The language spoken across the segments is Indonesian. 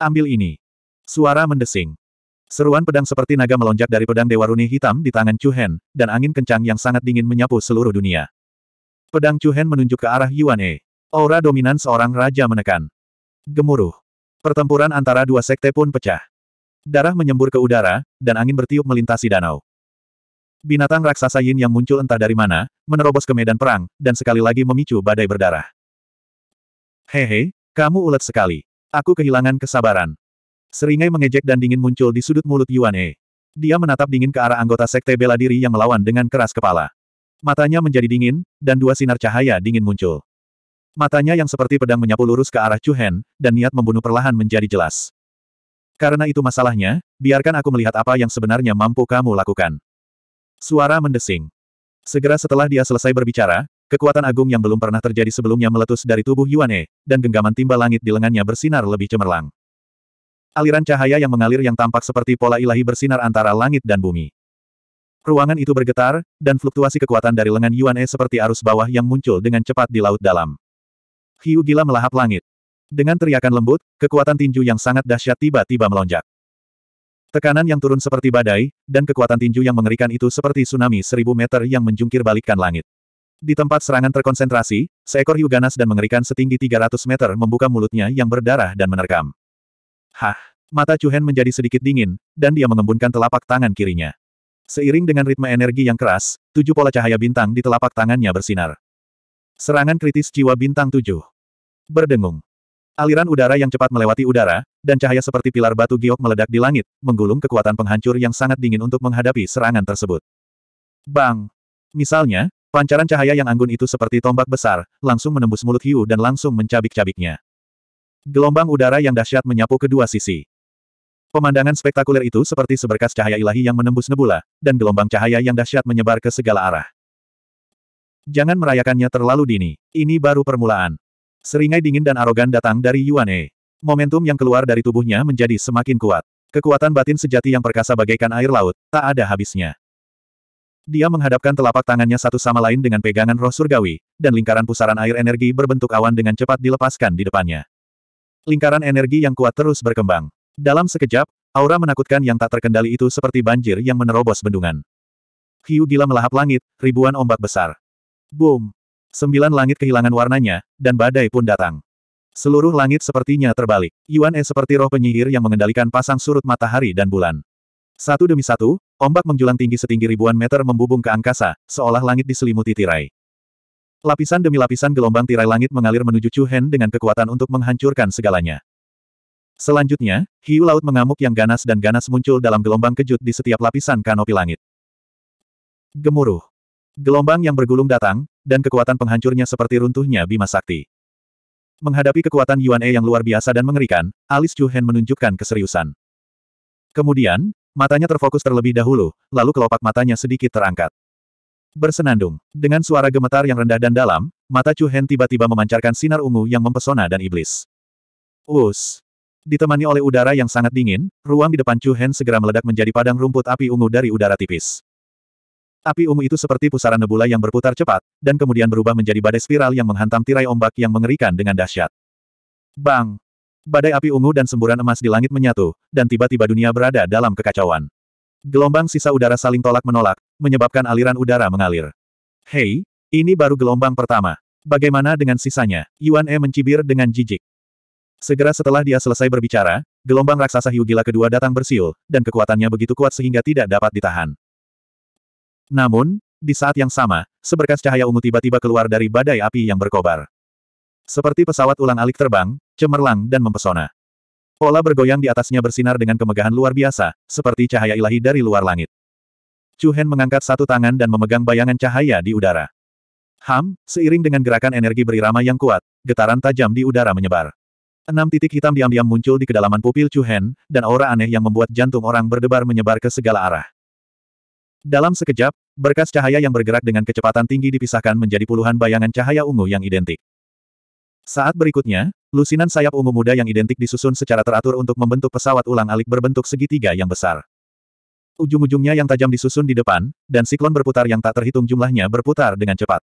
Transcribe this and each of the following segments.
Ambil ini. Suara mendesing. Seruan pedang seperti naga melonjak dari pedang Dewa Runi hitam di tangan Chu Hen, dan angin kencang yang sangat dingin menyapu seluruh dunia. Pedang Chu Hen menunjuk ke arah Yuan E. Aura dominan seorang raja menekan. Gemuruh. Pertempuran antara dua sekte pun pecah. Darah menyembur ke udara, dan angin bertiup melintasi danau. Binatang raksasa Yin yang muncul entah dari mana, menerobos ke medan perang, dan sekali lagi memicu badai berdarah. Hehe, kamu ulet sekali. Aku kehilangan kesabaran. Seringai mengejek dan dingin muncul di sudut mulut Yuan E. Dia menatap dingin ke arah anggota sekte bela diri yang melawan dengan keras kepala. Matanya menjadi dingin, dan dua sinar cahaya dingin muncul. Matanya yang seperti pedang menyapu lurus ke arah Chu Hen, dan niat membunuh perlahan menjadi jelas. Karena itu masalahnya, biarkan aku melihat apa yang sebenarnya mampu kamu lakukan. Suara mendesing. Segera setelah dia selesai berbicara, Kekuatan agung yang belum pernah terjadi sebelumnya meletus dari tubuh Yuan E, dan genggaman timba langit di lengannya bersinar lebih cemerlang. Aliran cahaya yang mengalir yang tampak seperti pola ilahi bersinar antara langit dan bumi. Ruangan itu bergetar, dan fluktuasi kekuatan dari lengan Yuan E seperti arus bawah yang muncul dengan cepat di laut dalam. Hiu gila melahap langit. Dengan teriakan lembut, kekuatan tinju yang sangat dahsyat tiba-tiba melonjak. Tekanan yang turun seperti badai, dan kekuatan tinju yang mengerikan itu seperti tsunami seribu meter yang menjungkir balikkan langit. Di tempat serangan terkonsentrasi, seekor hiu ganas dan mengerikan setinggi 300 meter membuka mulutnya yang berdarah dan menerkam. Hah! Mata Chuhen menjadi sedikit dingin, dan dia mengembunkan telapak tangan kirinya. Seiring dengan ritme energi yang keras, tujuh pola cahaya bintang di telapak tangannya bersinar. Serangan kritis jiwa bintang tujuh. Berdengung. Aliran udara yang cepat melewati udara, dan cahaya seperti pilar batu giok meledak di langit, menggulung kekuatan penghancur yang sangat dingin untuk menghadapi serangan tersebut. Bang! Misalnya, Pancaran cahaya yang anggun itu seperti tombak besar, langsung menembus mulut Hiu dan langsung mencabik-cabiknya. Gelombang udara yang dahsyat menyapu kedua sisi. Pemandangan spektakuler itu seperti seberkas cahaya ilahi yang menembus nebula, dan gelombang cahaya yang dahsyat menyebar ke segala arah. Jangan merayakannya terlalu dini. Ini baru permulaan. Seringai dingin dan arogan datang dari Yuan E. Momentum yang keluar dari tubuhnya menjadi semakin kuat. Kekuatan batin sejati yang perkasa bagaikan air laut, tak ada habisnya. Dia menghadapkan telapak tangannya satu sama lain dengan pegangan roh surgawi, dan lingkaran pusaran air energi berbentuk awan dengan cepat dilepaskan di depannya. Lingkaran energi yang kuat terus berkembang. Dalam sekejap, aura menakutkan yang tak terkendali itu seperti banjir yang menerobos bendungan. Hiu gila melahap langit, ribuan ombak besar. Boom! Sembilan langit kehilangan warnanya, dan badai pun datang. Seluruh langit sepertinya terbalik. Yuan E seperti roh penyihir yang mengendalikan pasang surut matahari dan bulan. Satu demi satu, Ombak menjulang tinggi setinggi ribuan meter membubung ke angkasa, seolah langit diselimuti tirai. Lapisan demi lapisan gelombang tirai langit mengalir menuju Chu Hen dengan kekuatan untuk menghancurkan segalanya. Selanjutnya, hiu laut mengamuk yang ganas dan ganas muncul dalam gelombang kejut di setiap lapisan kanopi langit. Gemuruh. Gelombang yang bergulung datang, dan kekuatan penghancurnya seperti runtuhnya Bima Sakti. Menghadapi kekuatan Yuan E yang luar biasa dan mengerikan, alis Chu Hen menunjukkan keseriusan. Kemudian, Matanya terfokus terlebih dahulu, lalu kelopak matanya sedikit terangkat. Bersenandung. Dengan suara gemetar yang rendah dan dalam, mata Chu Hen tiba-tiba memancarkan sinar ungu yang mempesona dan iblis. Us. Ditemani oleh udara yang sangat dingin, ruang di depan Chu Hen segera meledak menjadi padang rumput api ungu dari udara tipis. Api ungu itu seperti pusaran nebula yang berputar cepat, dan kemudian berubah menjadi badai spiral yang menghantam tirai ombak yang mengerikan dengan dahsyat. Bang! Badai api ungu dan semburan emas di langit menyatu, dan tiba-tiba dunia berada dalam kekacauan. Gelombang sisa udara saling tolak-menolak, menyebabkan aliran udara mengalir. Hei, ini baru gelombang pertama. Bagaimana dengan sisanya? Yuan E mencibir dengan jijik. Segera setelah dia selesai berbicara, gelombang raksasa hiu gila kedua datang bersiul, dan kekuatannya begitu kuat sehingga tidak dapat ditahan. Namun, di saat yang sama, seberkas cahaya ungu tiba-tiba keluar dari badai api yang berkobar. Seperti pesawat ulang-alik terbang, cemerlang dan mempesona. Pola bergoyang di atasnya bersinar dengan kemegahan luar biasa, seperti cahaya ilahi dari luar langit. Chu Hen mengangkat satu tangan dan memegang bayangan cahaya di udara. Ham, seiring dengan gerakan energi berirama yang kuat, getaran tajam di udara menyebar. Enam titik hitam diam-diam muncul di kedalaman pupil Chu Hen, dan aura aneh yang membuat jantung orang berdebar menyebar ke segala arah. Dalam sekejap, berkas cahaya yang bergerak dengan kecepatan tinggi dipisahkan menjadi puluhan bayangan cahaya ungu yang identik. Saat berikutnya, lusinan sayap ungu muda yang identik disusun secara teratur untuk membentuk pesawat ulang-alik berbentuk segitiga yang besar. Ujung-ujungnya yang tajam disusun di depan, dan siklon berputar yang tak terhitung jumlahnya berputar dengan cepat.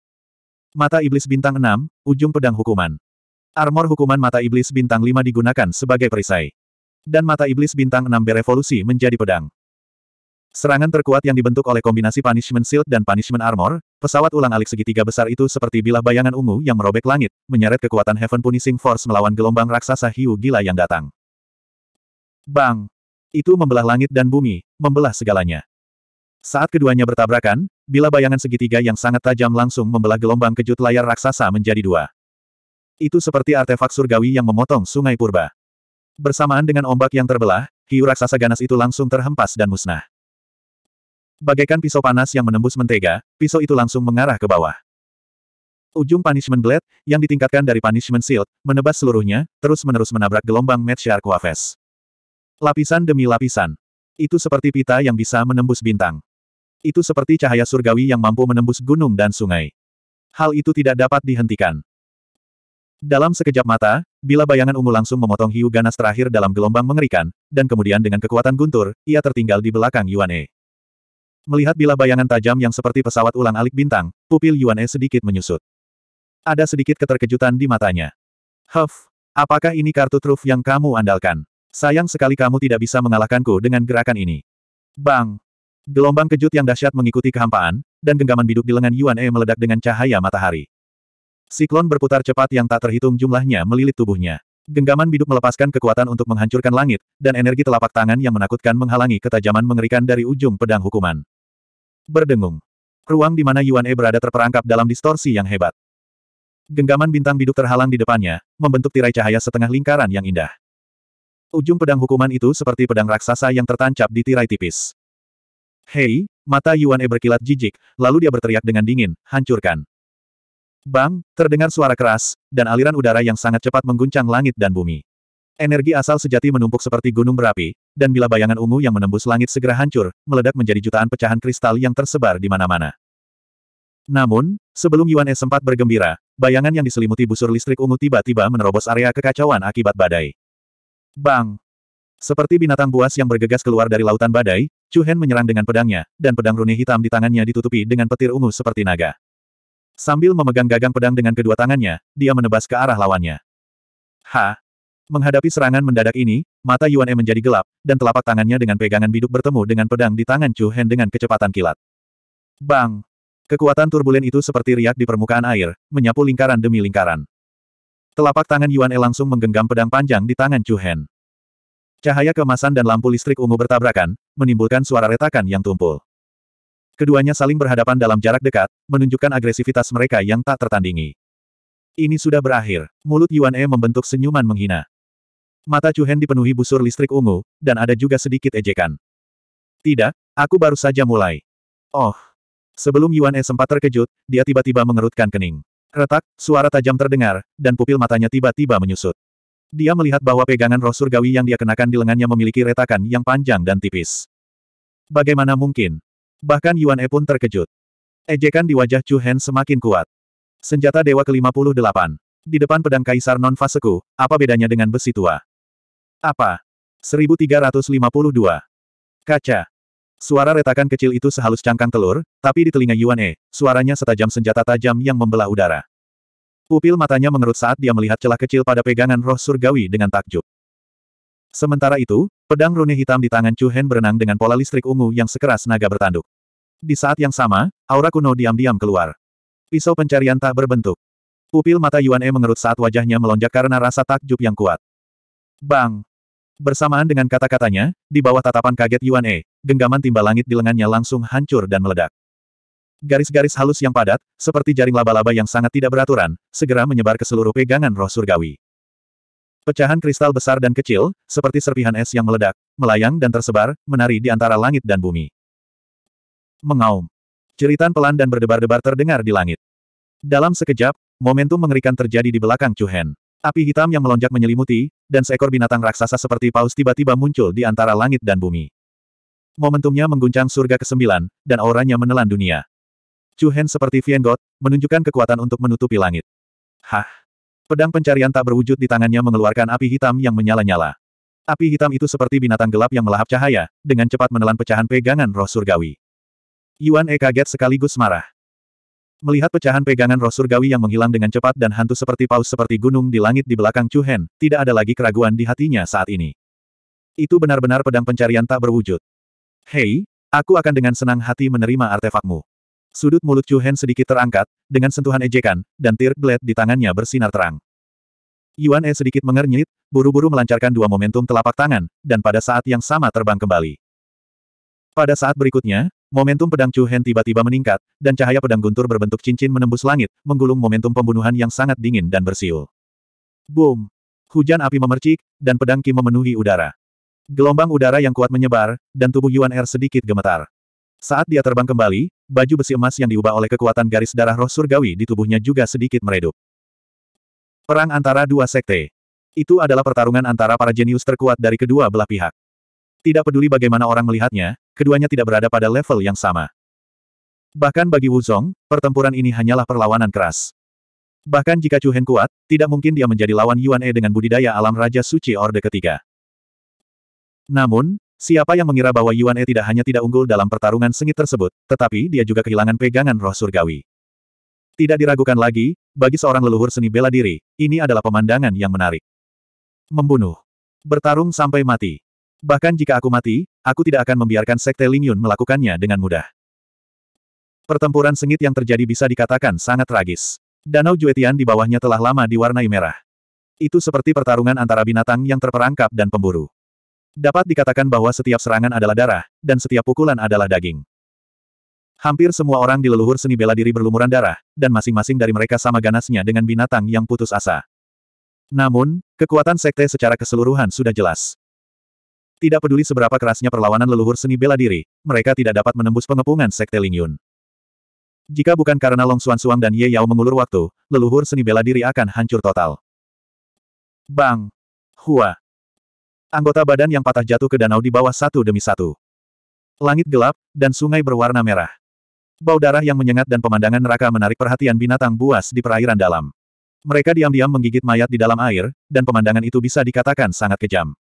Mata Iblis Bintang 6, Ujung Pedang Hukuman. Armor hukuman mata Iblis Bintang 5 digunakan sebagai perisai. Dan mata Iblis Bintang 6 berevolusi menjadi pedang. Serangan terkuat yang dibentuk oleh kombinasi punishment shield dan punishment armor, pesawat ulang alik segitiga besar itu seperti bilah bayangan ungu yang merobek langit, menyeret kekuatan Heaven Punishing Force melawan gelombang raksasa hiu gila yang datang. Bang! Itu membelah langit dan bumi, membelah segalanya. Saat keduanya bertabrakan, bilah bayangan segitiga yang sangat tajam langsung membelah gelombang kejut layar raksasa menjadi dua. Itu seperti artefak surgawi yang memotong sungai purba. Bersamaan dengan ombak yang terbelah, hiu raksasa ganas itu langsung terhempas dan musnah. Bagaikan pisau panas yang menembus mentega, pisau itu langsung mengarah ke bawah. Ujung Punishment Blade, yang ditingkatkan dari Punishment Shield, menebas seluruhnya, terus-menerus menabrak gelombang Mad Shark Waves. Lapisan demi lapisan. Itu seperti pita yang bisa menembus bintang. Itu seperti cahaya surgawi yang mampu menembus gunung dan sungai. Hal itu tidak dapat dihentikan. Dalam sekejap mata, bila bayangan ungu langsung memotong hiu ganas terakhir dalam gelombang mengerikan, dan kemudian dengan kekuatan guntur, ia tertinggal di belakang Yuan E. Melihat bila bayangan tajam yang seperti pesawat ulang-alik bintang, pupil Yuan E sedikit menyusut. Ada sedikit keterkejutan di matanya. Huff, apakah ini kartu truf yang kamu andalkan? Sayang sekali kamu tidak bisa mengalahkanku dengan gerakan ini. Bang! Gelombang kejut yang dahsyat mengikuti kehampaan, dan genggaman biduk di lengan Yuan E meledak dengan cahaya matahari. Siklon berputar cepat yang tak terhitung jumlahnya melilit tubuhnya. Genggaman biduk melepaskan kekuatan untuk menghancurkan langit, dan energi telapak tangan yang menakutkan menghalangi ketajaman mengerikan dari ujung pedang hukuman. Berdengung. Ruang di mana Yuan E berada terperangkap dalam distorsi yang hebat. Genggaman bintang biduk terhalang di depannya, membentuk tirai cahaya setengah lingkaran yang indah. Ujung pedang hukuman itu seperti pedang raksasa yang tertancap di tirai tipis. Hei, mata Yuan E berkilat jijik, lalu dia berteriak dengan dingin, hancurkan. Bang, terdengar suara keras, dan aliran udara yang sangat cepat mengguncang langit dan bumi. Energi asal sejati menumpuk seperti gunung berapi, dan bila bayangan ungu yang menembus langit segera hancur, meledak menjadi jutaan pecahan kristal yang tersebar di mana-mana. Namun, sebelum Yuan E sempat bergembira, bayangan yang diselimuti busur listrik ungu tiba-tiba menerobos area kekacauan akibat badai. Bang! Seperti binatang buas yang bergegas keluar dari lautan badai, Chu Hen menyerang dengan pedangnya, dan pedang rune hitam di tangannya ditutupi dengan petir ungu seperti naga. Sambil memegang gagang pedang dengan kedua tangannya, dia menebas ke arah lawannya. Ha! Menghadapi serangan mendadak ini, mata Yuan E menjadi gelap, dan telapak tangannya dengan pegangan biduk bertemu dengan pedang di tangan Chu Hen dengan kecepatan kilat. Bang! Kekuatan turbulen itu seperti riak di permukaan air, menyapu lingkaran demi lingkaran. Telapak tangan Yuan E langsung menggenggam pedang panjang di tangan Chu Hen. Cahaya kemasan dan lampu listrik ungu bertabrakan, menimbulkan suara retakan yang tumpul. Keduanya saling berhadapan dalam jarak dekat, menunjukkan agresivitas mereka yang tak tertandingi. Ini sudah berakhir, mulut Yuan E membentuk senyuman menghina. Mata Chu Hen dipenuhi busur listrik ungu, dan ada juga sedikit ejekan. Tidak, aku baru saja mulai. Oh. Sebelum Yuan E sempat terkejut, dia tiba-tiba mengerutkan kening. Retak, suara tajam terdengar, dan pupil matanya tiba-tiba menyusut. Dia melihat bahwa pegangan roh surgawi yang dia kenakan di lengannya memiliki retakan yang panjang dan tipis. Bagaimana mungkin? Bahkan Yuan E pun terkejut. Ejekan di wajah Chu Hen semakin kuat. Senjata Dewa ke-58. Di depan pedang Kaisar Non-Faseku, apa bedanya dengan besi tua? Apa? 1352. Kaca. Suara retakan kecil itu sehalus cangkang telur, tapi di telinga Yuan E, suaranya setajam senjata tajam yang membelah udara. Pupil matanya mengerut saat dia melihat celah kecil pada pegangan roh surgawi dengan takjub. Sementara itu, pedang rune hitam di tangan Chu Hen berenang dengan pola listrik ungu yang sekeras naga bertanduk. Di saat yang sama, aura kuno diam-diam keluar. Pisau pencarian tak berbentuk. Pupil mata Yuan E mengerut saat wajahnya melonjak karena rasa takjub yang kuat. Bang! Bersamaan dengan kata-katanya, di bawah tatapan kaget Yuan E, genggaman timbal langit di lengannya langsung hancur dan meledak. Garis-garis halus yang padat, seperti jaring laba-laba yang sangat tidak beraturan, segera menyebar ke seluruh pegangan roh surgawi. Pecahan kristal besar dan kecil, seperti serpihan es yang meledak, melayang dan tersebar, menari di antara langit dan bumi mengaum. Ceritan pelan dan berdebar-debar terdengar di langit. Dalam sekejap, momentum mengerikan terjadi di belakang Hen. Api hitam yang melonjak menyelimuti, dan seekor binatang raksasa seperti paus tiba-tiba muncul di antara langit dan bumi. Momentumnya mengguncang surga kesembilan, dan auranya menelan dunia. Hen seperti Viengot, menunjukkan kekuatan untuk menutupi langit. Hah! Pedang pencarian tak berwujud di tangannya mengeluarkan api hitam yang menyala-nyala. Api hitam itu seperti binatang gelap yang melahap cahaya, dengan cepat menelan pecahan pegangan roh surgawi. Yuan E kaget sekaligus marah. Melihat pecahan pegangan roh surgawi yang menghilang dengan cepat dan hantu seperti paus seperti gunung di langit di belakang Chu Hen, tidak ada lagi keraguan di hatinya saat ini. Itu benar-benar pedang pencarian tak berwujud. Hei, aku akan dengan senang hati menerima artefakmu. Sudut mulut Chu Hen sedikit terangkat, dengan sentuhan ejekan, dan tir blade di tangannya bersinar terang. Yuan E sedikit mengernyit, buru-buru melancarkan dua momentum telapak tangan, dan pada saat yang sama terbang kembali. Pada saat berikutnya, Momentum pedang Chu Hen tiba-tiba meningkat, dan cahaya pedang guntur berbentuk cincin menembus langit, menggulung momentum pembunuhan yang sangat dingin dan bersiul. Boom! Hujan api memercik, dan pedang Kim memenuhi udara. Gelombang udara yang kuat menyebar, dan tubuh Yuan Er sedikit gemetar. Saat dia terbang kembali, baju besi emas yang diubah oleh kekuatan garis darah roh surgawi di tubuhnya juga sedikit meredup. Perang antara dua sekte. Itu adalah pertarungan antara para jenius terkuat dari kedua belah pihak. Tidak peduli bagaimana orang melihatnya, keduanya tidak berada pada level yang sama. Bahkan bagi Wu Zong, pertempuran ini hanyalah perlawanan keras. Bahkan jika Chu Hen kuat, tidak mungkin dia menjadi lawan Yuan E dengan budidaya alam Raja Suci Orde ketiga. Namun, siapa yang mengira bahwa Yuan E tidak hanya tidak unggul dalam pertarungan sengit tersebut, tetapi dia juga kehilangan pegangan roh surgawi. Tidak diragukan lagi, bagi seorang leluhur seni bela diri, ini adalah pemandangan yang menarik. Membunuh. Bertarung sampai mati. Bahkan jika aku mati, aku tidak akan membiarkan Sekte Lingyun melakukannya dengan mudah. Pertempuran sengit yang terjadi bisa dikatakan sangat tragis. Danau Juetian di bawahnya telah lama diwarnai merah. Itu seperti pertarungan antara binatang yang terperangkap dan pemburu. Dapat dikatakan bahwa setiap serangan adalah darah, dan setiap pukulan adalah daging. Hampir semua orang di leluhur seni bela diri berlumuran darah, dan masing-masing dari mereka sama ganasnya dengan binatang yang putus asa. Namun, kekuatan sekte secara keseluruhan sudah jelas. Tidak peduli seberapa kerasnya perlawanan leluhur seni bela diri, mereka tidak dapat menembus pengepungan Sekte Ling Yun. Jika bukan karena Long Suan Suang dan Ye Yao mengulur waktu, leluhur seni bela diri akan hancur total. Bang! Hua! Anggota badan yang patah jatuh ke danau di bawah satu demi satu. Langit gelap, dan sungai berwarna merah. Bau darah yang menyengat dan pemandangan neraka menarik perhatian binatang buas di perairan dalam. Mereka diam-diam menggigit mayat di dalam air, dan pemandangan itu bisa dikatakan sangat kejam.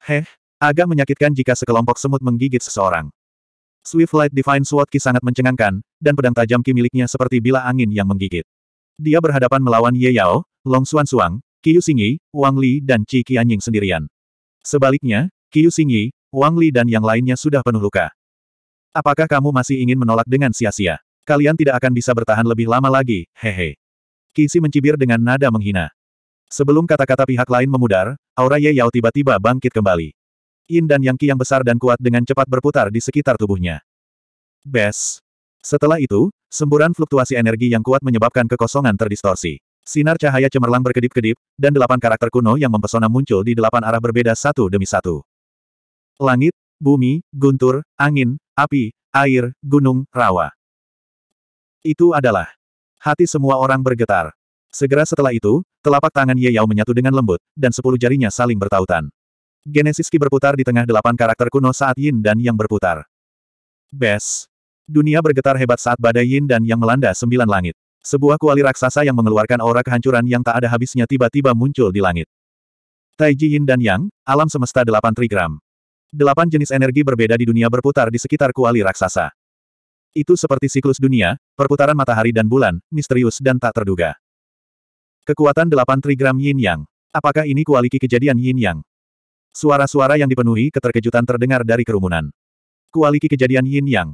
Heh, agak menyakitkan jika sekelompok semut menggigit seseorang. Swift Light Divine Sword Ki sangat mencengangkan, dan pedang tajam Ki miliknya seperti bila angin yang menggigit. Dia berhadapan melawan Ye Yao, Long Xuan Suang, Yu Xingyi, Wang Li dan Qi Qianying sendirian. Sebaliknya, Yu Xingyi, Wang Li dan yang lainnya sudah penuh luka. Apakah kamu masih ingin menolak dengan sia-sia? Kalian tidak akan bisa bertahan lebih lama lagi, hehe. Qi mencibir dengan nada menghina. Sebelum kata-kata pihak lain memudar, aura Ye Yao tiba-tiba bangkit kembali. Yin dan Yang Qi yang besar dan kuat dengan cepat berputar di sekitar tubuhnya. Bes. Setelah itu, semburan fluktuasi energi yang kuat menyebabkan kekosongan terdistorsi. Sinar cahaya cemerlang berkedip-kedip, dan delapan karakter kuno yang mempesona muncul di delapan arah berbeda satu demi satu. Langit, bumi, guntur, angin, api, air, gunung, rawa. Itu adalah hati semua orang bergetar. Segera setelah itu, telapak tangan Ye Yao menyatu dengan lembut, dan sepuluh jarinya saling bertautan. Genesis Ki berputar di tengah delapan karakter kuno saat Yin dan Yang berputar. Bes. Dunia bergetar hebat saat badai Yin dan Yang melanda sembilan langit. Sebuah kuali raksasa yang mengeluarkan aura kehancuran yang tak ada habisnya tiba-tiba muncul di langit. Taiji Yin dan Yang, alam semesta delapan trigram. Delapan jenis energi berbeda di dunia berputar di sekitar kuali raksasa. Itu seperti siklus dunia, perputaran matahari dan bulan, misterius dan tak terduga. Kekuatan delapan trigram yin yang. Apakah ini kualiki kejadian yin yang? Suara-suara yang dipenuhi keterkejutan terdengar dari kerumunan. Kualiki kejadian yin yang.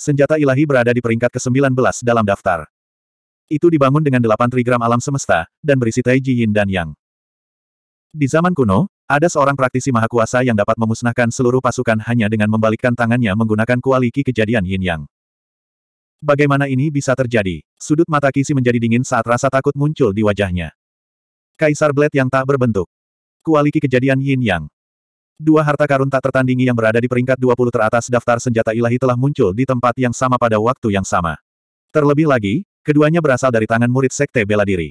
Senjata ilahi berada di peringkat ke-19 dalam daftar. Itu dibangun dengan delapan trigram alam semesta, dan berisi Taiji Yin dan Yang. Di zaman kuno, ada seorang praktisi maha kuasa yang dapat memusnahkan seluruh pasukan hanya dengan membalikkan tangannya menggunakan kualiki kejadian Yin Yang. Bagaimana ini bisa terjadi? Sudut mata Kisi menjadi dingin saat rasa takut muncul di wajahnya. Kaisar Blade yang tak berbentuk. Kualiki kejadian Yin Yang. Dua harta karun tak tertandingi yang berada di peringkat 20 teratas daftar senjata ilahi telah muncul di tempat yang sama pada waktu yang sama. Terlebih lagi, keduanya berasal dari tangan murid sekte bela diri.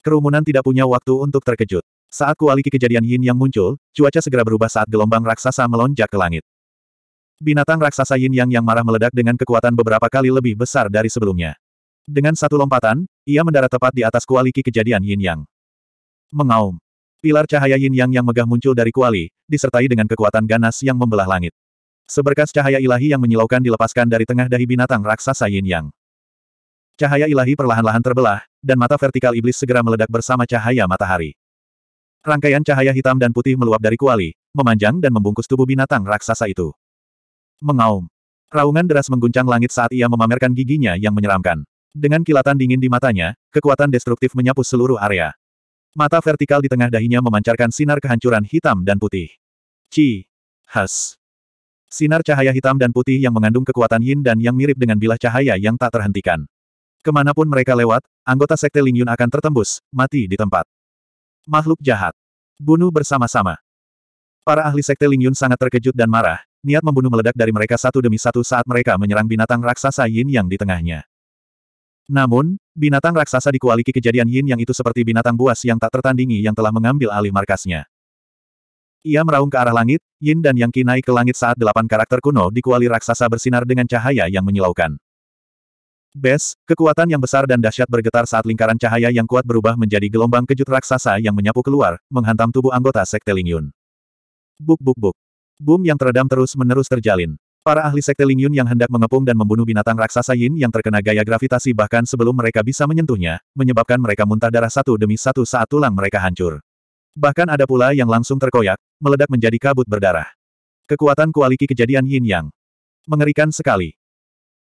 Kerumunan tidak punya waktu untuk terkejut. Saat kualiki kejadian Yin yang muncul, cuaca segera berubah saat gelombang raksasa melonjak ke langit. Binatang raksasa Yin Yang yang marah meledak dengan kekuatan beberapa kali lebih besar dari sebelumnya. Dengan satu lompatan, ia mendarat tepat di atas kuali kejadian Yin Yang. Mengaum. Pilar cahaya Yin Yang yang megah muncul dari kuali, disertai dengan kekuatan ganas yang membelah langit. Seberkas cahaya ilahi yang menyilaukan dilepaskan dari tengah dahi binatang raksasa Yin Yang. Cahaya ilahi perlahan-lahan terbelah, dan mata vertikal iblis segera meledak bersama cahaya matahari. Rangkaian cahaya hitam dan putih meluap dari kuali, memanjang dan membungkus tubuh binatang raksasa itu. Mengaum. Raungan deras mengguncang langit saat ia memamerkan giginya yang menyeramkan. Dengan kilatan dingin di matanya, kekuatan destruktif menyapu seluruh area. Mata vertikal di tengah dahinya memancarkan sinar kehancuran hitam dan putih. Ci. Has. Sinar cahaya hitam dan putih yang mengandung kekuatan yin dan yang mirip dengan bilah cahaya yang tak terhentikan. Kemanapun mereka lewat, anggota Sekte Lingyun akan tertembus, mati di tempat. Makhluk jahat. Bunuh bersama-sama. Para ahli Sekte Lingyun sangat terkejut dan marah, Niat membunuh meledak dari mereka satu demi satu saat mereka menyerang binatang raksasa Yin Yang di tengahnya. Namun, binatang raksasa dikualiki kejadian Yin Yang itu seperti binatang buas yang tak tertandingi yang telah mengambil alih markasnya. Ia meraung ke arah langit, Yin dan Yang Qi naik ke langit saat delapan karakter kuno dikuali raksasa bersinar dengan cahaya yang menyilaukan. Bes, kekuatan yang besar dan dahsyat bergetar saat lingkaran cahaya yang kuat berubah menjadi gelombang kejut raksasa yang menyapu keluar, menghantam tubuh anggota Sekte Lingyun. Buk buk buk. Boom yang teredam terus-menerus terjalin. Para ahli sekte Ling Yun yang hendak mengepung dan membunuh binatang raksasa Yin yang terkena gaya gravitasi bahkan sebelum mereka bisa menyentuhnya, menyebabkan mereka muntah darah satu demi satu saat tulang mereka hancur. Bahkan ada pula yang langsung terkoyak, meledak menjadi kabut berdarah. Kekuatan kualiki kejadian Yin Yang. Mengerikan sekali.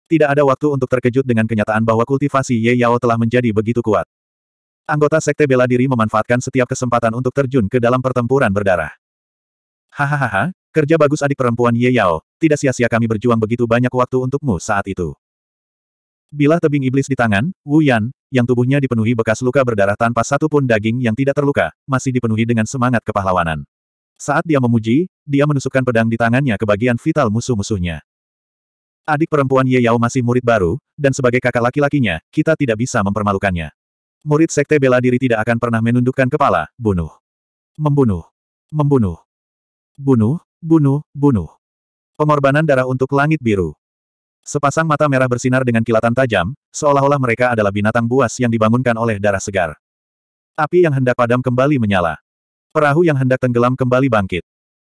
Tidak ada waktu untuk terkejut dengan kenyataan bahwa kultivasi Ye Yao telah menjadi begitu kuat. Anggota sekte bela diri memanfaatkan setiap kesempatan untuk terjun ke dalam pertempuran berdarah. Hahaha, Kerja bagus adik perempuan Ye Yao, tidak sia-sia kami berjuang begitu banyak waktu untukmu saat itu. Bila tebing iblis di tangan, Wu Yan, yang tubuhnya dipenuhi bekas luka berdarah tanpa satupun daging yang tidak terluka, masih dipenuhi dengan semangat kepahlawanan. Saat dia memuji, dia menusukkan pedang di tangannya ke bagian vital musuh-musuhnya. Adik perempuan Ye Yao masih murid baru, dan sebagai kakak laki-lakinya, kita tidak bisa mempermalukannya. Murid sekte bela diri tidak akan pernah menundukkan kepala, bunuh. Membunuh. Membunuh. Bunuh, Bunuh, bunuh. Pengorbanan darah untuk langit biru. Sepasang mata merah bersinar dengan kilatan tajam, seolah-olah mereka adalah binatang buas yang dibangunkan oleh darah segar. Api yang hendak padam kembali menyala. Perahu yang hendak tenggelam kembali bangkit.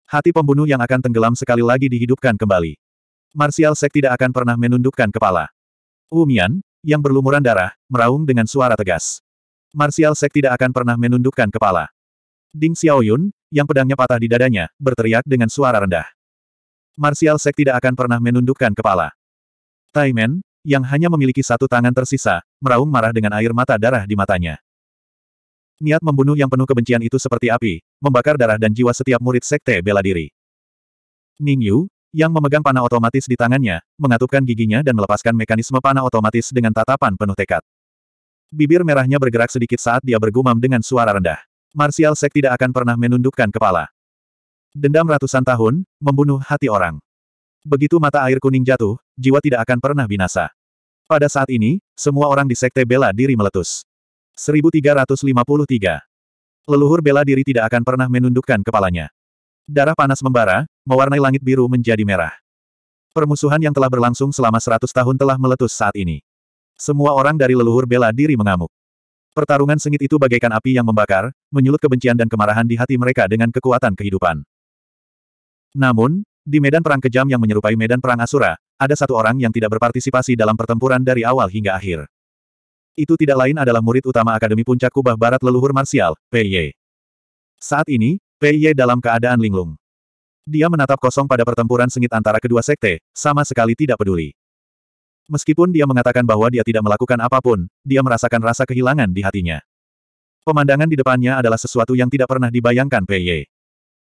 Hati pembunuh yang akan tenggelam sekali lagi dihidupkan kembali. Martial Sek tidak akan pernah menundukkan kepala. Wumian, yang berlumuran darah, meraung dengan suara tegas. Martial Sek tidak akan pernah menundukkan kepala. Ding Xiaoyun, yang pedangnya patah di dadanya, berteriak dengan suara rendah. Martial Sek tidak akan pernah menundukkan kepala. Taimen, yang hanya memiliki satu tangan tersisa, meraung marah dengan air mata darah di matanya. Niat membunuh yang penuh kebencian itu seperti api, membakar darah dan jiwa setiap murid sekte bela diri. Ning Yu, yang memegang panah otomatis di tangannya, mengatupkan giginya dan melepaskan mekanisme panah otomatis dengan tatapan penuh tekad. Bibir merahnya bergerak sedikit saat dia bergumam dengan suara rendah. Martial Sek tidak akan pernah menundukkan kepala. Dendam ratusan tahun, membunuh hati orang. Begitu mata air kuning jatuh, jiwa tidak akan pernah binasa. Pada saat ini, semua orang di Sekte Bela Diri meletus. 1353. Leluhur bela diri tidak akan pernah menundukkan kepalanya. Darah panas membara, mewarnai langit biru menjadi merah. Permusuhan yang telah berlangsung selama 100 tahun telah meletus saat ini. Semua orang dari leluhur bela diri mengamuk. Pertarungan sengit itu bagaikan api yang membakar, menyulut kebencian dan kemarahan di hati mereka dengan kekuatan kehidupan. Namun, di medan perang kejam yang menyerupai medan perang Asura, ada satu orang yang tidak berpartisipasi dalam pertempuran dari awal hingga akhir. Itu tidak lain adalah murid utama Akademi Puncak Kubah Barat Leluhur Marsial, PY. Saat ini, PY dalam keadaan linglung. Dia menatap kosong pada pertempuran sengit antara kedua sekte, sama sekali tidak peduli. Meskipun dia mengatakan bahwa dia tidak melakukan apapun, dia merasakan rasa kehilangan di hatinya. Pemandangan di depannya adalah sesuatu yang tidak pernah dibayangkan Pei Ye.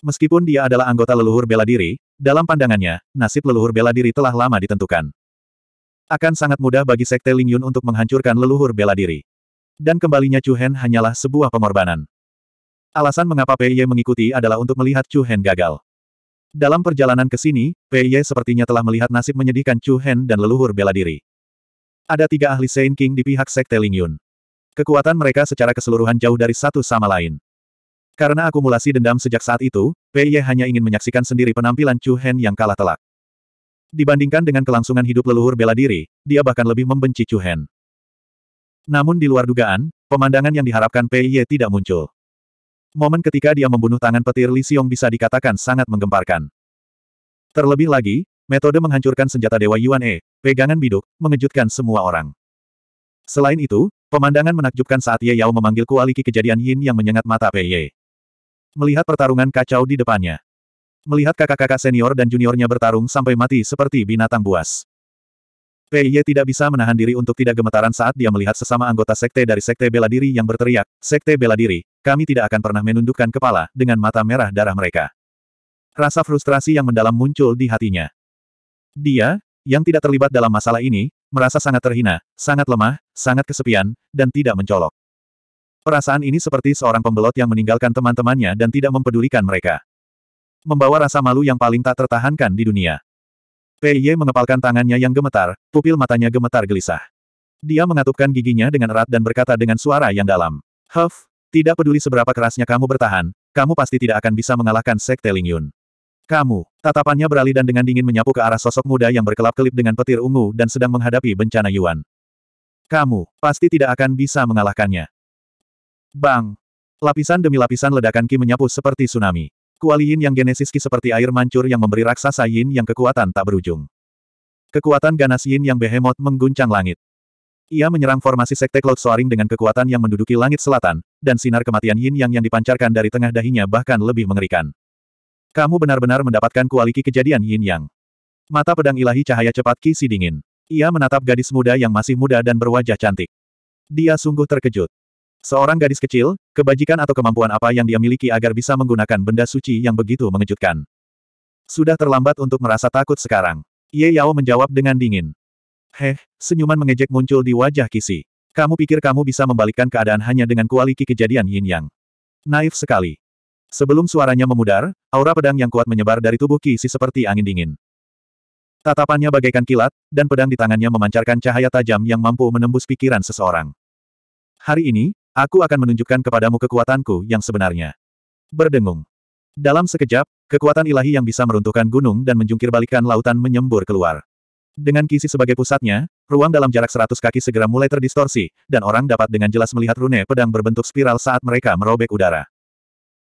Meskipun dia adalah anggota leluhur bela diri, dalam pandangannya, nasib leluhur bela diri telah lama ditentukan. Akan sangat mudah bagi Sekte Ling Yun untuk menghancurkan leluhur bela diri. Dan kembalinya Chu Hen hanyalah sebuah pengorbanan. Alasan mengapa Pei Ye mengikuti adalah untuk melihat Chu Hen gagal. Dalam perjalanan ke sini, Pei Ye sepertinya telah melihat nasib menyedihkan Chu Hen dan leluhur bela diri. Ada tiga ahli Saint King di pihak Sekte Ling Yun. Kekuatan mereka secara keseluruhan jauh dari satu sama lain. Karena akumulasi dendam sejak saat itu, Pei Ye hanya ingin menyaksikan sendiri penampilan Chu Hen yang kalah telak. Dibandingkan dengan kelangsungan hidup leluhur bela diri, dia bahkan lebih membenci Chu Hen. Namun di luar dugaan, pemandangan yang diharapkan Pei Ye tidak muncul. Momen ketika dia membunuh tangan petir Li Xiong bisa dikatakan sangat menggemparkan. Terlebih lagi, metode menghancurkan senjata Dewa Yuan E, pegangan biduk, mengejutkan semua orang. Selain itu, pemandangan menakjubkan saat Ye Yao memanggil kualiki kejadian Yin yang menyengat mata Pei Ye. Melihat pertarungan kacau di depannya. Melihat kakak-kakak senior dan juniornya bertarung sampai mati seperti binatang buas. Fei Ye tidak bisa menahan diri untuk tidak gemetaran saat dia melihat sesama anggota sekte dari sekte bela diri yang berteriak, Sekte bela diri, kami tidak akan pernah menundukkan kepala dengan mata merah darah mereka. Rasa frustrasi yang mendalam muncul di hatinya. Dia, yang tidak terlibat dalam masalah ini, merasa sangat terhina, sangat lemah, sangat kesepian, dan tidak mencolok. Perasaan ini seperti seorang pembelot yang meninggalkan teman-temannya dan tidak mempedulikan mereka. Membawa rasa malu yang paling tak tertahankan di dunia. Ye mengepalkan tangannya yang gemetar, pupil matanya gemetar gelisah. Dia mengatupkan giginya dengan erat dan berkata dengan suara yang dalam. Huff, tidak peduli seberapa kerasnya kamu bertahan, kamu pasti tidak akan bisa mengalahkan Sekte Ling Yun. Kamu, tatapannya beralih dan dengan dingin menyapu ke arah sosok muda yang berkelap-kelip dengan petir ungu dan sedang menghadapi bencana Yuan. Kamu, pasti tidak akan bisa mengalahkannya. Bang! Lapisan demi lapisan ledakan Ki menyapu seperti tsunami. Kuali Yin yang genesiski seperti air mancur yang memberi raksasa Yin yang kekuatan tak berujung. Kekuatan ganas Yin yang behemoth mengguncang langit. Ia menyerang formasi sekte Cloud Soaring dengan kekuatan yang menduduki langit selatan, dan sinar kematian Yin yang yang dipancarkan dari tengah dahinya bahkan lebih mengerikan. Kamu benar-benar mendapatkan kualiki kejadian Yin Yang. Mata pedang ilahi cahaya cepat kisi dingin. Ia menatap gadis muda yang masih muda dan berwajah cantik. Dia sungguh terkejut. Seorang gadis kecil, kebajikan atau kemampuan apa yang dia miliki agar bisa menggunakan benda suci yang begitu mengejutkan. Sudah terlambat untuk merasa takut sekarang. Ye Yao menjawab dengan dingin. Heh, senyuman mengejek muncul di wajah Kisi. Kamu pikir kamu bisa membalikkan keadaan hanya dengan kualiki kejadian yin yang. Naif sekali. Sebelum suaranya memudar, aura pedang yang kuat menyebar dari tubuh Kisi seperti angin dingin. Tatapannya bagaikan kilat, dan pedang di tangannya memancarkan cahaya tajam yang mampu menembus pikiran seseorang. Hari ini, Aku akan menunjukkan kepadamu kekuatanku yang sebenarnya. Berdengung. Dalam sekejap, kekuatan ilahi yang bisa meruntuhkan gunung dan menjungkir balikan lautan menyembur keluar. Dengan kisi sebagai pusatnya, ruang dalam jarak seratus kaki segera mulai terdistorsi, dan orang dapat dengan jelas melihat rune pedang berbentuk spiral saat mereka merobek udara.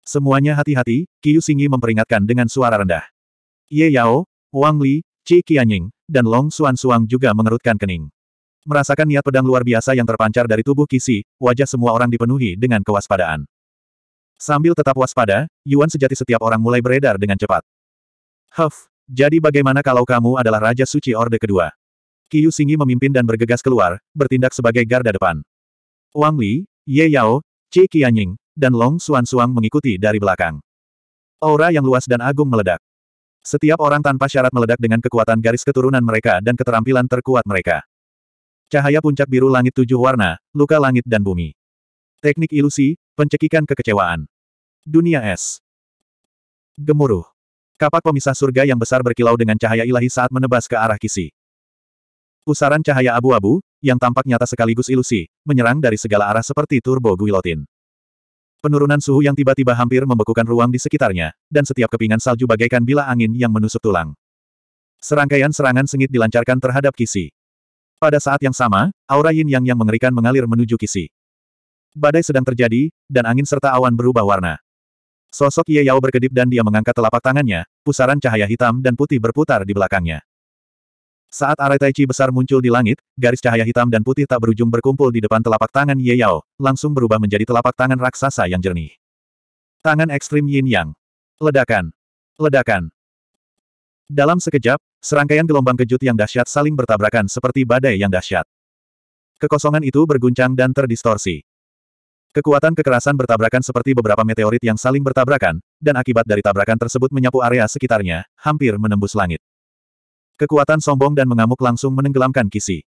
Semuanya hati-hati, Kiyu Singyi memperingatkan dengan suara rendah. Ye Yao, Wang Li, Qi Qianying, dan Long Xuan Suang juga mengerutkan kening. Merasakan niat pedang luar biasa yang terpancar dari tubuh Kisi, wajah semua orang dipenuhi dengan kewaspadaan. Sambil tetap waspada, Yuan sejati setiap orang mulai beredar dengan cepat. Huff, jadi bagaimana kalau kamu adalah Raja Suci Orde Kedua? Qiu Singi memimpin dan bergegas keluar, bertindak sebagai garda depan. Wang Li, Ye Yao, Qi Qianying, dan Long Xuan Suang mengikuti dari belakang. Aura yang luas dan agung meledak. Setiap orang tanpa syarat meledak dengan kekuatan garis keturunan mereka dan keterampilan terkuat mereka. Cahaya puncak biru langit tujuh warna, luka langit dan bumi. Teknik ilusi, pencekikan kekecewaan. Dunia es. Gemuruh. Kapak pemisah surga yang besar berkilau dengan cahaya ilahi saat menebas ke arah kisi. Pusaran cahaya abu-abu, yang tampak nyata sekaligus ilusi, menyerang dari segala arah seperti turbo guilotin. Penurunan suhu yang tiba-tiba hampir membekukan ruang di sekitarnya, dan setiap kepingan salju bagaikan bila angin yang menusuk tulang. Serangkaian serangan sengit dilancarkan terhadap Kisi. Pada saat yang sama, aura yin yang yang mengerikan mengalir menuju Kisi. Badai sedang terjadi, dan angin serta awan berubah warna. Sosok Ye Yao berkedip dan dia mengangkat telapak tangannya, pusaran cahaya hitam dan putih berputar di belakangnya. Saat arai tai chi besar muncul di langit, garis cahaya hitam dan putih tak berujung berkumpul di depan telapak tangan Ye Yao, langsung berubah menjadi telapak tangan raksasa yang jernih. Tangan ekstrim Yin Yang. Ledakan. Ledakan. Dalam sekejap, serangkaian gelombang kejut yang dahsyat saling bertabrakan seperti badai yang dahsyat. Kekosongan itu berguncang dan terdistorsi. Kekuatan kekerasan bertabrakan seperti beberapa meteorit yang saling bertabrakan, dan akibat dari tabrakan tersebut menyapu area sekitarnya, hampir menembus langit. Kekuatan sombong dan mengamuk langsung menenggelamkan Kisi.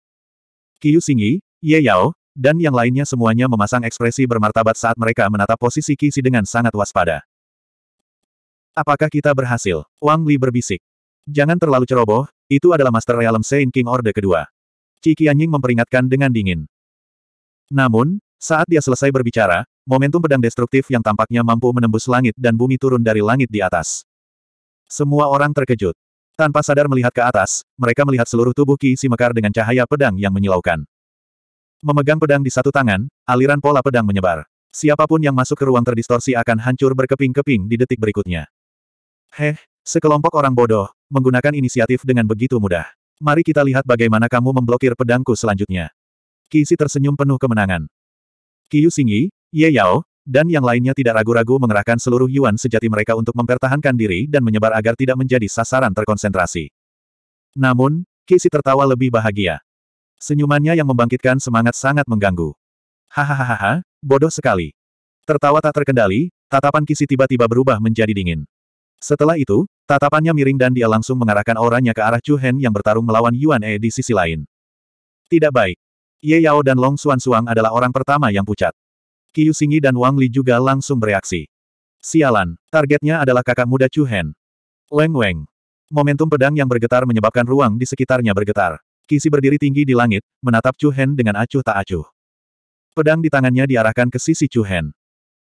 Kiyu Singi, Ye Yao, dan yang lainnya semuanya memasang ekspresi bermartabat saat mereka menatap posisi Kisi dengan sangat waspada. Apakah kita berhasil? Wang Li berbisik. Jangan terlalu ceroboh, itu adalah Master Realm Saint King Orde kedua. Ciki Anying memperingatkan dengan dingin. Namun, saat dia selesai berbicara, momentum pedang destruktif yang tampaknya mampu menembus langit dan bumi turun dari langit di atas. Semua orang terkejut. Tanpa sadar melihat ke atas, mereka melihat seluruh tubuh Ki si Mekar dengan cahaya pedang yang menyilaukan. Memegang pedang di satu tangan, aliran pola pedang menyebar. Siapapun yang masuk ke ruang terdistorsi akan hancur berkeping-keping di detik berikutnya. Heh, Sekelompok orang bodoh, menggunakan inisiatif dengan begitu mudah. Mari kita lihat bagaimana kamu memblokir pedangku selanjutnya. Kisi tersenyum penuh kemenangan. Kiyu Singyi, Ye Yao, dan yang lainnya tidak ragu-ragu mengerahkan seluruh yuan sejati mereka untuk mempertahankan diri dan menyebar agar tidak menjadi sasaran terkonsentrasi. Namun, Kisi tertawa lebih bahagia. Senyumannya yang membangkitkan semangat sangat mengganggu. Hahaha, bodoh sekali. Tertawa tak terkendali, tatapan Kisi tiba-tiba berubah menjadi dingin. Setelah itu, tatapannya miring dan dia langsung mengarahkan auranya ke arah Chu Hen yang bertarung melawan Yuan E di sisi lain. Tidak baik. Ye Yao dan Long Xuan Suang adalah orang pertama yang pucat. Qiu Xingyi dan Wang Li juga langsung bereaksi. Sialan, targetnya adalah kakak muda Chu Hen. Weng Weng. Momentum pedang yang bergetar menyebabkan ruang di sekitarnya bergetar. Kisi berdiri tinggi di langit, menatap Chu Hen dengan acuh tak acuh. Pedang di tangannya diarahkan ke sisi Chu Hen.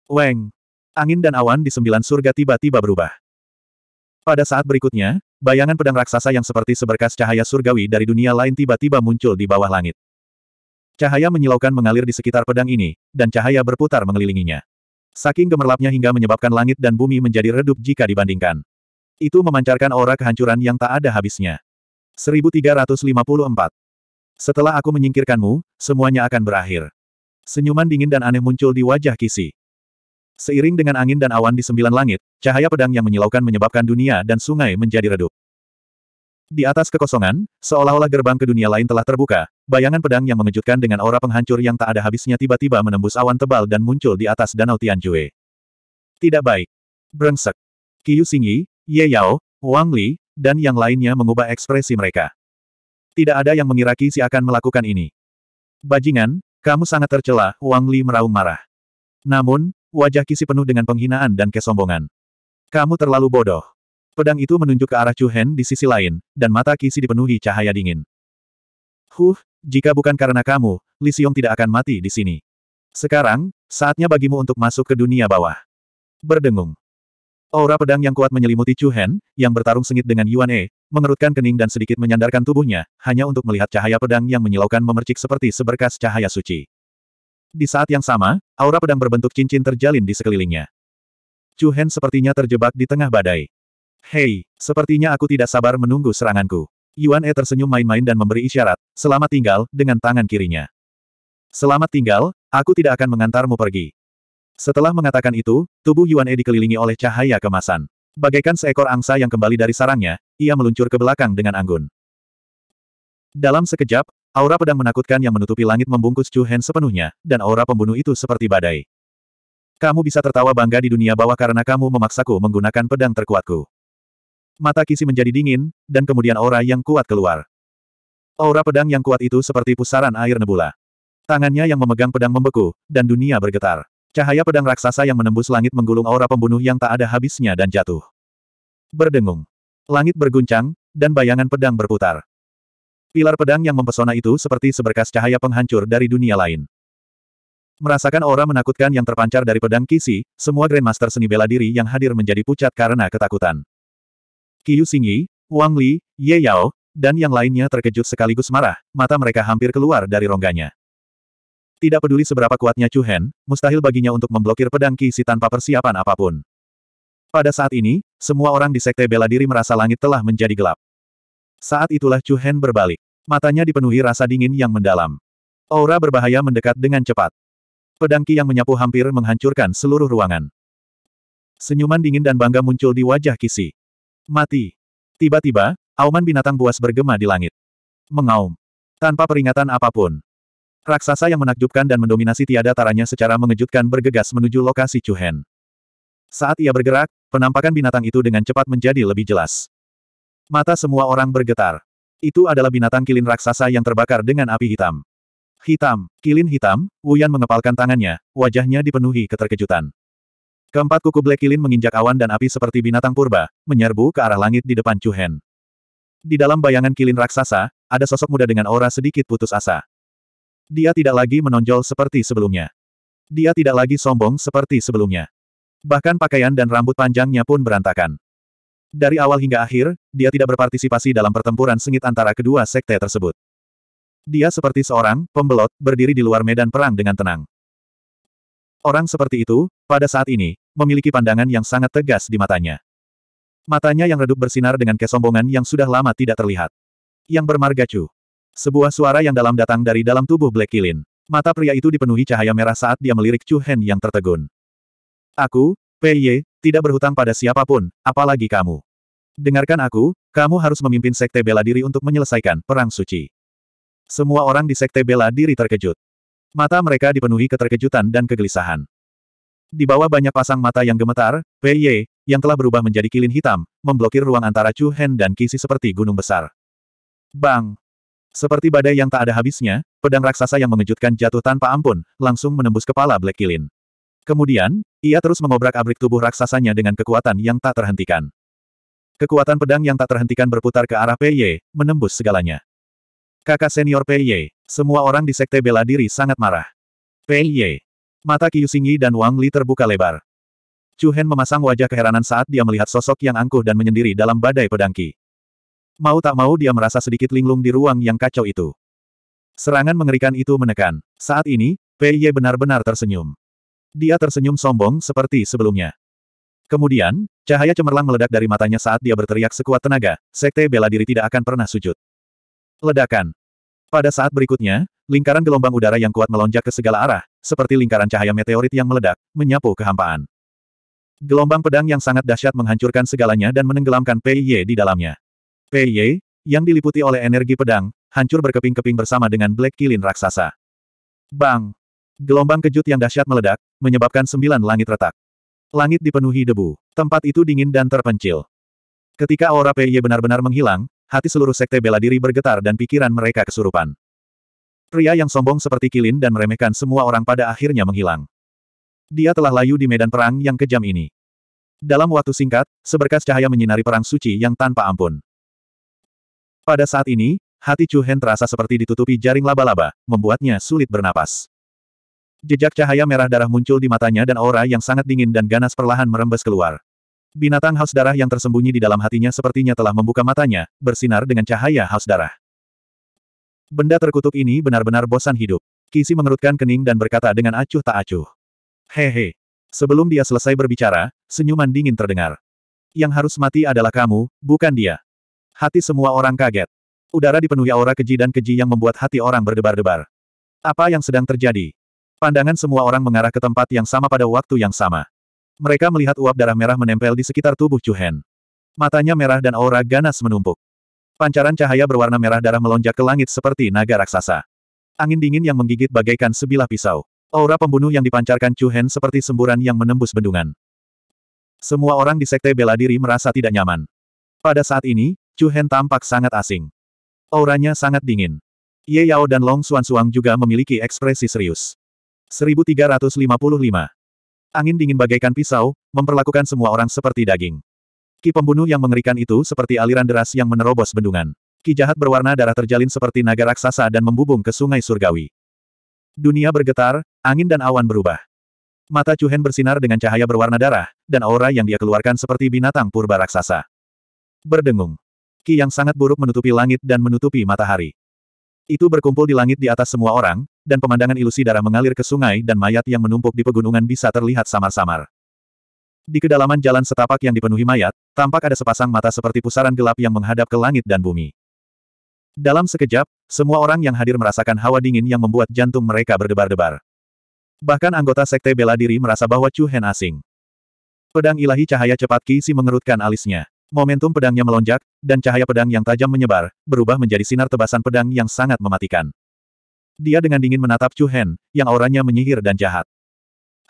Weng. Angin dan awan di sembilan surga tiba-tiba berubah. Pada saat berikutnya, bayangan pedang raksasa yang seperti seberkas cahaya surgawi dari dunia lain tiba-tiba muncul di bawah langit. Cahaya menyilaukan mengalir di sekitar pedang ini, dan cahaya berputar mengelilinginya. Saking gemerlapnya hingga menyebabkan langit dan bumi menjadi redup jika dibandingkan. Itu memancarkan aura kehancuran yang tak ada habisnya. 1354. Setelah aku menyingkirkanmu, semuanya akan berakhir. Senyuman dingin dan aneh muncul di wajah Kisi. Seiring dengan angin dan awan di sembilan langit, cahaya pedang yang menyilaukan menyebabkan dunia dan sungai menjadi redup. Di atas kekosongan, seolah-olah gerbang ke dunia lain telah terbuka, bayangan pedang yang mengejutkan dengan aura penghancur yang tak ada habisnya tiba-tiba menembus awan tebal dan muncul di atas danau Tianjue. Tidak baik. Brengsek. Qiyu Xingyi, Ye Yao, Wang Li, dan yang lainnya mengubah ekspresi mereka. Tidak ada yang mengira Qi Si akan melakukan ini. Bajingan, kamu sangat tercela, Wang Li meraung marah. Namun, Wajah Kisi penuh dengan penghinaan dan kesombongan. Kamu terlalu bodoh. Pedang itu menunjuk ke arah Chu Hen di sisi lain, dan mata Kisi dipenuhi cahaya dingin. Huh, jika bukan karena kamu, Li Xiong tidak akan mati di sini. Sekarang, saatnya bagimu untuk masuk ke dunia bawah. Berdengung. Aura pedang yang kuat menyelimuti Chu Hen, yang bertarung sengit dengan Yuan E, mengerutkan kening dan sedikit menyandarkan tubuhnya, hanya untuk melihat cahaya pedang yang menyilaukan memercik seperti seberkas cahaya suci. Di saat yang sama, aura pedang berbentuk cincin terjalin di sekelilingnya. Chu Hen sepertinya terjebak di tengah badai. Hei, sepertinya aku tidak sabar menunggu seranganku. Yuan E tersenyum main-main dan memberi isyarat, selamat tinggal, dengan tangan kirinya. Selamat tinggal, aku tidak akan mengantarmu pergi. Setelah mengatakan itu, tubuh Yuan E dikelilingi oleh cahaya kemasan. Bagaikan seekor angsa yang kembali dari sarangnya, ia meluncur ke belakang dengan anggun. Dalam sekejap, Aura pedang menakutkan yang menutupi langit membungkus Chu Hen sepenuhnya, dan aura pembunuh itu seperti badai. Kamu bisa tertawa bangga di dunia bawah karena kamu memaksaku menggunakan pedang terkuatku. Mata Kisi menjadi dingin, dan kemudian aura yang kuat keluar. Aura pedang yang kuat itu seperti pusaran air nebula. Tangannya yang memegang pedang membeku, dan dunia bergetar. Cahaya pedang raksasa yang menembus langit menggulung aura pembunuh yang tak ada habisnya dan jatuh. Berdengung. Langit berguncang, dan bayangan pedang berputar. Pilar pedang yang mempesona itu seperti seberkas cahaya penghancur dari dunia lain. Merasakan aura menakutkan yang terpancar dari pedang Kisi, semua Grandmaster seni bela diri yang hadir menjadi pucat karena ketakutan. Qiu Xingyi, Wang Li, Ye Yao, dan yang lainnya terkejut sekaligus marah, mata mereka hampir keluar dari rongganya. Tidak peduli seberapa kuatnya Chu Hen, mustahil baginya untuk memblokir pedang kisi tanpa persiapan apapun. Pada saat ini, semua orang di Sekte Bela Diri merasa langit telah menjadi gelap. Saat itulah Chu Hen berbalik. Matanya dipenuhi rasa dingin yang mendalam. Aura berbahaya mendekat dengan cepat. Pedangki yang menyapu hampir menghancurkan seluruh ruangan. Senyuman dingin dan bangga muncul di wajah Kisi. Mati. Tiba-tiba, auman binatang buas bergema di langit. Mengaum. Tanpa peringatan apapun. Raksasa yang menakjubkan dan mendominasi tiada taranya secara mengejutkan bergegas menuju lokasi Chu Hen. Saat ia bergerak, penampakan binatang itu dengan cepat menjadi lebih jelas. Mata semua orang bergetar. Itu adalah binatang kilin raksasa yang terbakar dengan api hitam. Hitam, kilin hitam, Wuyan mengepalkan tangannya, wajahnya dipenuhi keterkejutan. Keempat kuku Black Kilin menginjak awan dan api seperti binatang purba, menyerbu ke arah langit di depan Chuhen. Di dalam bayangan kilin raksasa, ada sosok muda dengan aura sedikit putus asa. Dia tidak lagi menonjol seperti sebelumnya. Dia tidak lagi sombong seperti sebelumnya. Bahkan pakaian dan rambut panjangnya pun berantakan. Dari awal hingga akhir, dia tidak berpartisipasi dalam pertempuran sengit antara kedua sekte tersebut. Dia seperti seorang pembelot berdiri di luar medan perang dengan tenang. Orang seperti itu, pada saat ini, memiliki pandangan yang sangat tegas di matanya. Matanya yang redup bersinar dengan kesombongan yang sudah lama tidak terlihat. Yang bermargacu. Sebuah suara yang dalam datang dari dalam tubuh Black Kilin. Mata pria itu dipenuhi cahaya merah saat dia melirik Chu Hen yang tertegun. Aku, Pei Ye tidak berhutang pada siapapun, apalagi kamu. Dengarkan aku, kamu harus memimpin Sekte Bela Diri untuk menyelesaikan Perang Suci. Semua orang di Sekte Bela Diri terkejut. Mata mereka dipenuhi keterkejutan dan kegelisahan. Di bawah banyak pasang mata yang gemetar, Pei Ye yang telah berubah menjadi kilin hitam, memblokir ruang antara Chu Hen dan Kisi seperti gunung besar. Bang! Seperti badai yang tak ada habisnya, pedang raksasa yang mengejutkan jatuh tanpa ampun, langsung menembus kepala Black Kilin. Kemudian, ia terus mengobrak-abrik tubuh raksasanya dengan kekuatan yang tak terhentikan. Kekuatan pedang yang tak terhentikan berputar ke arah Pei Ye, menembus segalanya. Kakak senior Pei Ye, semua orang di sekte bela diri sangat marah. Pei Ye, Mata Singyi dan Wang Li terbuka lebar. Chu Hen memasang wajah keheranan saat dia melihat sosok yang angkuh dan menyendiri dalam badai pedang Qi. Mau tak mau dia merasa sedikit linglung di ruang yang kacau itu. Serangan mengerikan itu menekan. Saat ini, Pei Ye benar-benar tersenyum. Dia tersenyum sombong seperti sebelumnya. Kemudian, cahaya cemerlang meledak dari matanya saat dia berteriak sekuat tenaga, sekte bela diri tidak akan pernah sujud. Ledakan. Pada saat berikutnya, lingkaran gelombang udara yang kuat melonjak ke segala arah, seperti lingkaran cahaya meteorit yang meledak, menyapu kehampaan. Gelombang pedang yang sangat dahsyat menghancurkan segalanya dan menenggelamkan Pei Ye di dalamnya. Pei Ye yang diliputi oleh energi pedang, hancur berkeping-keping bersama dengan Black Kilin raksasa. Bang! Gelombang kejut yang dahsyat meledak, menyebabkan sembilan langit retak. Langit dipenuhi debu. Tempat itu dingin dan terpencil. Ketika aura PY benar-benar menghilang, hati seluruh sekte bela diri bergetar dan pikiran mereka kesurupan. Pria yang sombong seperti Kilin dan meremehkan semua orang pada akhirnya menghilang. Dia telah layu di medan perang yang kejam ini. Dalam waktu singkat, seberkas cahaya menyinari perang suci yang tanpa ampun. Pada saat ini, hati Chu Hen terasa seperti ditutupi jaring laba-laba, membuatnya sulit bernapas. Jejak cahaya merah darah muncul di matanya dan aura yang sangat dingin dan ganas perlahan merembes keluar. Binatang haus darah yang tersembunyi di dalam hatinya sepertinya telah membuka matanya, bersinar dengan cahaya haus darah. Benda terkutuk ini benar-benar bosan hidup. Kisi mengerutkan kening dan berkata dengan acuh tak acuh. Hehe. Sebelum dia selesai berbicara, senyuman dingin terdengar. Yang harus mati adalah kamu, bukan dia. Hati semua orang kaget. Udara dipenuhi aura keji dan keji yang membuat hati orang berdebar-debar. Apa yang sedang terjadi? Pandangan semua orang mengarah ke tempat yang sama pada waktu yang sama. Mereka melihat uap darah merah menempel di sekitar tubuh Chu Hen. Matanya merah dan aura ganas menumpuk. Pancaran cahaya berwarna merah darah melonjak ke langit seperti naga raksasa. Angin dingin yang menggigit bagaikan sebilah pisau. Aura pembunuh yang dipancarkan Chu Hen seperti semburan yang menembus bendungan. Semua orang di sekte bela diri merasa tidak nyaman. Pada saat ini, Chu Hen tampak sangat asing. Auranya sangat dingin. Ye Yao dan Long Xuan Suang juga memiliki ekspresi serius. 1355. Angin dingin bagaikan pisau, memperlakukan semua orang seperti daging. Ki pembunuh yang mengerikan itu seperti aliran deras yang menerobos bendungan. Ki jahat berwarna darah terjalin seperti naga raksasa dan membubung ke sungai surgawi. Dunia bergetar, angin dan awan berubah. Mata Chuhen bersinar dengan cahaya berwarna darah, dan aura yang dia keluarkan seperti binatang purba raksasa. Berdengung. Ki yang sangat buruk menutupi langit dan menutupi matahari. Itu berkumpul di langit di atas semua orang, dan pemandangan ilusi darah mengalir ke sungai dan mayat yang menumpuk di pegunungan bisa terlihat samar-samar. Di kedalaman jalan setapak yang dipenuhi mayat, tampak ada sepasang mata seperti pusaran gelap yang menghadap ke langit dan bumi. Dalam sekejap, semua orang yang hadir merasakan hawa dingin yang membuat jantung mereka berdebar-debar. Bahkan anggota sekte bela diri merasa bahwa Chu Hen asing. Pedang ilahi cahaya cepat Kisi mengerutkan alisnya. Momentum pedangnya melonjak, dan cahaya pedang yang tajam menyebar, berubah menjadi sinar tebasan pedang yang sangat mematikan dia dengan dingin menatap Chu Hen, yang auranya menyihir dan jahat.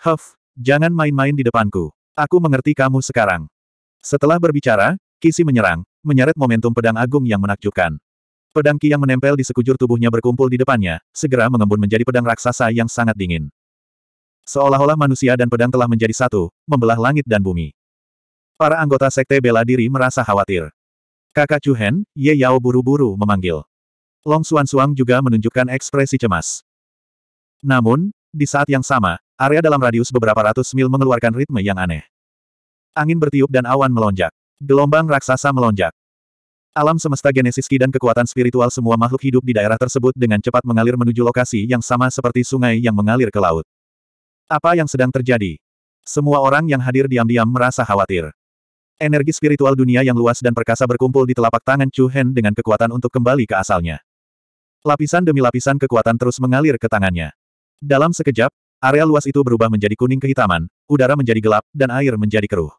Huff, jangan main-main di depanku. Aku mengerti kamu sekarang. Setelah berbicara, Kisi menyerang, menyeret momentum pedang agung yang menakjubkan. Pedang Ki yang menempel di sekujur tubuhnya berkumpul di depannya, segera mengembun menjadi pedang raksasa yang sangat dingin. Seolah-olah manusia dan pedang telah menjadi satu, membelah langit dan bumi. Para anggota sekte bela diri merasa khawatir. Kakak Chu Hen, Ye Yao buru-buru memanggil. Long Suan Suang juga menunjukkan ekspresi cemas. Namun, di saat yang sama, area dalam radius beberapa ratus mil mengeluarkan ritme yang aneh. Angin bertiup dan awan melonjak. Gelombang raksasa melonjak. Alam semesta genesis dan kekuatan spiritual semua makhluk hidup di daerah tersebut dengan cepat mengalir menuju lokasi yang sama seperti sungai yang mengalir ke laut. Apa yang sedang terjadi? Semua orang yang hadir diam-diam merasa khawatir. Energi spiritual dunia yang luas dan perkasa berkumpul di telapak tangan Chu Hen dengan kekuatan untuk kembali ke asalnya. Lapisan demi lapisan kekuatan terus mengalir ke tangannya. Dalam sekejap, area luas itu berubah menjadi kuning kehitaman, udara menjadi gelap, dan air menjadi keruh.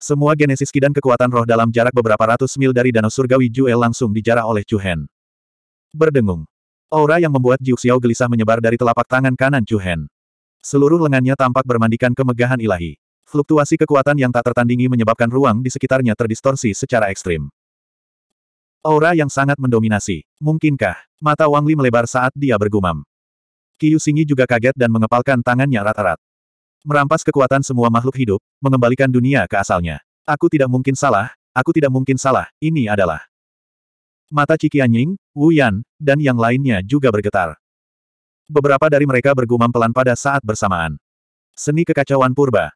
Semua genesis ki dan kekuatan roh dalam jarak beberapa ratus mil dari danau surgawi Juel langsung dijarah oleh Chu Hen. Berdengung. Aura yang membuat Jiu Xiao gelisah menyebar dari telapak tangan kanan Chu Hen. Seluruh lengannya tampak bermandikan kemegahan ilahi. Fluktuasi kekuatan yang tak tertandingi menyebabkan ruang di sekitarnya terdistorsi secara ekstrim. Aura yang sangat mendominasi. Mungkinkah? Mata Wang Li melebar saat dia bergumam. Kiyu Singi juga kaget dan mengepalkan tangannya erat-erat. Merampas kekuatan semua makhluk hidup, mengembalikan dunia ke asalnya. Aku tidak mungkin salah, aku tidak mungkin salah, ini adalah. Mata Cikianying, Wu Yan, dan yang lainnya juga bergetar. Beberapa dari mereka bergumam pelan pada saat bersamaan. Seni kekacauan purba.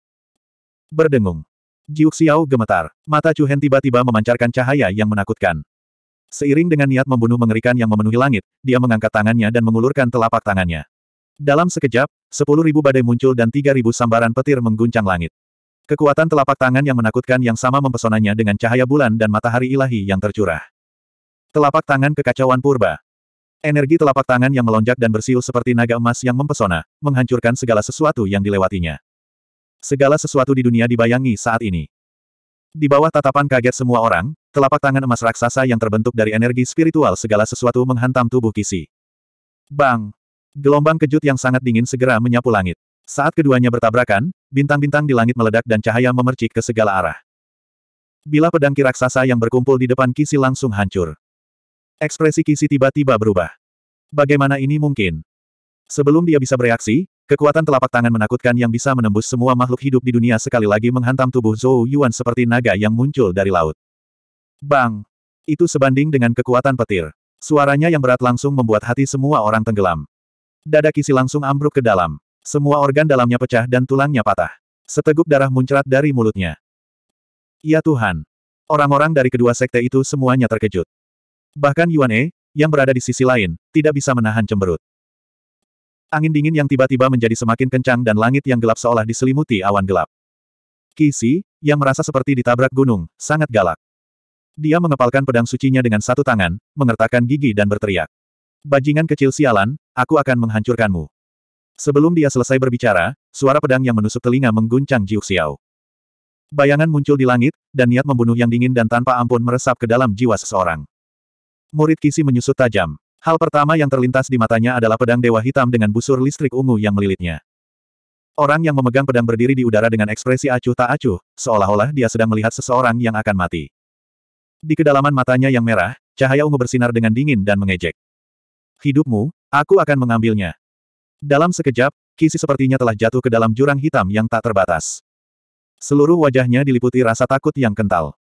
Berdengung. Jiuxiao Xiao gemetar. Mata Chu Hen tiba-tiba memancarkan cahaya yang menakutkan. Seiring dengan niat membunuh mengerikan yang memenuhi langit, dia mengangkat tangannya dan mengulurkan telapak tangannya. Dalam sekejap, sepuluh ribu badai muncul dan tiga ribu sambaran petir mengguncang langit. Kekuatan telapak tangan yang menakutkan yang sama mempesonanya dengan cahaya bulan dan matahari ilahi yang tercurah. Telapak tangan kekacauan purba. Energi telapak tangan yang melonjak dan bersiul seperti naga emas yang mempesona, menghancurkan segala sesuatu yang dilewatinya. Segala sesuatu di dunia dibayangi saat ini. Di bawah tatapan kaget semua orang, telapak tangan emas raksasa yang terbentuk dari energi spiritual segala sesuatu menghantam tubuh Kisi. Bang! Gelombang kejut yang sangat dingin segera menyapu langit. Saat keduanya bertabrakan, bintang-bintang di langit meledak dan cahaya memercik ke segala arah. Bila pedang ki raksasa yang berkumpul di depan Kisi langsung hancur. Ekspresi Kisi tiba-tiba berubah. Bagaimana ini mungkin? Sebelum dia bisa bereaksi, Kekuatan telapak tangan menakutkan yang bisa menembus semua makhluk hidup di dunia sekali lagi menghantam tubuh Zhou Yuan seperti naga yang muncul dari laut. Bang! Itu sebanding dengan kekuatan petir. Suaranya yang berat langsung membuat hati semua orang tenggelam. Dada kisi langsung ambruk ke dalam. Semua organ dalamnya pecah dan tulangnya patah. Seteguk darah muncrat dari mulutnya. Ya Tuhan! Orang-orang dari kedua sekte itu semuanya terkejut. Bahkan Yuan E, yang berada di sisi lain, tidak bisa menahan cemberut. Angin dingin yang tiba-tiba menjadi semakin kencang dan langit yang gelap seolah diselimuti awan gelap. Kisi, yang merasa seperti ditabrak gunung, sangat galak. Dia mengepalkan pedang sucinya dengan satu tangan, mengertakkan gigi dan berteriak. Bajingan kecil sialan, aku akan menghancurkanmu. Sebelum dia selesai berbicara, suara pedang yang menusuk telinga mengguncang Jiu Xiao. Bayangan muncul di langit, dan niat membunuh yang dingin dan tanpa ampun meresap ke dalam jiwa seseorang. Murid Kisi menyusut tajam. Hal pertama yang terlintas di matanya adalah pedang dewa hitam dengan busur listrik ungu yang melilitnya. Orang yang memegang pedang berdiri di udara dengan ekspresi acuh tak acuh, seolah-olah dia sedang melihat seseorang yang akan mati. Di kedalaman matanya yang merah, cahaya ungu bersinar dengan dingin dan mengejek. Hidupmu, aku akan mengambilnya. Dalam sekejap, Kisi sepertinya telah jatuh ke dalam jurang hitam yang tak terbatas. Seluruh wajahnya diliputi rasa takut yang kental.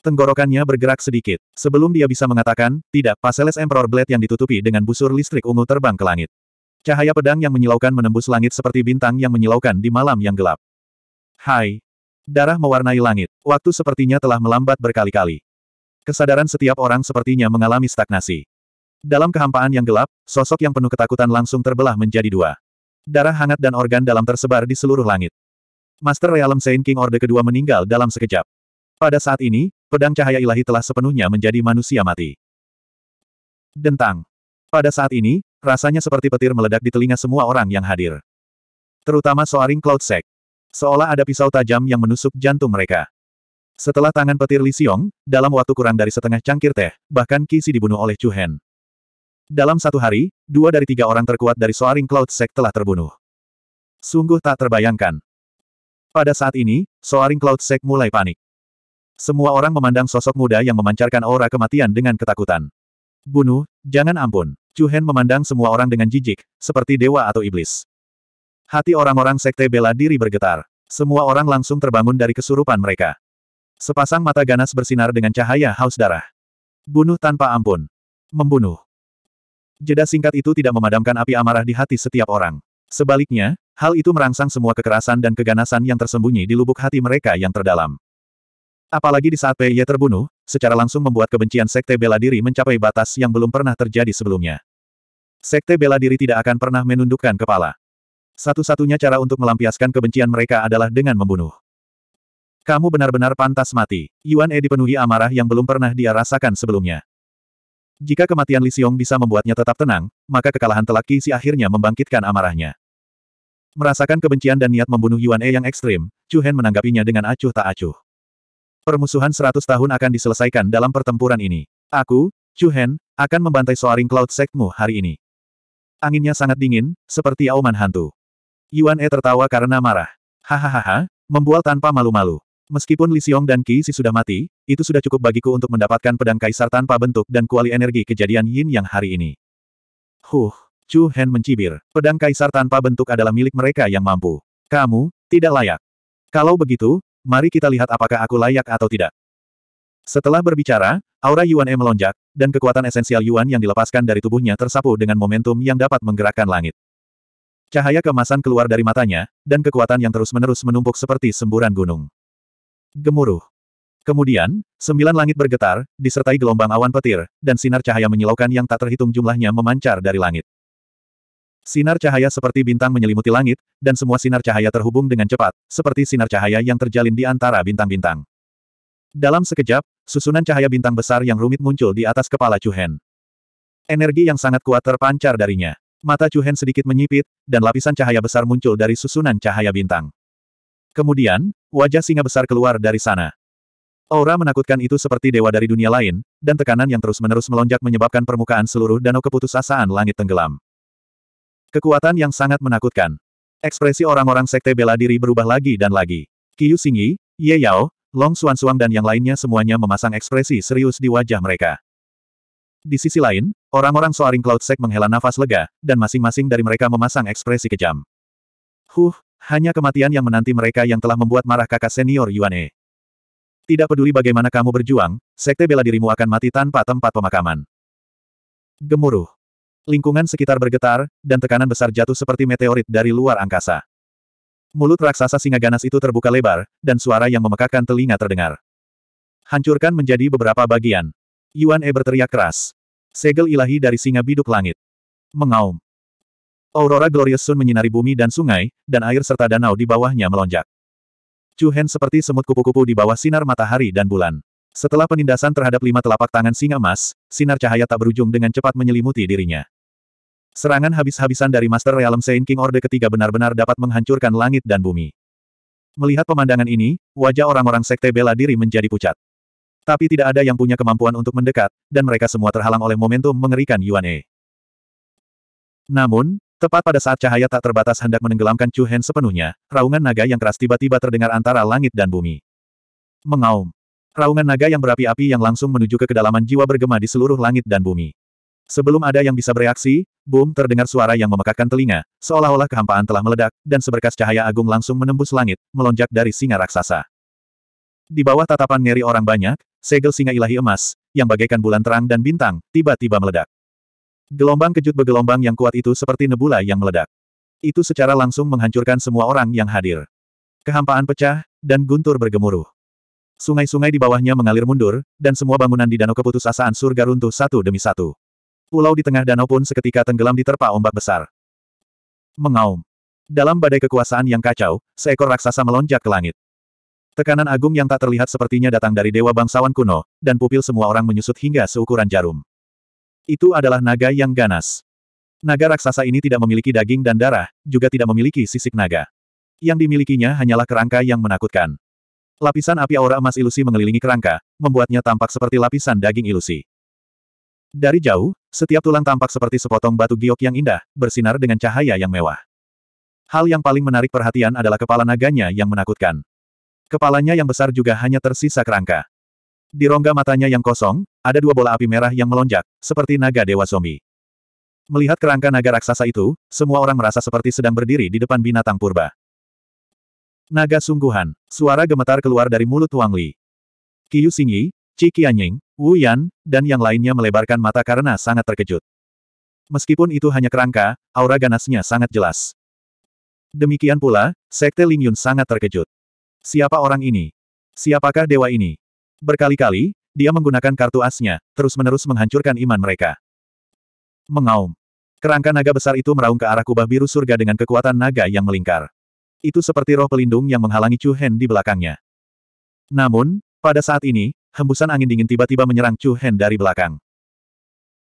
Tenggorokannya bergerak sedikit. Sebelum dia bisa mengatakan, tidak, Paseles Emperor Blade yang ditutupi dengan busur listrik ungu terbang ke langit. Cahaya pedang yang menyilaukan menembus langit seperti bintang yang menyilaukan di malam yang gelap. Hai. Darah mewarnai langit. Waktu sepertinya telah melambat berkali-kali. Kesadaran setiap orang sepertinya mengalami stagnasi. Dalam kehampaan yang gelap, sosok yang penuh ketakutan langsung terbelah menjadi dua. Darah hangat dan organ dalam tersebar di seluruh langit. Master Realm Saint King Orde kedua meninggal dalam sekejap. Pada saat ini, Pedang cahaya ilahi telah sepenuhnya menjadi manusia mati. Dentang. Pada saat ini, rasanya seperti petir meledak di telinga semua orang yang hadir. Terutama Soaring Cloud Sec. Seolah ada pisau tajam yang menusuk jantung mereka. Setelah tangan petir Li Xiong, dalam waktu kurang dari setengah cangkir teh, bahkan Kisi dibunuh oleh Chu Hen. Dalam satu hari, dua dari tiga orang terkuat dari Soaring Cloud Sect telah terbunuh. Sungguh tak terbayangkan. Pada saat ini, Soaring Cloud Sect mulai panik. Semua orang memandang sosok muda yang memancarkan aura kematian dengan ketakutan. Bunuh, jangan ampun. Chu Hen memandang semua orang dengan jijik, seperti dewa atau iblis. Hati orang-orang sekte bela diri bergetar. Semua orang langsung terbangun dari kesurupan mereka. Sepasang mata ganas bersinar dengan cahaya haus darah. Bunuh tanpa ampun. Membunuh. Jeda singkat itu tidak memadamkan api amarah di hati setiap orang. Sebaliknya, hal itu merangsang semua kekerasan dan keganasan yang tersembunyi di lubuk hati mereka yang terdalam. Apalagi di saat Ye terbunuh, secara langsung membuat kebencian Sekte Bela Diri mencapai batas yang belum pernah terjadi sebelumnya. Sekte Bela Diri tidak akan pernah menundukkan kepala. Satu-satunya cara untuk melampiaskan kebencian mereka adalah dengan membunuh. Kamu benar-benar pantas mati. Yuan E dipenuhi amarah yang belum pernah dia rasakan sebelumnya. Jika kematian Li Xiong bisa membuatnya tetap tenang, maka kekalahan telak Qi si akhirnya membangkitkan amarahnya. Merasakan kebencian dan niat membunuh Yuan E yang ekstrim, Chu Hen menanggapinya dengan acuh tak acuh permusuhan seratus tahun akan diselesaikan dalam pertempuran ini. Aku, Chu Hen, akan membantai Soaring Cloud Sektmu hari ini. Anginnya sangat dingin, seperti auman hantu. Yuan E tertawa karena marah. Hahaha, membual tanpa malu-malu. Meskipun Li Xiong dan Qi Si sudah mati, itu sudah cukup bagiku untuk mendapatkan pedang kaisar tanpa bentuk dan kuali energi kejadian Yin yang hari ini. Huh, Chu Hen mencibir. Pedang kaisar tanpa bentuk adalah milik mereka yang mampu. Kamu, tidak layak. Kalau begitu, mari kita lihat apakah aku layak atau tidak. Setelah berbicara, aura Yuan E melonjak, dan kekuatan esensial Yuan yang dilepaskan dari tubuhnya tersapu dengan momentum yang dapat menggerakkan langit. Cahaya kemasan keluar dari matanya, dan kekuatan yang terus-menerus menumpuk seperti semburan gunung. Gemuruh. Kemudian, sembilan langit bergetar, disertai gelombang awan petir, dan sinar cahaya menyilaukan yang tak terhitung jumlahnya memancar dari langit. Sinar cahaya seperti bintang menyelimuti langit, dan semua sinar cahaya terhubung dengan cepat, seperti sinar cahaya yang terjalin di antara bintang-bintang. Dalam sekejap, susunan cahaya bintang besar yang rumit muncul di atas kepala Chu Hen. Energi yang sangat kuat terpancar darinya. Mata Chu Hen sedikit menyipit, dan lapisan cahaya besar muncul dari susunan cahaya bintang. Kemudian, wajah singa besar keluar dari sana. Aura menakutkan itu seperti dewa dari dunia lain, dan tekanan yang terus-menerus melonjak menyebabkan permukaan seluruh danau keputusasaan langit tenggelam. Kekuatan yang sangat menakutkan. Ekspresi orang-orang sekte bela diri berubah lagi dan lagi. Qiu Xingyi, Ye Yao, Long Xuan Xuang dan yang lainnya semuanya memasang ekspresi serius di wajah mereka. Di sisi lain, orang-orang Soaring Cloud Sect menghela nafas lega, dan masing-masing dari mereka memasang ekspresi kejam. Huh, hanya kematian yang menanti mereka yang telah membuat marah kakak senior Yuan E. Tidak peduli bagaimana kamu berjuang, sekte bela dirimu akan mati tanpa tempat pemakaman. Gemuruh. Lingkungan sekitar bergetar, dan tekanan besar jatuh seperti meteorit dari luar angkasa. Mulut raksasa singa ganas itu terbuka lebar, dan suara yang memekakkan telinga terdengar. Hancurkan menjadi beberapa bagian. Yuan E berteriak keras. Segel ilahi dari singa biduk langit. Mengaum. Aurora Glorious Sun menyinari bumi dan sungai, dan air serta danau di bawahnya melonjak. Chu Hen seperti semut kupu-kupu di bawah sinar matahari dan bulan. Setelah penindasan terhadap lima telapak tangan singa emas, sinar cahaya tak berujung dengan cepat menyelimuti dirinya. Serangan habis-habisan dari Master Realm Saint King Orde ketiga benar-benar dapat menghancurkan langit dan bumi. Melihat pemandangan ini, wajah orang-orang sekte bela diri menjadi pucat. Tapi tidak ada yang punya kemampuan untuk mendekat, dan mereka semua terhalang oleh momentum mengerikan Yuan E. Namun, tepat pada saat cahaya tak terbatas hendak menenggelamkan Chu Hen sepenuhnya, raungan naga yang keras tiba-tiba terdengar antara langit dan bumi. Mengaum. Raungan naga yang berapi-api yang langsung menuju ke kedalaman jiwa bergema di seluruh langit dan bumi. Sebelum ada yang bisa bereaksi, boom terdengar suara yang memekakkan telinga, seolah-olah kehampaan telah meledak, dan seberkas cahaya agung langsung menembus langit, melonjak dari singa raksasa. Di bawah tatapan ngeri orang banyak, segel singa ilahi emas, yang bagaikan bulan terang dan bintang, tiba-tiba meledak. Gelombang kejut bergelombang yang kuat itu seperti nebula yang meledak. Itu secara langsung menghancurkan semua orang yang hadir. Kehampaan pecah, dan guntur bergemuruh. Sungai-sungai di bawahnya mengalir mundur, dan semua bangunan di danau keputusasaan surga runtuh satu demi satu. Pulau di tengah danau pun seketika tenggelam di terpa ombak besar. Mengaum. Dalam badai kekuasaan yang kacau, seekor raksasa melonjak ke langit. Tekanan agung yang tak terlihat sepertinya datang dari dewa bangsawan kuno, dan pupil semua orang menyusut hingga seukuran jarum. Itu adalah naga yang ganas. Naga raksasa ini tidak memiliki daging dan darah, juga tidak memiliki sisik naga. Yang dimilikinya hanyalah kerangka yang menakutkan. Lapisan api aura emas ilusi mengelilingi kerangka, membuatnya tampak seperti lapisan daging ilusi. Dari jauh, setiap tulang tampak seperti sepotong batu giok yang indah, bersinar dengan cahaya yang mewah. Hal yang paling menarik perhatian adalah kepala naganya yang menakutkan. Kepalanya yang besar juga hanya tersisa kerangka. Di rongga matanya yang kosong, ada dua bola api merah yang melonjak, seperti naga dewa zombie. Melihat kerangka naga raksasa itu, semua orang merasa seperti sedang berdiri di depan binatang purba. Naga sungguhan. Suara gemetar keluar dari mulut Wang Li. Qiu Xingyi, Qi Qianying, Wu Yan, dan yang lainnya melebarkan mata karena sangat terkejut. Meskipun itu hanya kerangka, aura ganasnya sangat jelas. Demikian pula, Sekte Ling Yun sangat terkejut. Siapa orang ini? Siapakah dewa ini? Berkali-kali, dia menggunakan kartu asnya, terus-menerus menghancurkan iman mereka. Mengaum. Kerangka naga besar itu meraung ke arah kubah biru surga dengan kekuatan naga yang melingkar. Itu seperti roh pelindung yang menghalangi Chu Hen di belakangnya. Namun, pada saat ini, hembusan angin dingin tiba-tiba menyerang Chu Hen dari belakang.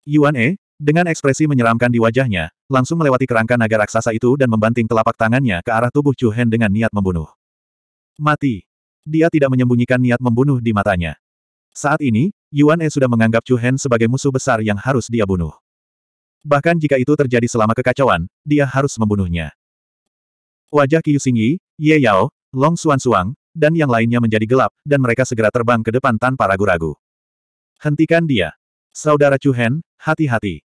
Yuan E, dengan ekspresi menyeramkan di wajahnya, langsung melewati kerangka naga raksasa itu dan membanting telapak tangannya ke arah tubuh Chu Hen dengan niat membunuh. Mati. Dia tidak menyembunyikan niat membunuh di matanya. Saat ini, Yuan E sudah menganggap Chu Hen sebagai musuh besar yang harus dia bunuh. Bahkan jika itu terjadi selama kekacauan, dia harus membunuhnya. Wajah Qiu Xingyi, Ye Yao, Long Xuan Xuan, dan yang lainnya menjadi gelap, dan mereka segera terbang ke depan tanpa ragu-ragu. Hentikan dia. Saudara Chu Hen, hati-hati.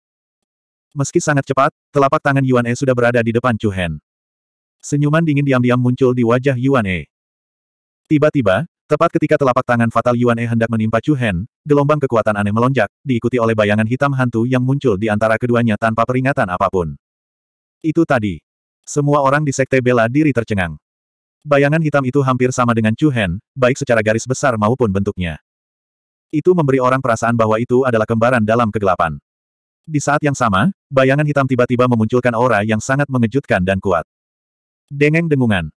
Meski sangat cepat, telapak tangan Yuan E sudah berada di depan Chu Hen. Senyuman dingin diam-diam muncul di wajah Yuan E. Tiba-tiba, tepat ketika telapak tangan fatal Yuan E hendak menimpa Chu Hen, gelombang kekuatan aneh melonjak, diikuti oleh bayangan hitam hantu yang muncul di antara keduanya tanpa peringatan apapun. Itu tadi. Semua orang di sekte bela diri tercengang. Bayangan hitam itu hampir sama dengan Chu Hen, baik secara garis besar maupun bentuknya. Itu memberi orang perasaan bahwa itu adalah kembaran dalam kegelapan. Di saat yang sama, bayangan hitam tiba-tiba memunculkan aura yang sangat mengejutkan dan kuat. Dengeng dengungan.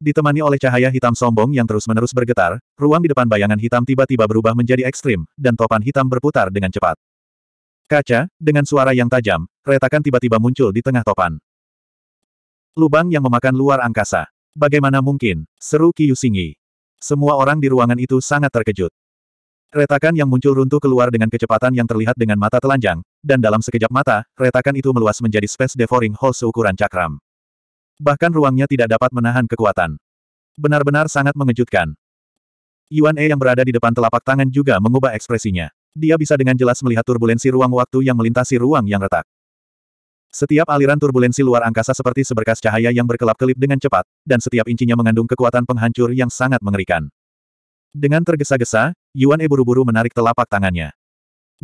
Ditemani oleh cahaya hitam sombong yang terus-menerus bergetar, ruang di depan bayangan hitam tiba-tiba berubah menjadi ekstrim, dan topan hitam berputar dengan cepat. Kaca, dengan suara yang tajam, retakan tiba-tiba muncul di tengah topan. Lubang yang memakan luar angkasa. Bagaimana mungkin, seru Singi. Semua orang di ruangan itu sangat terkejut. Retakan yang muncul runtuh keluar dengan kecepatan yang terlihat dengan mata telanjang, dan dalam sekejap mata, retakan itu meluas menjadi space devouring hole seukuran cakram. Bahkan ruangnya tidak dapat menahan kekuatan. Benar-benar sangat mengejutkan. Yuan E yang berada di depan telapak tangan juga mengubah ekspresinya. Dia bisa dengan jelas melihat turbulensi ruang waktu yang melintasi ruang yang retak. Setiap aliran turbulensi luar angkasa seperti seberkas cahaya yang berkelap-kelip dengan cepat, dan setiap incinya mengandung kekuatan penghancur yang sangat mengerikan. Dengan tergesa-gesa, Yuan E buru-buru menarik telapak tangannya.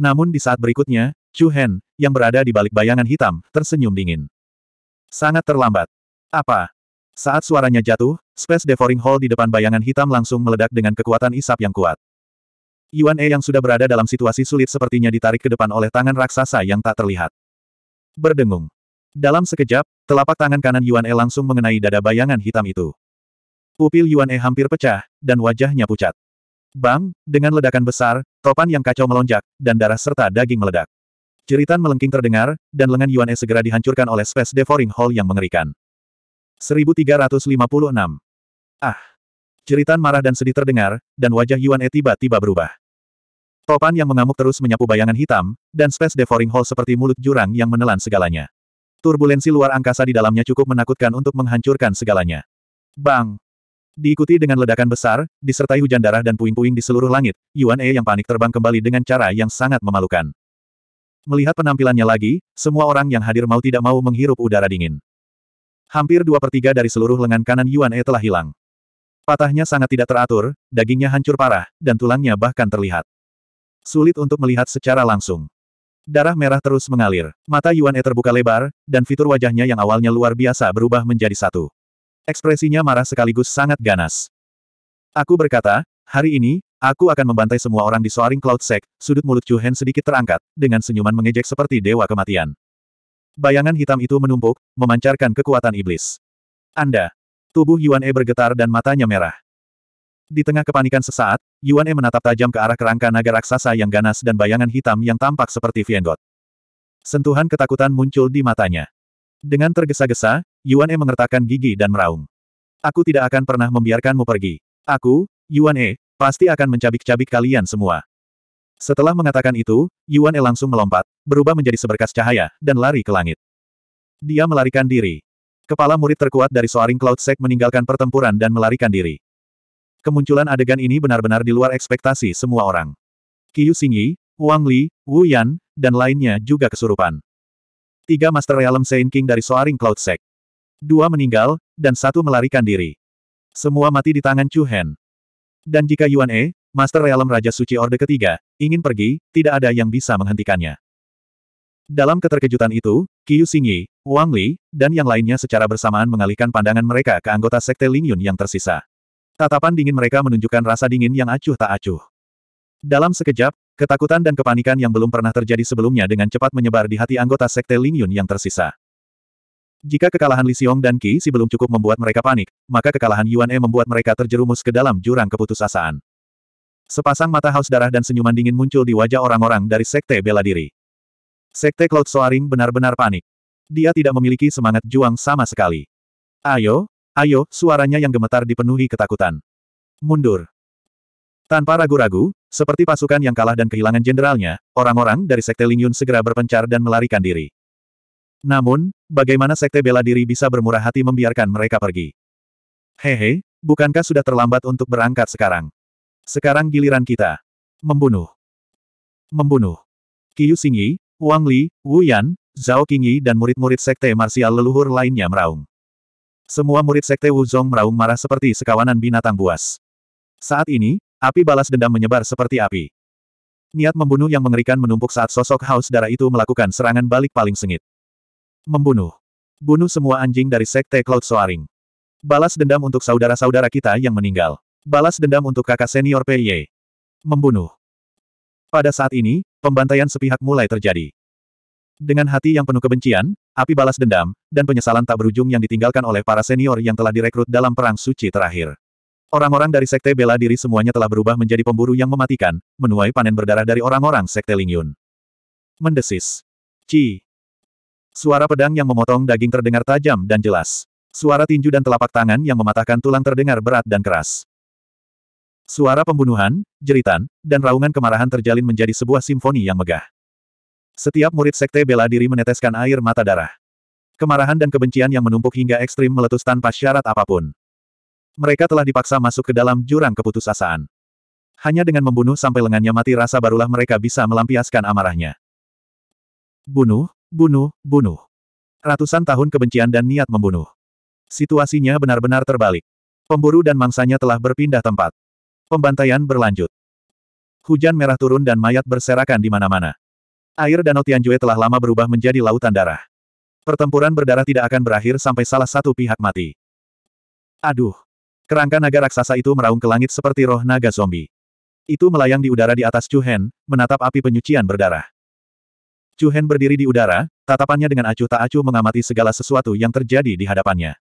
Namun di saat berikutnya, Chu Hen, yang berada di balik bayangan hitam, tersenyum dingin. Sangat terlambat. Apa? Saat suaranya jatuh, Space Devouring Hall di depan bayangan hitam langsung meledak dengan kekuatan isap yang kuat. Yuan E yang sudah berada dalam situasi sulit sepertinya ditarik ke depan oleh tangan raksasa yang tak terlihat. Berdengung. Dalam sekejap, telapak tangan kanan Yuan E langsung mengenai dada bayangan hitam itu. Pupil Yuan E hampir pecah, dan wajahnya pucat. Bang, dengan ledakan besar, topan yang kacau melonjak, dan darah serta daging meledak. Jeritan melengking terdengar, dan lengan Yuan E segera dihancurkan oleh Space Devouring Hall yang mengerikan. 1356. Ah! Jeritan marah dan sedih terdengar, dan wajah Yuan E tiba-tiba berubah. Topan yang mengamuk terus menyapu bayangan hitam, dan Space Devouring Hall seperti mulut jurang yang menelan segalanya. Turbulensi luar angkasa di dalamnya cukup menakutkan untuk menghancurkan segalanya. Bang! Diikuti dengan ledakan besar, disertai hujan darah dan puing-puing di seluruh langit, Yuan E yang panik terbang kembali dengan cara yang sangat memalukan. Melihat penampilannya lagi, semua orang yang hadir mau tidak mau menghirup udara dingin. Hampir dua per tiga dari seluruh lengan kanan Yuan E telah hilang. Patahnya sangat tidak teratur, dagingnya hancur parah, dan tulangnya bahkan terlihat. Sulit untuk melihat secara langsung. Darah merah terus mengalir. Mata Yuan E terbuka lebar, dan fitur wajahnya yang awalnya luar biasa berubah menjadi satu. Ekspresinya marah sekaligus sangat ganas. Aku berkata, hari ini, aku akan membantai semua orang di Soaring Cloud Sect, sudut mulut Chu Hen sedikit terangkat, dengan senyuman mengejek seperti dewa kematian. Bayangan hitam itu menumpuk, memancarkan kekuatan iblis. Anda. Tubuh Yuan E bergetar dan matanya merah. Di tengah kepanikan sesaat, Yuan E menatap tajam ke arah kerangka naga raksasa yang ganas dan bayangan hitam yang tampak seperti Viengot. Sentuhan ketakutan muncul di matanya. Dengan tergesa-gesa, Yuan E mengertakkan gigi dan meraung. Aku tidak akan pernah membiarkanmu pergi. Aku, Yuan E, pasti akan mencabik-cabik kalian semua. Setelah mengatakan itu, Yuan E langsung melompat, berubah menjadi seberkas cahaya, dan lari ke langit. Dia melarikan diri. Kepala murid terkuat dari Soaring Cloud Sect meninggalkan pertempuran dan melarikan diri. Kemunculan adegan ini benar-benar di luar ekspektasi semua orang. Qiu Xingyi, Wang Li, Wu Yan, dan lainnya juga kesurupan. Tiga Master Realm Saint King dari Soaring Cloud Sect. Dua meninggal, dan satu melarikan diri. Semua mati di tangan Chu Hen. Dan jika Yuan E, Master Realm Raja Suci Orde Ketiga, ingin pergi, tidak ada yang bisa menghentikannya. Dalam keterkejutan itu, Qiu Xingyi, Wang Li, dan yang lainnya secara bersamaan mengalihkan pandangan mereka ke anggota Sekte Lingyun yang tersisa. Tatapan dingin mereka menunjukkan rasa dingin yang acuh tak acuh. Dalam sekejap, ketakutan dan kepanikan yang belum pernah terjadi sebelumnya dengan cepat menyebar di hati anggota sekte Ling Yun yang tersisa. Jika kekalahan Li Xiong dan Qi Si belum cukup membuat mereka panik, maka kekalahan Yuan E membuat mereka terjerumus ke dalam jurang keputusasaan. Sepasang mata haus darah dan senyuman dingin muncul di wajah orang-orang dari Sekte Bela Diri. Sekte Cloud Soaring benar-benar panik. Dia tidak memiliki semangat juang sama sekali. Ayo, Ayo, suaranya yang gemetar dipenuhi ketakutan. Mundur. Tanpa ragu-ragu, seperti pasukan yang kalah dan kehilangan jenderalnya, orang-orang dari Sekte Lingyun segera berpencar dan melarikan diri. Namun, bagaimana Sekte Bela Diri bisa bermurah hati membiarkan mereka pergi? Hehe, bukankah sudah terlambat untuk berangkat sekarang? Sekarang giliran kita. Membunuh. Membunuh. Qiu Xingyi, Wang Li, Wu Yan, Zhao Qingyi dan murid-murid Sekte Martial Leluhur lainnya meraung. Semua murid sekte Wuzong meraung marah seperti sekawanan binatang buas. Saat ini, api balas dendam menyebar seperti api. Niat membunuh yang mengerikan menumpuk saat sosok haus darah itu melakukan serangan balik paling sengit. Membunuh. Bunuh semua anjing dari sekte Cloud Soaring. Balas dendam untuk saudara-saudara kita yang meninggal. Balas dendam untuk kakak senior PY. Membunuh. Pada saat ini, pembantaian sepihak mulai terjadi. Dengan hati yang penuh kebencian, api balas dendam, dan penyesalan tak berujung yang ditinggalkan oleh para senior yang telah direkrut dalam perang suci terakhir. Orang-orang dari sekte bela diri semuanya telah berubah menjadi pemburu yang mematikan, menuai panen berdarah dari orang-orang sekte Lingyun. Mendesis. Ci. Suara pedang yang memotong daging terdengar tajam dan jelas. Suara tinju dan telapak tangan yang mematahkan tulang terdengar berat dan keras. Suara pembunuhan, jeritan, dan raungan kemarahan terjalin menjadi sebuah simfoni yang megah. Setiap murid sekte bela diri meneteskan air mata darah. Kemarahan dan kebencian yang menumpuk hingga ekstrim meletus tanpa syarat apapun. Mereka telah dipaksa masuk ke dalam jurang keputusasaan. Hanya dengan membunuh sampai lengannya mati rasa barulah mereka bisa melampiaskan amarahnya. Bunuh, bunuh, bunuh. Ratusan tahun kebencian dan niat membunuh. Situasinya benar-benar terbalik. Pemburu dan mangsanya telah berpindah tempat. Pembantaian berlanjut. Hujan merah turun dan mayat berserakan di mana-mana. Air Danau Tianjue telah lama berubah menjadi lautan darah. Pertempuran berdarah tidak akan berakhir sampai salah satu pihak mati. Aduh! Kerangka naga raksasa itu meraung ke langit seperti roh naga zombie. Itu melayang di udara di atas Chu Hen, menatap api penyucian berdarah. Chu Hen berdiri di udara, tatapannya dengan acuh tak acuh mengamati segala sesuatu yang terjadi di hadapannya.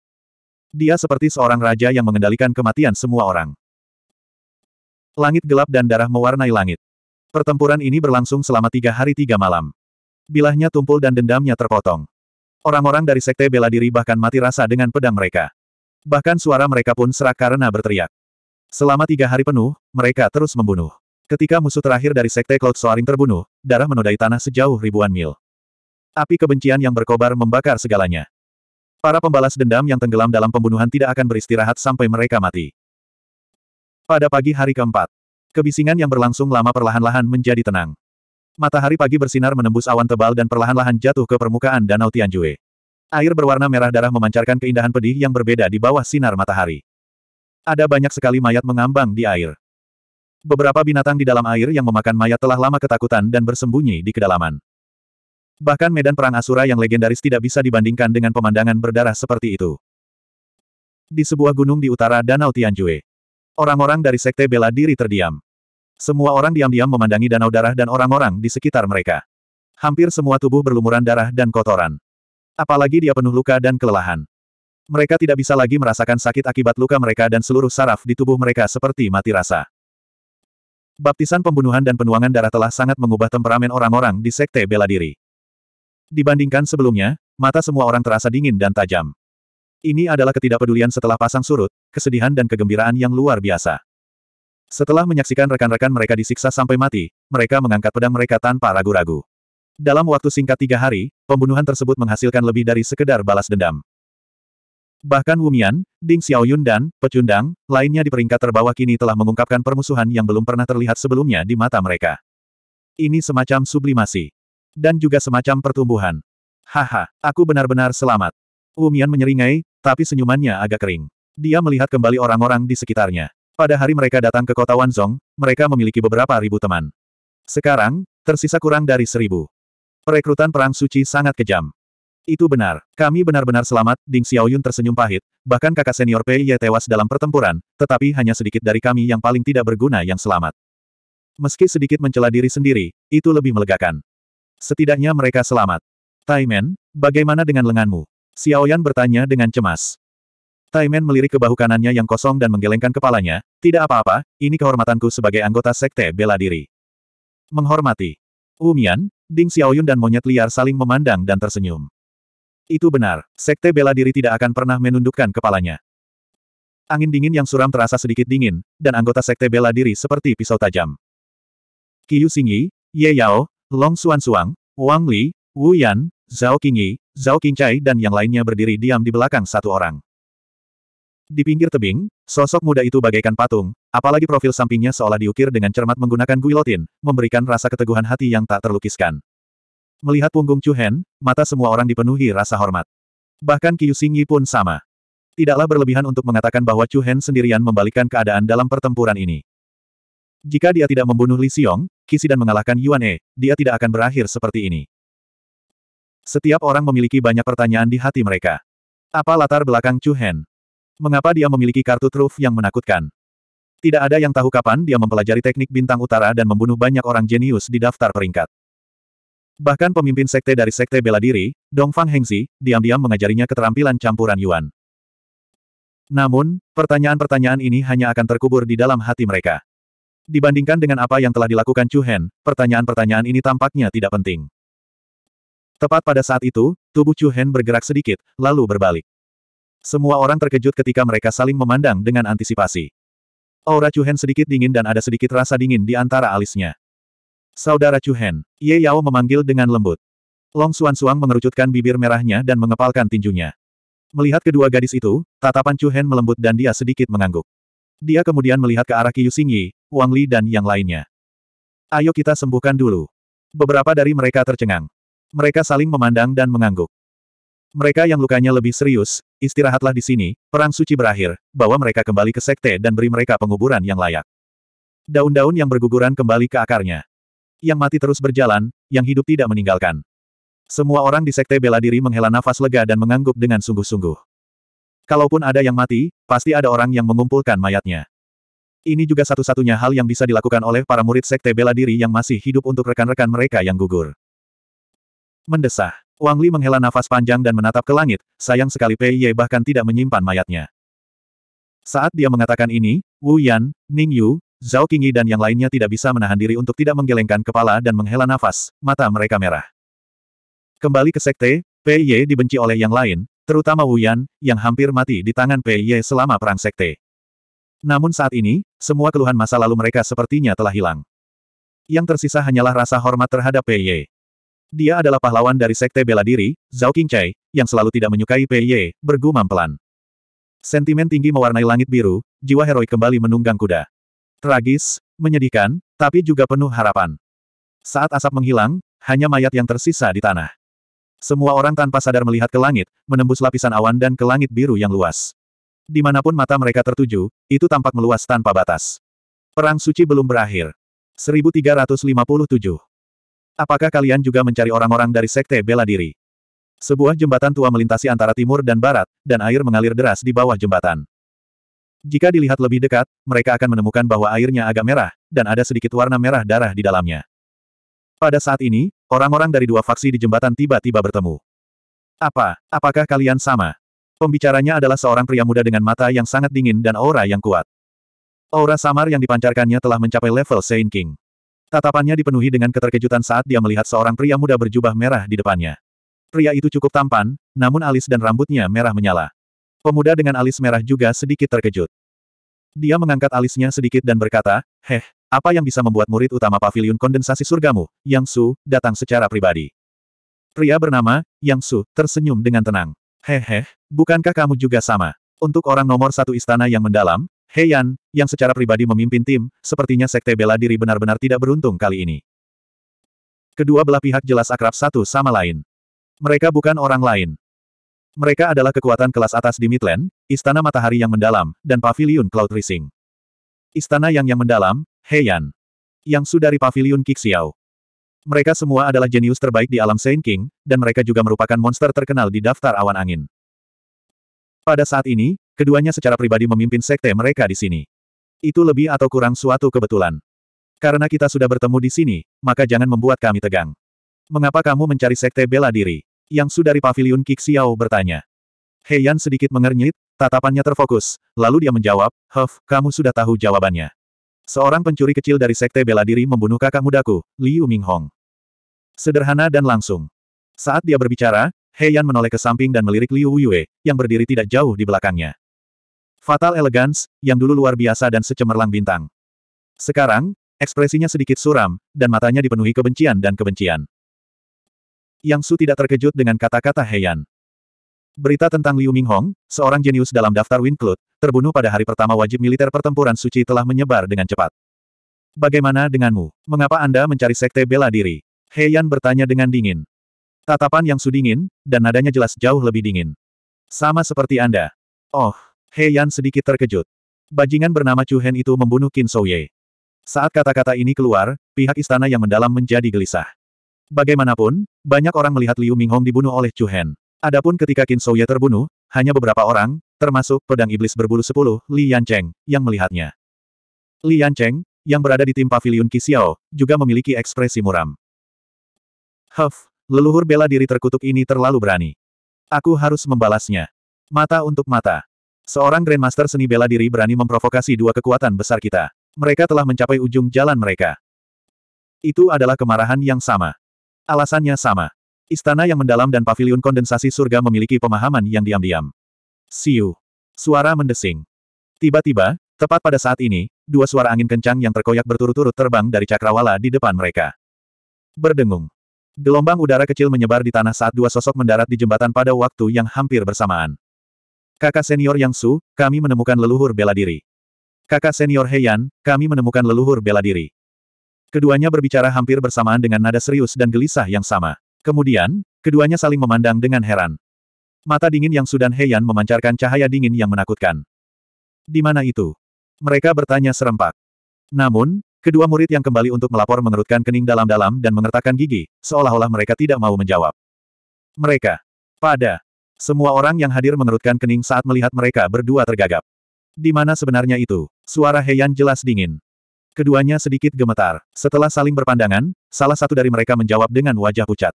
Dia seperti seorang raja yang mengendalikan kematian semua orang. Langit gelap dan darah mewarnai langit. Pertempuran ini berlangsung selama tiga hari tiga malam. Bilahnya tumpul dan dendamnya terpotong. Orang-orang dari sekte bela diri bahkan mati rasa dengan pedang mereka. Bahkan suara mereka pun serak karena berteriak. Selama tiga hari penuh, mereka terus membunuh. Ketika musuh terakhir dari sekte Cloud Soaring terbunuh, darah menodai tanah sejauh ribuan mil. Api kebencian yang berkobar membakar segalanya. Para pembalas dendam yang tenggelam dalam pembunuhan tidak akan beristirahat sampai mereka mati. Pada pagi hari keempat, Kebisingan yang berlangsung lama perlahan-lahan menjadi tenang. Matahari pagi bersinar menembus awan tebal dan perlahan-lahan jatuh ke permukaan Danau Tianjue. Air berwarna merah darah memancarkan keindahan pedih yang berbeda di bawah sinar matahari. Ada banyak sekali mayat mengambang di air. Beberapa binatang di dalam air yang memakan mayat telah lama ketakutan dan bersembunyi di kedalaman. Bahkan medan perang Asura yang legendaris tidak bisa dibandingkan dengan pemandangan berdarah seperti itu. Di sebuah gunung di utara Danau Tianjue. Orang-orang dari sekte bela diri terdiam. Semua orang diam-diam memandangi danau darah dan orang-orang di sekitar mereka. Hampir semua tubuh berlumuran darah dan kotoran. Apalagi dia penuh luka dan kelelahan. Mereka tidak bisa lagi merasakan sakit akibat luka mereka dan seluruh saraf di tubuh mereka seperti mati rasa. Baptisan pembunuhan dan penuangan darah telah sangat mengubah temperamen orang-orang di sekte bela diri. Dibandingkan sebelumnya, mata semua orang terasa dingin dan tajam. Ini adalah ketidakpedulian setelah pasang surut, kesedihan dan kegembiraan yang luar biasa. Setelah menyaksikan rekan-rekan mereka disiksa sampai mati, mereka mengangkat pedang mereka tanpa ragu-ragu. Dalam waktu singkat tiga hari, pembunuhan tersebut menghasilkan lebih dari sekedar balas dendam. Bahkan Wumian, Ding Xiaoyun dan Pecundang, lainnya di peringkat terbawah kini telah mengungkapkan permusuhan yang belum pernah terlihat sebelumnya di mata mereka. Ini semacam sublimasi. Dan juga semacam pertumbuhan. Haha, aku benar-benar selamat. Wumian menyeringai, tapi senyumannya agak kering. Dia melihat kembali orang-orang di sekitarnya. Pada hari mereka datang ke kota Wanzong, mereka memiliki beberapa ribu teman. Sekarang, tersisa kurang dari seribu. Perekrutan Perang Suci sangat kejam. Itu benar. Kami benar-benar selamat, Ding Xiaoyun tersenyum pahit, bahkan kakak senior Pei Ye tewas dalam pertempuran, tetapi hanya sedikit dari kami yang paling tidak berguna yang selamat. Meski sedikit mencela diri sendiri, itu lebih melegakan. Setidaknya mereka selamat. Taimen, bagaimana dengan lenganmu? Xiaoyan bertanya dengan cemas. Taimen melirik ke bahu kanannya yang kosong dan menggelengkan kepalanya, tidak apa-apa, ini kehormatanku sebagai anggota sekte bela diri. Menghormati. Umian, Ding Xiaoyun dan monyet liar saling memandang dan tersenyum. Itu benar, sekte bela diri tidak akan pernah menundukkan kepalanya. Angin dingin yang suram terasa sedikit dingin, dan anggota sekte bela diri seperti pisau tajam. Yu Xingyi, Ye Yao, Long Xuan Suang, Wang Li, Wu Yan, Zhao Qingyi, Zhao Qingcai dan yang lainnya berdiri diam di belakang satu orang. Di pinggir tebing, sosok muda itu bagaikan patung, apalagi profil sampingnya seolah diukir dengan cermat menggunakan guilotin, memberikan rasa keteguhan hati yang tak terlukiskan. Melihat punggung Chu Hen, mata semua orang dipenuhi rasa hormat. Bahkan Qiu Xingyi pun sama. Tidaklah berlebihan untuk mengatakan bahwa Chu Hen sendirian membalikkan keadaan dalam pertempuran ini. Jika dia tidak membunuh Li Xiong, Kisi dan mengalahkan Yuan E, dia tidak akan berakhir seperti ini. Setiap orang memiliki banyak pertanyaan di hati mereka. Apa latar belakang Chu Hen? Mengapa dia memiliki kartu truf yang menakutkan? Tidak ada yang tahu kapan dia mempelajari teknik bintang utara dan membunuh banyak orang jenius di daftar peringkat. Bahkan pemimpin sekte dari sekte bela diri, Dongfang Hengzi, diam-diam mengajarinya keterampilan campuran Yuan. Namun, pertanyaan-pertanyaan ini hanya akan terkubur di dalam hati mereka. Dibandingkan dengan apa yang telah dilakukan Chu Hen, pertanyaan-pertanyaan ini tampaknya tidak penting. Tepat pada saat itu, tubuh Chu Hen bergerak sedikit, lalu berbalik. Semua orang terkejut ketika mereka saling memandang dengan antisipasi. Aura Chu Hen sedikit dingin dan ada sedikit rasa dingin di antara alisnya. Saudara Chu Hen, Ye Yao memanggil dengan lembut. Long Suan Suang mengerucutkan bibir merahnya dan mengepalkan tinjunya. Melihat kedua gadis itu, tatapan Chu Hen melembut dan dia sedikit mengangguk. Dia kemudian melihat ke arah Qiu Xingyi, Wang Li dan yang lainnya. Ayo kita sembuhkan dulu. Beberapa dari mereka tercengang. Mereka saling memandang dan mengangguk. Mereka yang lukanya lebih serius, istirahatlah di sini, perang suci berakhir, bawa mereka kembali ke sekte dan beri mereka penguburan yang layak. Daun-daun yang berguguran kembali ke akarnya. Yang mati terus berjalan, yang hidup tidak meninggalkan. Semua orang di sekte bela diri menghela nafas lega dan mengangguk dengan sungguh-sungguh. Kalaupun ada yang mati, pasti ada orang yang mengumpulkan mayatnya. Ini juga satu-satunya hal yang bisa dilakukan oleh para murid sekte bela diri yang masih hidup untuk rekan-rekan mereka yang gugur. Mendesah. Wang Li menghela nafas panjang dan menatap ke langit, sayang sekali Pei Ye bahkan tidak menyimpan mayatnya. Saat dia mengatakan ini, Wu Yan, Ning Yu, Zhao Qingyi dan yang lainnya tidak bisa menahan diri untuk tidak menggelengkan kepala dan menghela nafas, mata mereka merah. Kembali ke sekte, Pei Ye dibenci oleh yang lain, terutama Wu Yan, yang hampir mati di tangan Pei Ye selama perang sekte. Namun saat ini, semua keluhan masa lalu mereka sepertinya telah hilang. Yang tersisa hanyalah rasa hormat terhadap Pei Ye. Dia adalah pahlawan dari Sekte Bela Diri, Zhao Qingcai, yang selalu tidak menyukai Pei Ye, bergumam pelan. Sentimen tinggi mewarnai langit biru, jiwa heroik kembali menunggang kuda. Tragis, menyedihkan, tapi juga penuh harapan. Saat asap menghilang, hanya mayat yang tersisa di tanah. Semua orang tanpa sadar melihat ke langit, menembus lapisan awan dan ke langit biru yang luas. Dimanapun mata mereka tertuju, itu tampak meluas tanpa batas. Perang suci belum berakhir. 1357 Apakah kalian juga mencari orang-orang dari Sekte Bela Diri? Sebuah jembatan tua melintasi antara timur dan barat, dan air mengalir deras di bawah jembatan. Jika dilihat lebih dekat, mereka akan menemukan bahwa airnya agak merah, dan ada sedikit warna merah darah di dalamnya. Pada saat ini, orang-orang dari dua faksi di jembatan tiba-tiba bertemu. Apa? Apakah kalian sama? Pembicaranya adalah seorang pria muda dengan mata yang sangat dingin dan aura yang kuat. Aura samar yang dipancarkannya telah mencapai level Saint King. Tatapannya dipenuhi dengan keterkejutan saat dia melihat seorang pria muda berjubah merah di depannya. Pria itu cukup tampan, namun alis dan rambutnya merah menyala. Pemuda dengan alis merah juga sedikit terkejut. Dia mengangkat alisnya sedikit dan berkata, Heh, apa yang bisa membuat murid utama pavilion kondensasi surgamu, Yang Su, datang secara pribadi? Pria bernama, Yang Su, tersenyum dengan tenang. Heh heh, bukankah kamu juga sama? Untuk orang nomor satu istana yang mendalam, Heyan, yang secara pribadi memimpin tim, sepertinya sekte bela diri benar-benar tidak beruntung kali ini. Kedua belah pihak jelas akrab satu sama lain. Mereka bukan orang lain. Mereka adalah kekuatan kelas atas di Midland, Istana Matahari yang mendalam, dan Pavilion Cloud Rising. Istana yang yang mendalam, Heyan, Yang Su dari Pavilion Kixiao. Mereka semua adalah jenius terbaik di alam Saint King, dan mereka juga merupakan monster terkenal di daftar awan angin. Pada saat ini, Keduanya secara pribadi memimpin sekte mereka di sini. Itu lebih atau kurang suatu kebetulan. Karena kita sudah bertemu di sini, maka jangan membuat kami tegang. Mengapa kamu mencari sekte bela diri? Yang sudari pavilion Kixiao bertanya. Heian sedikit mengernyit, tatapannya terfokus, lalu dia menjawab, Huff, kamu sudah tahu jawabannya. Seorang pencuri kecil dari sekte bela diri membunuh kakak mudaku, Liu Minghong. Sederhana dan langsung. Saat dia berbicara, Heian menoleh ke samping dan melirik Liu Yue, yang berdiri tidak jauh di belakangnya. Fatal elegance, yang dulu luar biasa dan secemerlang bintang. Sekarang, ekspresinya sedikit suram, dan matanya dipenuhi kebencian dan kebencian. Yang Su tidak terkejut dengan kata-kata Heian. Berita tentang Liu Minghong, seorang jenius dalam daftar Winclut, terbunuh pada hari pertama wajib militer pertempuran suci telah menyebar dengan cepat. Bagaimana denganmu? Mengapa Anda mencari sekte bela diri? Heian bertanya dengan dingin. Tatapan yang su dingin, dan nadanya jelas jauh lebih dingin. Sama seperti Anda. Oh, He Yan sedikit terkejut. Bajingan bernama Chu Hen itu membunuh Qin Shou Ye. Saat kata-kata ini keluar, pihak istana yang mendalam menjadi gelisah. Bagaimanapun, banyak orang melihat Liu Minghong dibunuh oleh Chu Hen. Adapun ketika Qin Shou Ye terbunuh, hanya beberapa orang, termasuk pedang iblis berbulu sepuluh, Li Yancheng, yang melihatnya. Li Yancheng, yang berada di tim pavilion Qi juga memiliki ekspresi muram. Huff, leluhur bela diri terkutuk ini terlalu berani. Aku harus membalasnya. Mata untuk mata. Seorang Grandmaster seni bela diri berani memprovokasi dua kekuatan besar kita. Mereka telah mencapai ujung jalan mereka. Itu adalah kemarahan yang sama. Alasannya sama. Istana yang mendalam dan pavilion kondensasi surga memiliki pemahaman yang diam-diam. Siu. Suara mendesing. Tiba-tiba, tepat pada saat ini, dua suara angin kencang yang terkoyak berturut-turut terbang dari cakrawala di depan mereka. Berdengung. Gelombang udara kecil menyebar di tanah saat dua sosok mendarat di jembatan pada waktu yang hampir bersamaan. Kakak senior Yang Su, kami menemukan leluhur bela diri. Kakak senior Heian, kami menemukan leluhur bela diri. Keduanya berbicara hampir bersamaan dengan nada serius dan gelisah yang sama. Kemudian, keduanya saling memandang dengan heran. Mata dingin Yang Su dan Heian memancarkan cahaya dingin yang menakutkan. Di mana itu? Mereka bertanya serempak. Namun, kedua murid yang kembali untuk melapor mengerutkan kening dalam-dalam dan mengertakkan gigi, seolah-olah mereka tidak mau menjawab. Mereka. Pada semua orang yang hadir mengerutkan kening saat melihat mereka berdua tergagap. Di mana sebenarnya itu? Suara Heian jelas dingin. Keduanya sedikit gemetar. Setelah saling berpandangan, salah satu dari mereka menjawab dengan wajah pucat.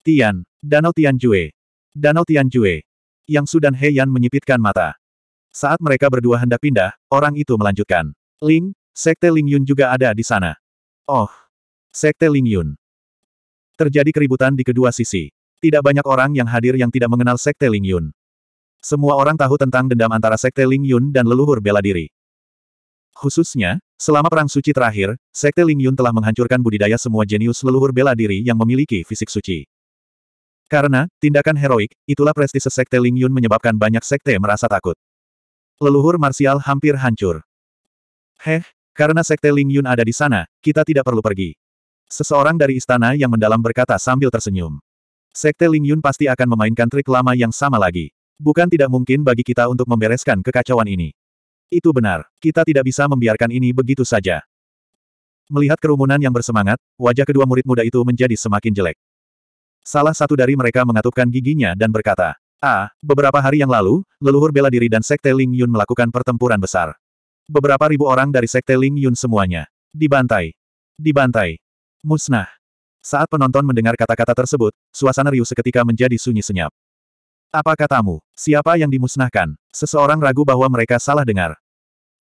Tian, Danau Tianjue. Danau Tianjue. Yang Sudan Heian menyipitkan mata. Saat mereka berdua hendak pindah, orang itu melanjutkan. Ling, Sekte Ling Yun juga ada di sana. Oh, Sekte Ling Yun. Terjadi keributan di kedua sisi. Tidak banyak orang yang hadir yang tidak mengenal Sekte Ling Yun. Semua orang tahu tentang dendam antara Sekte Ling Yun dan leluhur bela diri. Khususnya, selama Perang Suci terakhir, Sekte Ling Yun telah menghancurkan budidaya semua jenius leluhur bela diri yang memiliki fisik suci. Karena, tindakan heroik, itulah prestise Sekte Ling Yun menyebabkan banyak sekte merasa takut. Leluhur marsial hampir hancur. Heh, karena Sekte Ling Yun ada di sana, kita tidak perlu pergi. Seseorang dari istana yang mendalam berkata sambil tersenyum. Sekte Ling Yun pasti akan memainkan trik lama yang sama lagi. Bukan tidak mungkin bagi kita untuk membereskan kekacauan ini. Itu benar, kita tidak bisa membiarkan ini begitu saja. Melihat kerumunan yang bersemangat, wajah kedua murid muda itu menjadi semakin jelek. Salah satu dari mereka mengatupkan giginya dan berkata, "Ah, Beberapa hari yang lalu, leluhur bela diri dan Sekte Ling Yun melakukan pertempuran besar. Beberapa ribu orang dari Sekte Ling Yun semuanya. Dibantai. Dibantai. Musnah. Saat penonton mendengar kata-kata tersebut, suasana riuh seketika menjadi sunyi senyap. Apa katamu? Siapa yang dimusnahkan? Seseorang ragu bahwa mereka salah dengar.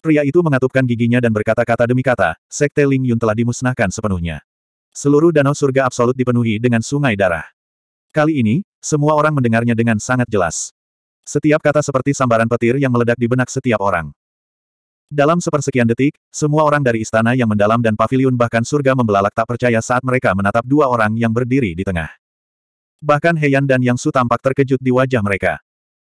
Pria itu mengatupkan giginya dan berkata-kata demi kata, Sekte Ling Yun telah dimusnahkan sepenuhnya. Seluruh danau surga absolut dipenuhi dengan sungai darah. Kali ini, semua orang mendengarnya dengan sangat jelas. Setiap kata seperti sambaran petir yang meledak di benak setiap orang. Dalam sepersekian detik, semua orang dari istana yang mendalam dan paviliun bahkan surga membelalak tak percaya saat mereka menatap dua orang yang berdiri di tengah. Bahkan Heian dan Yang Su tampak terkejut di wajah mereka.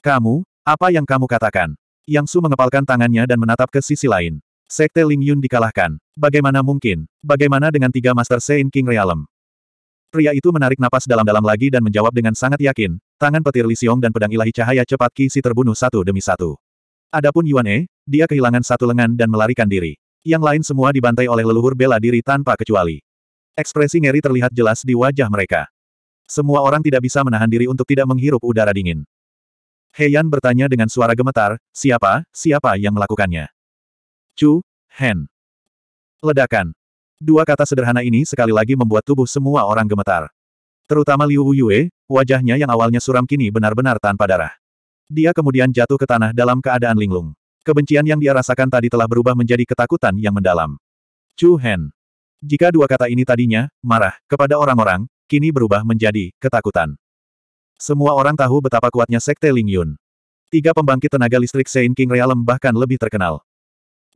Kamu, apa yang kamu katakan? Yang Su mengepalkan tangannya dan menatap ke sisi lain. Sekte Ling Yun dikalahkan. Bagaimana mungkin? Bagaimana dengan tiga Master Saint King Realm? Pria itu menarik napas dalam-dalam lagi dan menjawab dengan sangat yakin, tangan petir Lisiong dan pedang ilahi cahaya cepat kisi terbunuh satu demi satu. Adapun Yuan E, dia kehilangan satu lengan dan melarikan diri. Yang lain semua dibantai oleh leluhur bela diri tanpa kecuali. Ekspresi ngeri terlihat jelas di wajah mereka. Semua orang tidak bisa menahan diri untuk tidak menghirup udara dingin. Heian bertanya dengan suara gemetar, siapa, siapa yang melakukannya? Chu, Hen. Ledakan. Dua kata sederhana ini sekali lagi membuat tubuh semua orang gemetar. Terutama Liu Yue, wajahnya yang awalnya suram kini benar-benar tanpa darah. Dia kemudian jatuh ke tanah dalam keadaan linglung. Kebencian yang dia rasakan tadi telah berubah menjadi ketakutan yang mendalam. Chu Hen. Jika dua kata ini tadinya, marah, kepada orang-orang, kini berubah menjadi, ketakutan. Semua orang tahu betapa kuatnya Sekte Ling Yun. Tiga pembangkit tenaga listrik Sein King Realm bahkan lebih terkenal.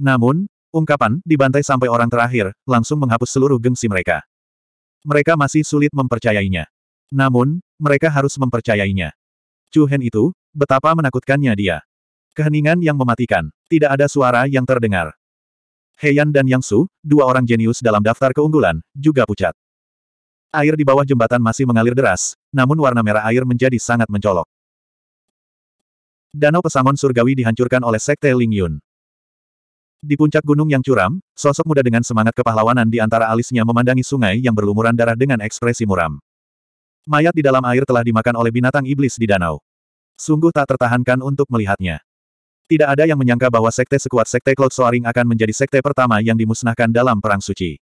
Namun, ungkapan, dibantai sampai orang terakhir, langsung menghapus seluruh gengsi mereka. Mereka masih sulit mempercayainya. Namun, mereka harus mempercayainya. Chu Hen itu, betapa menakutkannya dia. Keheningan yang mematikan. Tidak ada suara yang terdengar. Heian dan Yang Su, dua orang jenius dalam daftar keunggulan, juga pucat. Air di bawah jembatan masih mengalir deras, namun warna merah air menjadi sangat mencolok. Danau Pesangon Surgawi dihancurkan oleh Sekte Ling Yun. Di puncak gunung yang curam, sosok muda dengan semangat kepahlawanan di antara alisnya memandangi sungai yang berlumuran darah dengan ekspresi muram. Mayat di dalam air telah dimakan oleh binatang iblis di danau. Sungguh tak tertahankan untuk melihatnya. Tidak ada yang menyangka bahwa sekte sekuat sekte Cloud Soaring akan menjadi sekte pertama yang dimusnahkan dalam Perang Suci.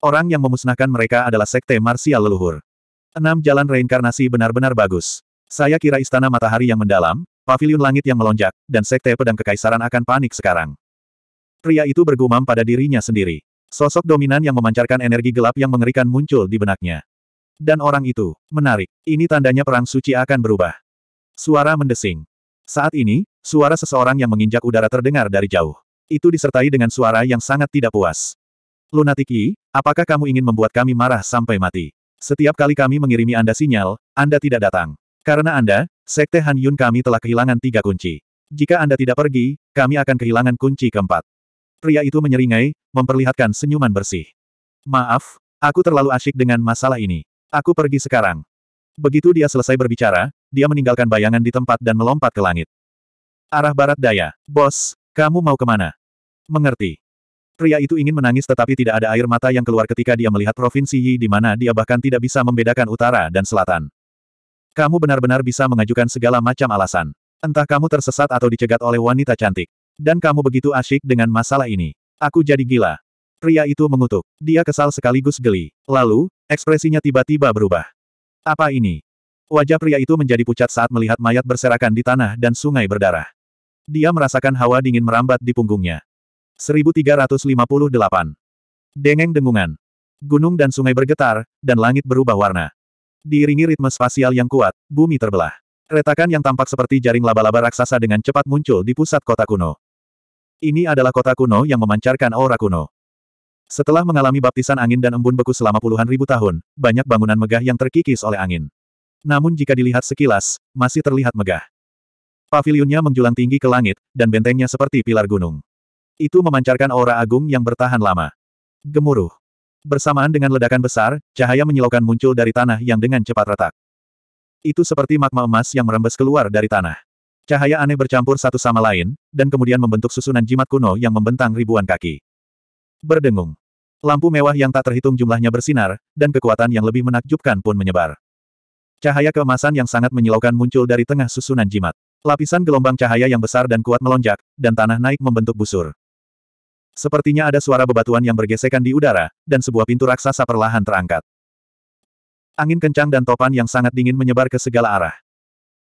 Orang yang memusnahkan mereka adalah sekte marsial leluhur. Enam jalan reinkarnasi benar-benar bagus. Saya kira Istana Matahari yang mendalam, pavilion Langit yang melonjak, dan sekte pedang kekaisaran akan panik sekarang. Pria itu bergumam pada dirinya sendiri. Sosok dominan yang memancarkan energi gelap yang mengerikan muncul di benaknya. Dan orang itu, menarik, ini tandanya perang suci akan berubah. Suara mendesing. Saat ini, suara seseorang yang menginjak udara terdengar dari jauh. Itu disertai dengan suara yang sangat tidak puas. Lunatiki, apakah kamu ingin membuat kami marah sampai mati? Setiap kali kami mengirimi Anda sinyal, Anda tidak datang. Karena Anda, Sekte Han Yun kami telah kehilangan tiga kunci. Jika Anda tidak pergi, kami akan kehilangan kunci keempat. Pria itu menyeringai, memperlihatkan senyuman bersih. Maaf, aku terlalu asyik dengan masalah ini. Aku pergi sekarang. Begitu dia selesai berbicara, dia meninggalkan bayangan di tempat dan melompat ke langit. Arah barat daya. Bos, kamu mau kemana? Mengerti. Pria itu ingin menangis tetapi tidak ada air mata yang keluar ketika dia melihat provinsi Yi di mana dia bahkan tidak bisa membedakan utara dan selatan. Kamu benar-benar bisa mengajukan segala macam alasan. Entah kamu tersesat atau dicegat oleh wanita cantik. Dan kamu begitu asyik dengan masalah ini. Aku jadi gila. Pria itu mengutuk. Dia kesal sekaligus geli. Lalu, ekspresinya tiba-tiba berubah. Apa ini? Wajah pria itu menjadi pucat saat melihat mayat berserakan di tanah dan sungai berdarah. Dia merasakan hawa dingin merambat di punggungnya. 1358. Dengeng dengungan. Gunung dan sungai bergetar, dan langit berubah warna. Diiringi ritme spasial yang kuat, bumi terbelah. Retakan yang tampak seperti jaring laba-laba raksasa dengan cepat muncul di pusat kota kuno. Ini adalah kota kuno yang memancarkan aura kuno. Setelah mengalami baptisan angin dan embun beku selama puluhan ribu tahun, banyak bangunan megah yang terkikis oleh angin. Namun jika dilihat sekilas, masih terlihat megah. Pavilionnya menjulang tinggi ke langit, dan bentengnya seperti pilar gunung. Itu memancarkan aura agung yang bertahan lama. Gemuruh. Bersamaan dengan ledakan besar, cahaya menyilaukan muncul dari tanah yang dengan cepat retak. Itu seperti magma emas yang merembes keluar dari tanah. Cahaya aneh bercampur satu sama lain, dan kemudian membentuk susunan jimat kuno yang membentang ribuan kaki. Berdengung. Lampu mewah yang tak terhitung jumlahnya bersinar, dan kekuatan yang lebih menakjubkan pun menyebar. Cahaya keemasan yang sangat menyilaukan muncul dari tengah susunan jimat. Lapisan gelombang cahaya yang besar dan kuat melonjak, dan tanah naik membentuk busur. Sepertinya ada suara bebatuan yang bergesekan di udara, dan sebuah pintu raksasa perlahan terangkat. Angin kencang dan topan yang sangat dingin menyebar ke segala arah.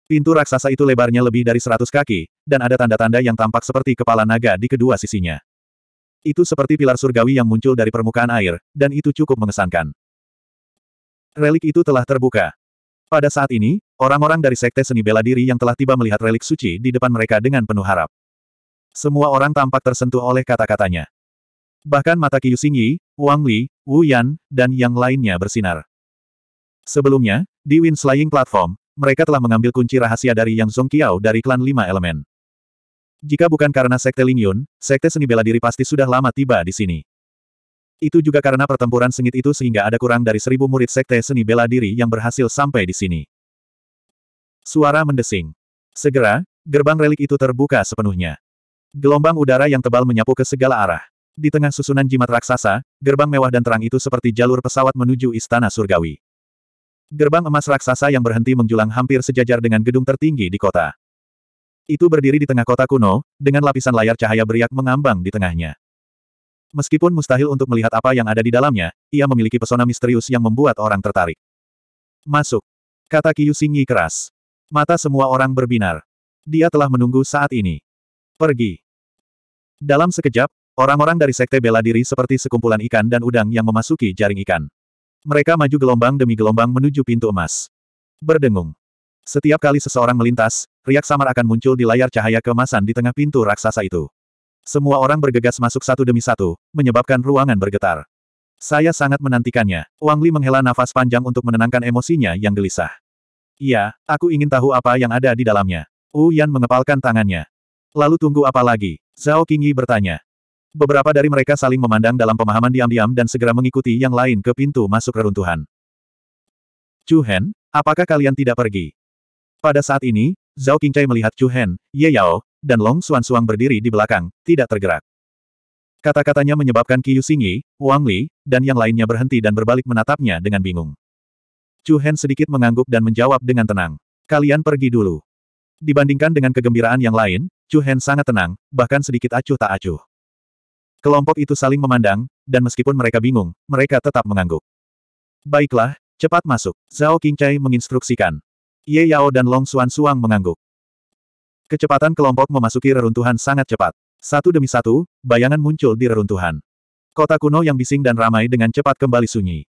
Pintu raksasa itu lebarnya lebih dari seratus kaki, dan ada tanda-tanda yang tampak seperti kepala naga di kedua sisinya. Itu seperti pilar surgawi yang muncul dari permukaan air, dan itu cukup mengesankan. Relik itu telah terbuka, pada saat ini, orang-orang dari Sekte Seni Bela Diri yang telah tiba melihat relik suci di depan mereka dengan penuh harap. Semua orang tampak tersentuh oleh kata-katanya. Bahkan mata Qiu Xingyi, Wang Li, Wu Yan, dan yang lainnya bersinar. Sebelumnya, di Wind Slaying Platform, mereka telah mengambil kunci rahasia dari Yang Kiao dari klan Lima Elemen. Jika bukan karena Sekte Lingyun, Sekte Seni Bela Diri pasti sudah lama tiba di sini. Itu juga karena pertempuran sengit itu sehingga ada kurang dari seribu murid sekte seni bela diri yang berhasil sampai di sini. Suara mendesing. Segera, gerbang relik itu terbuka sepenuhnya. Gelombang udara yang tebal menyapu ke segala arah. Di tengah susunan jimat raksasa, gerbang mewah dan terang itu seperti jalur pesawat menuju istana surgawi. Gerbang emas raksasa yang berhenti menjulang hampir sejajar dengan gedung tertinggi di kota. Itu berdiri di tengah kota kuno, dengan lapisan layar cahaya beriak mengambang di tengahnya. Meskipun mustahil untuk melihat apa yang ada di dalamnya, ia memiliki pesona misterius yang membuat orang tertarik. Masuk. Kata Qiu Xingyi keras. Mata semua orang berbinar. Dia telah menunggu saat ini. Pergi. Dalam sekejap, orang-orang dari sekte bela diri seperti sekumpulan ikan dan udang yang memasuki jaring ikan. Mereka maju gelombang demi gelombang menuju pintu emas. Berdengung. Setiap kali seseorang melintas, riak samar akan muncul di layar cahaya kemasan di tengah pintu raksasa itu. Semua orang bergegas masuk satu demi satu, menyebabkan ruangan bergetar. Saya sangat menantikannya. Wang Li menghela nafas panjang untuk menenangkan emosinya yang gelisah. Iya, aku ingin tahu apa yang ada di dalamnya. Wu Yan mengepalkan tangannya. Lalu tunggu apa lagi? Zhao Qingyi bertanya. Beberapa dari mereka saling memandang dalam pemahaman diam-diam dan segera mengikuti yang lain ke pintu masuk reruntuhan. Chu Hen, apakah kalian tidak pergi? Pada saat ini, Zhao Qingcai melihat Chu Hen, Ye Yao, dan Long Xuan Suang berdiri di belakang, tidak tergerak. Kata-katanya menyebabkan Qiu Xingyi, Wang Li, dan yang lainnya berhenti dan berbalik menatapnya dengan bingung. Chu Hen sedikit mengangguk dan menjawab dengan tenang. Kalian pergi dulu. Dibandingkan dengan kegembiraan yang lain, Chu Hen sangat tenang, bahkan sedikit acuh tak acuh. Kelompok itu saling memandang, dan meskipun mereka bingung, mereka tetap mengangguk. Baiklah, cepat masuk. Zhao Qingcai menginstruksikan. Ye Yao dan Long Xuan Suang mengangguk. Kecepatan kelompok memasuki reruntuhan sangat cepat. Satu demi satu, bayangan muncul di reruntuhan. Kota kuno yang bising dan ramai dengan cepat kembali sunyi.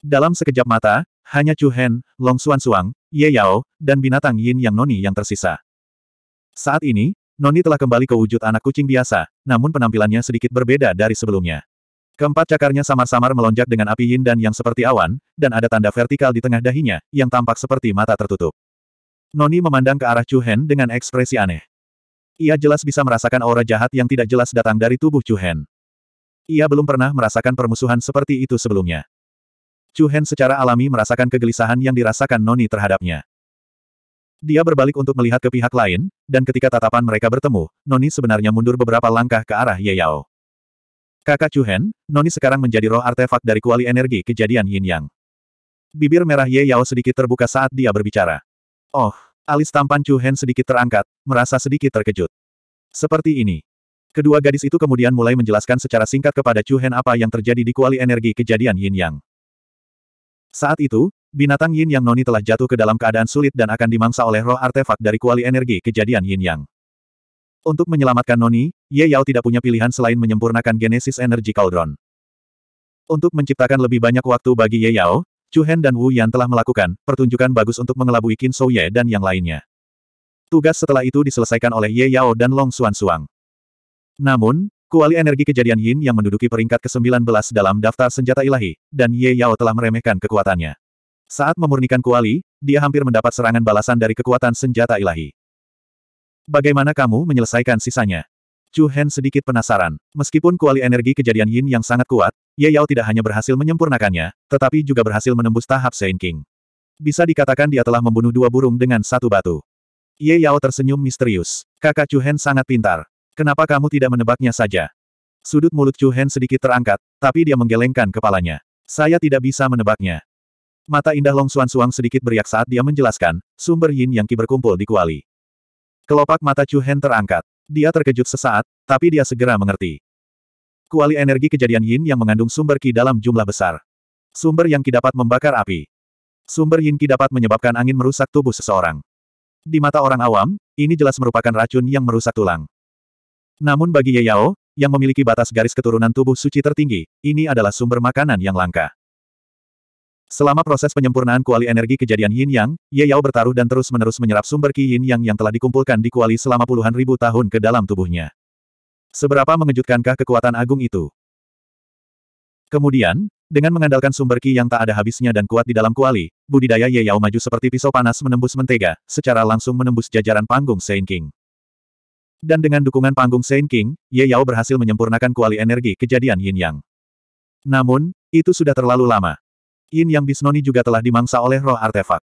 Dalam sekejap mata, hanya Chu Hen, Long Xuan Suang, Ye Yao, dan binatang Yin Yang Noni yang tersisa. Saat ini, Noni telah kembali ke wujud anak kucing biasa, namun penampilannya sedikit berbeda dari sebelumnya. Keempat cakarnya samar-samar melonjak dengan api yin dan yang seperti awan, dan ada tanda vertikal di tengah dahinya, yang tampak seperti mata tertutup. Noni memandang ke arah Chu Hen dengan ekspresi aneh. Ia jelas bisa merasakan aura jahat yang tidak jelas datang dari tubuh Chu Hen. Ia belum pernah merasakan permusuhan seperti itu sebelumnya. Chu Hen secara alami merasakan kegelisahan yang dirasakan Noni terhadapnya. Dia berbalik untuk melihat ke pihak lain, dan ketika tatapan mereka bertemu, Noni sebenarnya mundur beberapa langkah ke arah Ye Yao. Kakak Chu Hen, Noni sekarang menjadi roh artefak dari kuali energi kejadian Yin Yang. Bibir merah Ye Yao sedikit terbuka saat dia berbicara. Oh, alis tampan Chu Hen sedikit terangkat, merasa sedikit terkejut. Seperti ini. Kedua gadis itu kemudian mulai menjelaskan secara singkat kepada Chu Hen apa yang terjadi di kuali energi kejadian Yin Yang. Saat itu, binatang Yin Yang Noni telah jatuh ke dalam keadaan sulit dan akan dimangsa oleh roh artefak dari kuali energi kejadian Yin Yang. Untuk menyelamatkan Noni, Ye Yao tidak punya pilihan selain menyempurnakan genesis Energy Cauldron. Untuk menciptakan lebih banyak waktu bagi Ye Yao, Chu Hen dan Wu Yan telah melakukan pertunjukan bagus untuk mengelabui Qin Shou Ye dan yang lainnya. Tugas setelah itu diselesaikan oleh Ye Yao dan Long Xuan Suang. Namun, kuali energi kejadian Yin yang menduduki peringkat ke-19 dalam daftar senjata ilahi, dan Ye Yao telah meremehkan kekuatannya. Saat memurnikan kuali, dia hampir mendapat serangan balasan dari kekuatan senjata ilahi. Bagaimana kamu menyelesaikan sisanya? Chu Hen sedikit penasaran. Meskipun kuali energi kejadian Yin yang sangat kuat, Ye Yao tidak hanya berhasil menyempurnakannya, tetapi juga berhasil menembus tahap Saint King. Bisa dikatakan dia telah membunuh dua burung dengan satu batu. Ye Yao tersenyum misterius. Kakak Chu Hen sangat pintar. Kenapa kamu tidak menebaknya saja? Sudut mulut Chu Hen sedikit terangkat, tapi dia menggelengkan kepalanya. Saya tidak bisa menebaknya. Mata indah Long Suan Suang sedikit beriak saat dia menjelaskan, sumber yin yang ki berkumpul di kuali. Kelopak mata Chu Hen terangkat. Dia terkejut sesaat, tapi dia segera mengerti. Kuali energi kejadian yin yang mengandung sumber ki dalam jumlah besar. Sumber yang ki dapat membakar api. Sumber yin ki dapat menyebabkan angin merusak tubuh seseorang. Di mata orang awam, ini jelas merupakan racun yang merusak tulang. Namun bagi Ye Yao, yang memiliki batas garis keturunan tubuh suci tertinggi, ini adalah sumber makanan yang langka. Selama proses penyempurnaan kuali energi kejadian Yin Yang, Ye Yao bertaruh dan terus-menerus menyerap sumber Qi Yin Yang yang telah dikumpulkan di kuali selama puluhan ribu tahun ke dalam tubuhnya. Seberapa mengejutkankah kekuatan agung itu? Kemudian, dengan mengandalkan sumber ki yang tak ada habisnya dan kuat di dalam kuali, budidaya Ye Yao maju seperti pisau panas menembus mentega, secara langsung menembus jajaran panggung Saint King. Dan dengan dukungan panggung Saint King, Ye Yao berhasil menyempurnakan kuali energi kejadian Yin Yang. Namun, itu sudah terlalu lama. Yin Yang Bisnoni juga telah dimangsa oleh roh artefak.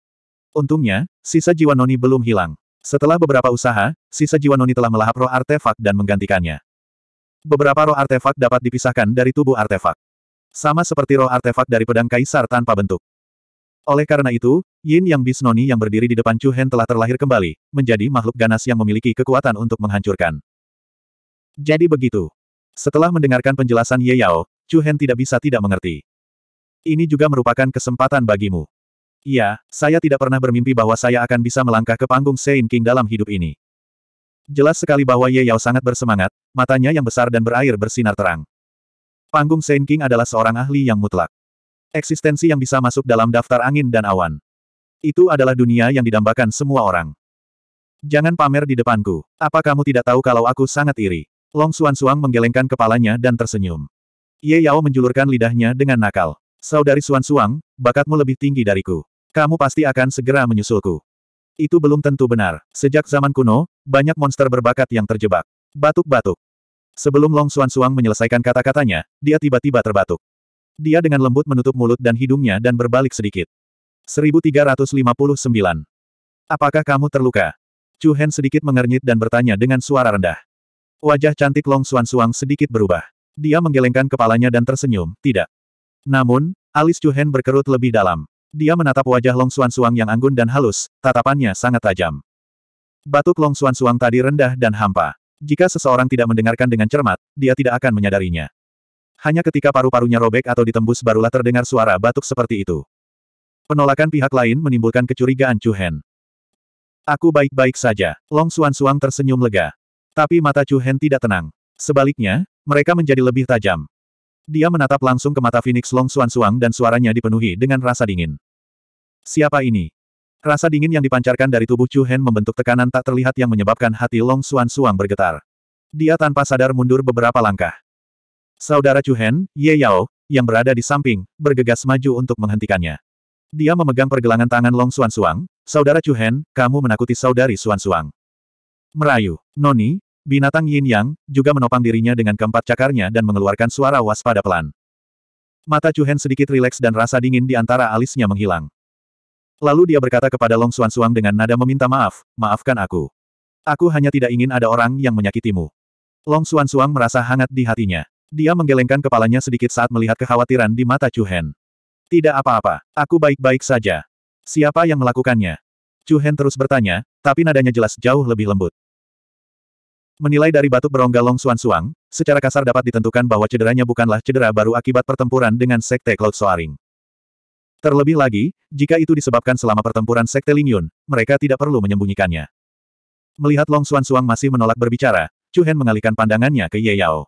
Untungnya, sisa jiwa Noni belum hilang. Setelah beberapa usaha, sisa jiwa Noni telah melahap roh artefak dan menggantikannya. Beberapa roh artefak dapat dipisahkan dari tubuh artefak. Sama seperti roh artefak dari pedang kaisar tanpa bentuk. Oleh karena itu, Yin Yang Bisnoni yang berdiri di depan Chu Hen telah terlahir kembali, menjadi makhluk ganas yang memiliki kekuatan untuk menghancurkan. Jadi begitu. Setelah mendengarkan penjelasan Ye Yao, Chu Hen tidak bisa tidak mengerti. Ini juga merupakan kesempatan bagimu. Iya, saya tidak pernah bermimpi bahwa saya akan bisa melangkah ke panggung Sein King dalam hidup ini. Jelas sekali bahwa Ye Yao sangat bersemangat, matanya yang besar dan berair bersinar terang. Panggung Saint King adalah seorang ahli yang mutlak. Eksistensi yang bisa masuk dalam daftar angin dan awan. Itu adalah dunia yang didambakan semua orang. Jangan pamer di depanku. Apa kamu tidak tahu kalau aku sangat iri? Long Suan Suang menggelengkan kepalanya dan tersenyum. Ye Yao menjulurkan lidahnya dengan nakal. Saudari Suan Suang, bakatmu lebih tinggi dariku. Kamu pasti akan segera menyusulku. Itu belum tentu benar. Sejak zaman kuno, banyak monster berbakat yang terjebak. Batuk-batuk. Sebelum Long Suan Suang menyelesaikan kata-katanya, dia tiba-tiba terbatuk. Dia dengan lembut menutup mulut dan hidungnya dan berbalik sedikit. 1359. Apakah kamu terluka? Chu Hen sedikit mengernyit dan bertanya dengan suara rendah. Wajah cantik Long Suan Suang sedikit berubah. Dia menggelengkan kepalanya dan tersenyum, tidak. Namun, alis Chu Hen berkerut lebih dalam. Dia menatap wajah Long Xuan Suang yang anggun dan halus, tatapannya sangat tajam. Batuk Long Xuan Suang tadi rendah dan hampa. Jika seseorang tidak mendengarkan dengan cermat, dia tidak akan menyadarinya. Hanya ketika paru-parunya robek atau ditembus barulah terdengar suara batuk seperti itu. Penolakan pihak lain menimbulkan kecurigaan Chu Hen. Aku baik-baik saja. Long Xuan Suang tersenyum lega. Tapi mata Chu Hen tidak tenang. Sebaliknya, mereka menjadi lebih tajam. Dia menatap langsung ke mata Phoenix Long Suan Suang dan suaranya dipenuhi dengan rasa dingin. Siapa ini? Rasa dingin yang dipancarkan dari tubuh Chu Hen membentuk tekanan tak terlihat yang menyebabkan hati Long Suan Suang bergetar. Dia tanpa sadar mundur beberapa langkah. Saudara Chu Hen, Ye Yao, yang berada di samping, bergegas maju untuk menghentikannya. Dia memegang pergelangan tangan Long Suan Suang, Saudara Chu Hen, kamu menakuti saudari Suan Suang. Merayu, Noni, Binatang Yin Yang, juga menopang dirinya dengan keempat cakarnya dan mengeluarkan suara waspada pelan. Mata Chu Hen sedikit rileks dan rasa dingin di antara alisnya menghilang. Lalu dia berkata kepada Long Xuan Suang dengan nada meminta maaf, maafkan aku. Aku hanya tidak ingin ada orang yang menyakitimu. Long Xuan Suang merasa hangat di hatinya. Dia menggelengkan kepalanya sedikit saat melihat kekhawatiran di mata Chu Hen. Tidak apa-apa, aku baik-baik saja. Siapa yang melakukannya? Chu Hen terus bertanya, tapi nadanya jelas jauh lebih lembut. Menilai dari batuk berongga Long Suan Suang, secara kasar dapat ditentukan bahwa cederanya bukanlah cedera baru akibat pertempuran dengan Sekte Cloud Soaring. Terlebih lagi, jika itu disebabkan selama pertempuran Sekte Ling Yun, mereka tidak perlu menyembunyikannya. Melihat Long Suan Suang masih menolak berbicara, Chu Hen mengalihkan pandangannya ke Ye Yao.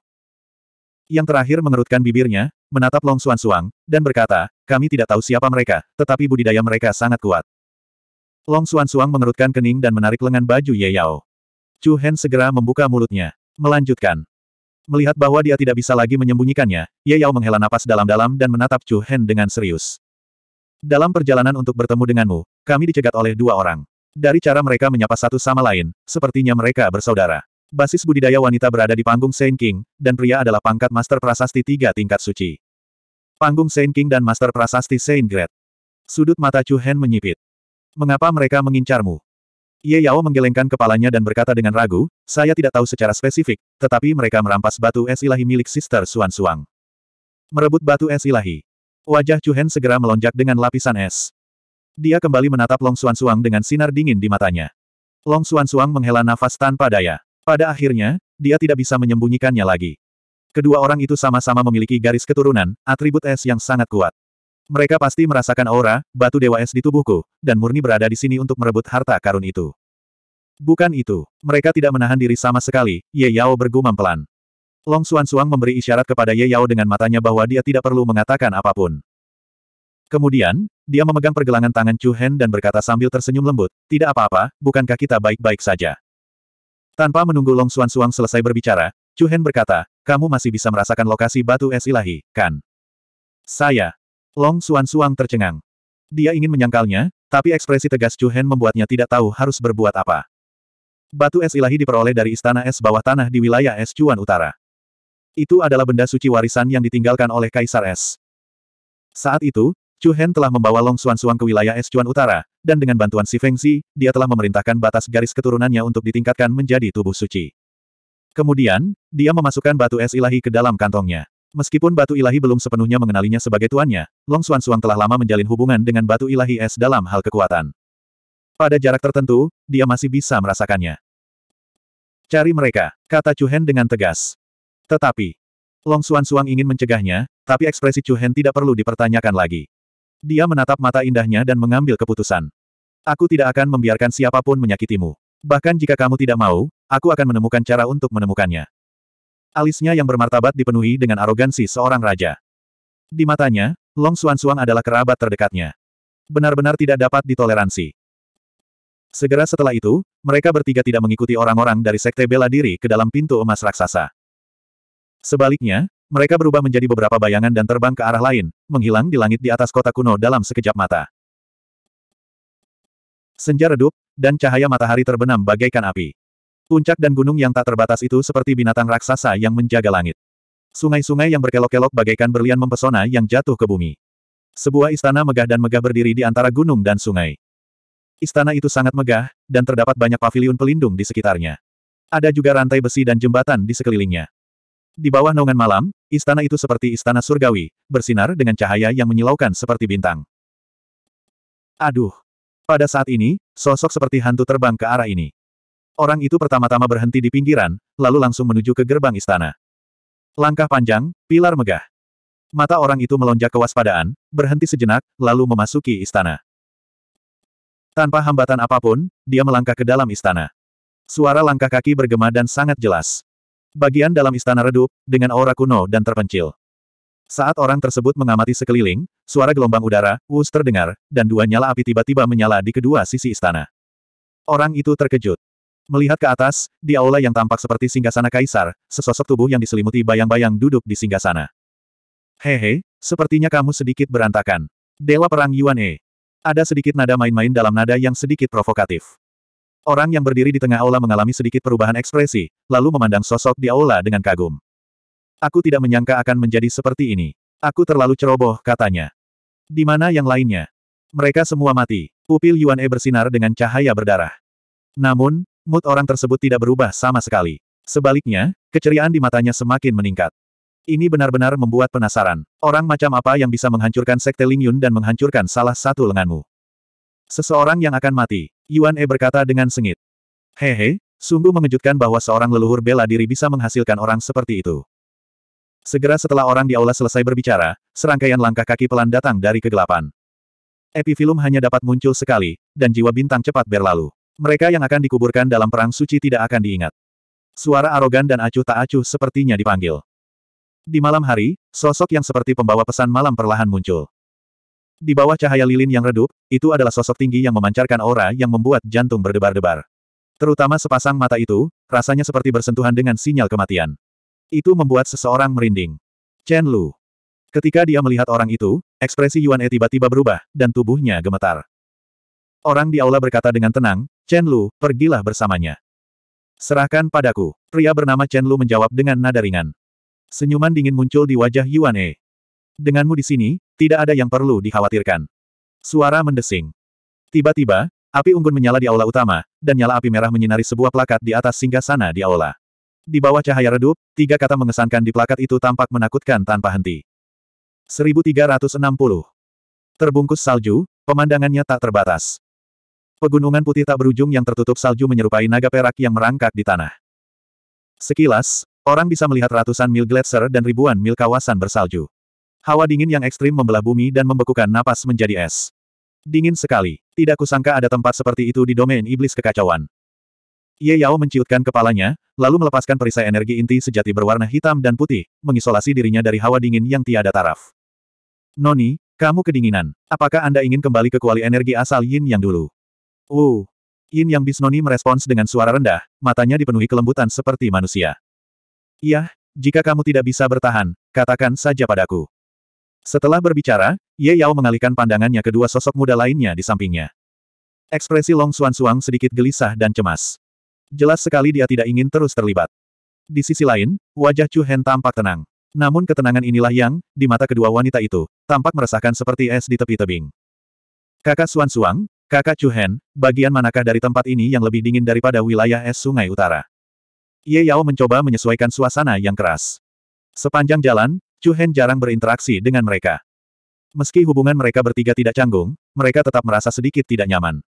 Yang terakhir mengerutkan bibirnya, menatap Long Suan Suang, dan berkata, kami tidak tahu siapa mereka, tetapi budidaya mereka sangat kuat. Long Suan Suang mengerutkan kening dan menarik lengan baju Ye Yao. Chu Hen segera membuka mulutnya. Melanjutkan. Melihat bahwa dia tidak bisa lagi menyembunyikannya, Ye Yao menghela napas dalam-dalam dan menatap Chu Hen dengan serius. Dalam perjalanan untuk bertemu denganmu, kami dicegat oleh dua orang. Dari cara mereka menyapa satu sama lain, sepertinya mereka bersaudara. Basis budidaya wanita berada di panggung Saint King, dan pria adalah pangkat Master Prasasti tiga tingkat suci. Panggung Saint King dan Master Prasasti Saint Great. Sudut mata Chu Hen menyipit. Mengapa mereka mengincarmu? Ye Yao menggelengkan kepalanya dan berkata dengan ragu, saya tidak tahu secara spesifik, tetapi mereka merampas batu es ilahi milik Sister Suan Suang. Merebut batu es ilahi. Wajah Chuhen segera melonjak dengan lapisan es. Dia kembali menatap Long Suan Suang dengan sinar dingin di matanya. Long Suan Suang menghela nafas tanpa daya. Pada akhirnya, dia tidak bisa menyembunyikannya lagi. Kedua orang itu sama-sama memiliki garis keturunan, atribut es yang sangat kuat. Mereka pasti merasakan aura, batu dewa es di tubuhku, dan murni berada di sini untuk merebut harta karun itu. Bukan itu. Mereka tidak menahan diri sama sekali, Ye Yao bergumam pelan. Long Xuan Suang memberi isyarat kepada Ye Yao dengan matanya bahwa dia tidak perlu mengatakan apapun. Kemudian, dia memegang pergelangan tangan Chu Hen dan berkata sambil tersenyum lembut, tidak apa-apa, bukankah kita baik-baik saja. Tanpa menunggu Long Xuan Suang selesai berbicara, Chu Hen berkata, kamu masih bisa merasakan lokasi batu es ilahi, kan? Saya, Long Xuan Suang tercengang. Dia ingin menyangkalnya, tapi ekspresi tegas Chu Hen membuatnya tidak tahu harus berbuat apa. Batu es ilahi diperoleh dari istana es bawah tanah di wilayah es Chuan Utara. Itu adalah benda suci warisan yang ditinggalkan oleh Kaisar Es. Saat itu, Chu Hen telah membawa Long Xuan Suang ke wilayah es Chuan Utara, dan dengan bantuan Si Feng Si, dia telah memerintahkan batas garis keturunannya untuk ditingkatkan menjadi tubuh suci. Kemudian, dia memasukkan batu es ilahi ke dalam kantongnya. Meskipun batu ilahi belum sepenuhnya mengenalinya sebagai tuannya, Long Suan Suang telah lama menjalin hubungan dengan batu ilahi es dalam hal kekuatan. Pada jarak tertentu, dia masih bisa merasakannya. Cari mereka, kata Chu Hen dengan tegas. Tetapi, Long Suan Suang ingin mencegahnya, tapi ekspresi Chu Hen tidak perlu dipertanyakan lagi. Dia menatap mata indahnya dan mengambil keputusan. Aku tidak akan membiarkan siapapun menyakitimu. Bahkan jika kamu tidak mau, aku akan menemukan cara untuk menemukannya. Alisnya yang bermartabat dipenuhi dengan arogansi seorang raja. Di matanya, Long Suan Suang adalah kerabat terdekatnya. Benar-benar tidak dapat ditoleransi. Segera setelah itu, mereka bertiga tidak mengikuti orang-orang dari sekte bela diri ke dalam pintu emas raksasa. Sebaliknya, mereka berubah menjadi beberapa bayangan dan terbang ke arah lain, menghilang di langit di atas kota kuno dalam sekejap mata. Senja redup, dan cahaya matahari terbenam bagaikan api. Puncak dan gunung yang tak terbatas itu seperti binatang raksasa yang menjaga langit. Sungai-sungai yang berkelok-kelok bagaikan berlian mempesona yang jatuh ke bumi. Sebuah istana megah dan megah berdiri di antara gunung dan sungai. Istana itu sangat megah, dan terdapat banyak paviliun pelindung di sekitarnya. Ada juga rantai besi dan jembatan di sekelilingnya. Di bawah naungan malam, istana itu seperti istana surgawi, bersinar dengan cahaya yang menyilaukan seperti bintang. Aduh! Pada saat ini, sosok seperti hantu terbang ke arah ini. Orang itu pertama-tama berhenti di pinggiran, lalu langsung menuju ke gerbang istana. Langkah panjang, pilar megah. Mata orang itu melonjak kewaspadaan, berhenti sejenak, lalu memasuki istana. Tanpa hambatan apapun, dia melangkah ke dalam istana. Suara langkah kaki bergema dan sangat jelas. Bagian dalam istana redup, dengan aura kuno dan terpencil. Saat orang tersebut mengamati sekeliling, suara gelombang udara, wus terdengar, dan dua nyala api tiba-tiba menyala di kedua sisi istana. Orang itu terkejut. Melihat ke atas, di aula yang tampak seperti singgasana kaisar, sesosok tubuh yang diselimuti bayang-bayang duduk di singgasana. Hehe, sepertinya kamu sedikit berantakan. Dewa Perang Yuan E. Ada sedikit nada main-main dalam nada yang sedikit provokatif. Orang yang berdiri di tengah aula mengalami sedikit perubahan ekspresi, lalu memandang sosok di aula dengan kagum. Aku tidak menyangka akan menjadi seperti ini. Aku terlalu ceroboh, katanya. Di mana yang lainnya? Mereka semua mati. Pupil Yuan E bersinar dengan cahaya berdarah. Namun, Mood orang tersebut tidak berubah sama sekali. Sebaliknya, keceriaan di matanya semakin meningkat. Ini benar-benar membuat penasaran. Orang macam apa yang bisa menghancurkan sekte Ling Yun dan menghancurkan salah satu lenganmu? Seseorang yang akan mati, Yuan E berkata dengan sengit. Hehe, sungguh mengejutkan bahwa seorang leluhur bela diri bisa menghasilkan orang seperti itu. Segera setelah orang di aula selesai berbicara, serangkaian langkah kaki pelan datang dari kegelapan. Epifilum hanya dapat muncul sekali, dan jiwa bintang cepat berlalu. Mereka yang akan dikuburkan dalam perang suci tidak akan diingat. Suara arogan dan acuh tak acuh sepertinya dipanggil. Di malam hari, sosok yang seperti pembawa pesan malam perlahan muncul. Di bawah cahaya lilin yang redup, itu adalah sosok tinggi yang memancarkan aura yang membuat jantung berdebar-debar. Terutama sepasang mata itu, rasanya seperti bersentuhan dengan sinyal kematian. Itu membuat seseorang merinding. Chen Lu. Ketika dia melihat orang itu, ekspresi Yuan E tiba-tiba berubah, dan tubuhnya gemetar. Orang di aula berkata dengan tenang, Chen Lu, pergilah bersamanya. Serahkan padaku. Pria bernama Chen Lu menjawab dengan nada ringan. Senyuman dingin muncul di wajah Yuan E. Denganmu di sini, tidak ada yang perlu dikhawatirkan. Suara mendesing. Tiba-tiba, api unggun menyala di aula utama, dan nyala api merah menyinari sebuah plakat di atas singgah sana di aula. Di bawah cahaya redup, tiga kata mengesankan di plakat itu tampak menakutkan tanpa henti. 1360. Terbungkus salju, pemandangannya tak terbatas. Pegunungan putih tak berujung yang tertutup salju menyerupai naga perak yang merangkak di tanah. Sekilas, orang bisa melihat ratusan mil gletser dan ribuan mil kawasan bersalju. Hawa dingin yang ekstrim membelah bumi dan membekukan napas menjadi es. Dingin sekali. Tidak kusangka ada tempat seperti itu di domain iblis kekacauan. Ye Yao menciutkan kepalanya, lalu melepaskan perisai energi inti sejati berwarna hitam dan putih, mengisolasi dirinya dari hawa dingin yang tiada taraf. Noni, kamu kedinginan. Apakah Anda ingin kembali ke kuali energi asal yin yang dulu? Oh! Yin Yang Bisnoni merespons dengan suara rendah, matanya dipenuhi kelembutan seperti manusia. Iya, jika kamu tidak bisa bertahan, katakan saja padaku. Setelah berbicara, Ye Yao mengalihkan pandangannya ke dua sosok muda lainnya di sampingnya. Ekspresi Long Suan Suang sedikit gelisah dan cemas. Jelas sekali dia tidak ingin terus terlibat. Di sisi lain, wajah Chu Hen tampak tenang. Namun ketenangan inilah yang, di mata kedua wanita itu, tampak meresahkan seperti es di tepi tebing. Kakak Suan Suang, Kakak Chu Hen, bagian manakah dari tempat ini yang lebih dingin daripada wilayah es sungai utara? Ye Yao mencoba menyesuaikan suasana yang keras. Sepanjang jalan, Chu Hen jarang berinteraksi dengan mereka. Meski hubungan mereka bertiga tidak canggung, mereka tetap merasa sedikit tidak nyaman.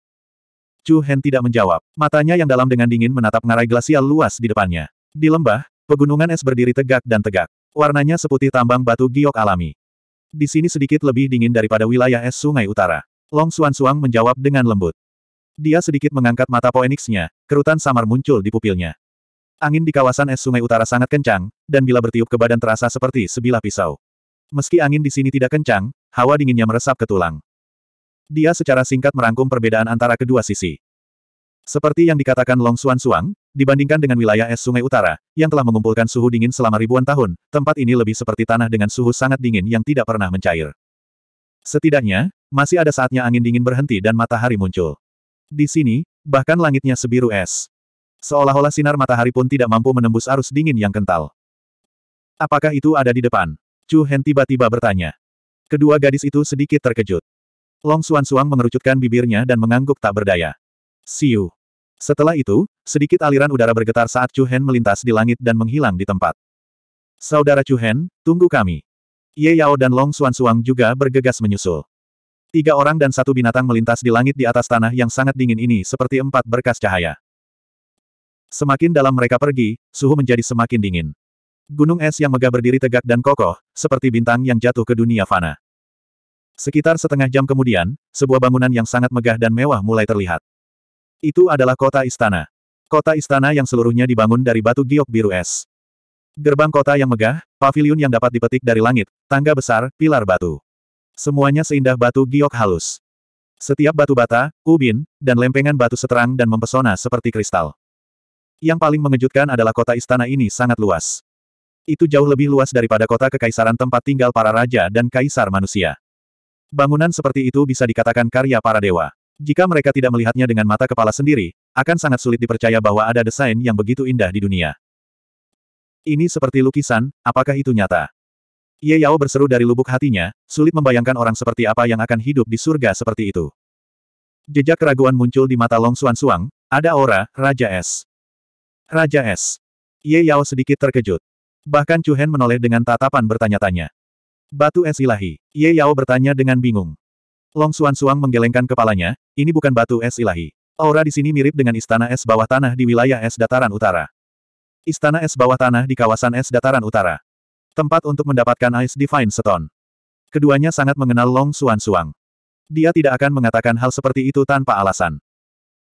Chu Hen tidak menjawab. Matanya yang dalam dengan dingin menatap ngarai glasial luas di depannya. Di lembah, pegunungan es berdiri tegak dan tegak. Warnanya seputih tambang batu giok alami. Di sini sedikit lebih dingin daripada wilayah es sungai utara. Long Xuan Suang menjawab dengan lembut. Dia sedikit mengangkat mata Poenix-nya, kerutan samar muncul di pupilnya. Angin di kawasan es sungai utara sangat kencang, dan bila bertiup ke badan terasa seperti sebilah pisau. Meski angin di sini tidak kencang, hawa dinginnya meresap ke tulang. Dia secara singkat merangkum perbedaan antara kedua sisi. Seperti yang dikatakan Long Xuan Suang, dibandingkan dengan wilayah es sungai utara, yang telah mengumpulkan suhu dingin selama ribuan tahun, tempat ini lebih seperti tanah dengan suhu sangat dingin yang tidak pernah mencair. Setidaknya, masih ada saatnya angin dingin berhenti dan matahari muncul. Di sini, bahkan langitnya sebiru es. Seolah-olah sinar matahari pun tidak mampu menembus arus dingin yang kental. Apakah itu ada di depan? Chu Hen tiba-tiba bertanya. Kedua gadis itu sedikit terkejut. Long Suan Suang mengerucutkan bibirnya dan mengangguk tak berdaya. Siu. Setelah itu, sedikit aliran udara bergetar saat Chu Hen melintas di langit dan menghilang di tempat. Saudara Chu Hen, tunggu kami. Ye Yao dan Long Suan Suang juga bergegas menyusul. Tiga orang dan satu binatang melintas di langit di atas tanah yang sangat dingin ini seperti empat berkas cahaya. Semakin dalam mereka pergi, suhu menjadi semakin dingin. Gunung es yang megah berdiri tegak dan kokoh, seperti bintang yang jatuh ke dunia fana. Sekitar setengah jam kemudian, sebuah bangunan yang sangat megah dan mewah mulai terlihat. Itu adalah kota istana. Kota istana yang seluruhnya dibangun dari batu giok biru es. Gerbang kota yang megah, pavilion yang dapat dipetik dari langit, tangga besar, pilar batu. Semuanya seindah batu giok halus. Setiap batu bata, ubin, dan lempengan batu seterang dan mempesona seperti kristal. Yang paling mengejutkan adalah kota istana ini sangat luas. Itu jauh lebih luas daripada kota kekaisaran tempat tinggal para raja dan kaisar manusia. Bangunan seperti itu bisa dikatakan karya para dewa. Jika mereka tidak melihatnya dengan mata kepala sendiri, akan sangat sulit dipercaya bahwa ada desain yang begitu indah di dunia. Ini seperti lukisan, apakah itu nyata? Ye Yao berseru dari lubuk hatinya, sulit membayangkan orang seperti apa yang akan hidup di surga seperti itu. Jejak keraguan muncul di mata Long Suan Suang, ada aura, Raja Es. Raja Es. Ye Yao sedikit terkejut. Bahkan Chu Hen menoleh dengan tatapan bertanya-tanya. Batu es ilahi. Ye Yao bertanya dengan bingung. Long Suan Suang menggelengkan kepalanya, ini bukan batu es ilahi. Aura di sini mirip dengan istana es bawah tanah di wilayah es dataran utara. Istana es bawah tanah di kawasan es dataran utara. Tempat untuk mendapatkan Ice Divine Stone. Keduanya sangat mengenal Long Suan Suang. Dia tidak akan mengatakan hal seperti itu tanpa alasan.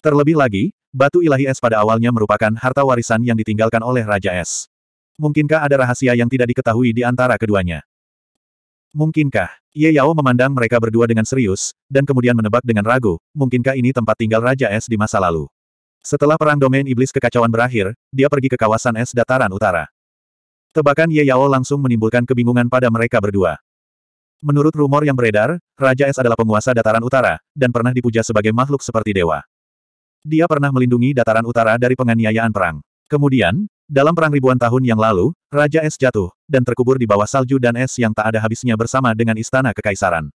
Terlebih lagi, batu ilahi es pada awalnya merupakan harta warisan yang ditinggalkan oleh Raja Es. Mungkinkah ada rahasia yang tidak diketahui di antara keduanya? Mungkinkah? Ye Yao memandang mereka berdua dengan serius, dan kemudian menebak dengan ragu, mungkinkah ini tempat tinggal Raja Es di masa lalu? Setelah perang domain iblis kekacauan berakhir, dia pergi ke kawasan es dataran utara. Tebakan Ye Yao langsung menimbulkan kebingungan pada mereka berdua. Menurut rumor yang beredar, Raja Es adalah penguasa dataran utara, dan pernah dipuja sebagai makhluk seperti dewa. Dia pernah melindungi dataran utara dari penganiayaan perang. Kemudian, dalam perang ribuan tahun yang lalu, Raja Es jatuh, dan terkubur di bawah salju dan es yang tak ada habisnya bersama dengan istana kekaisaran.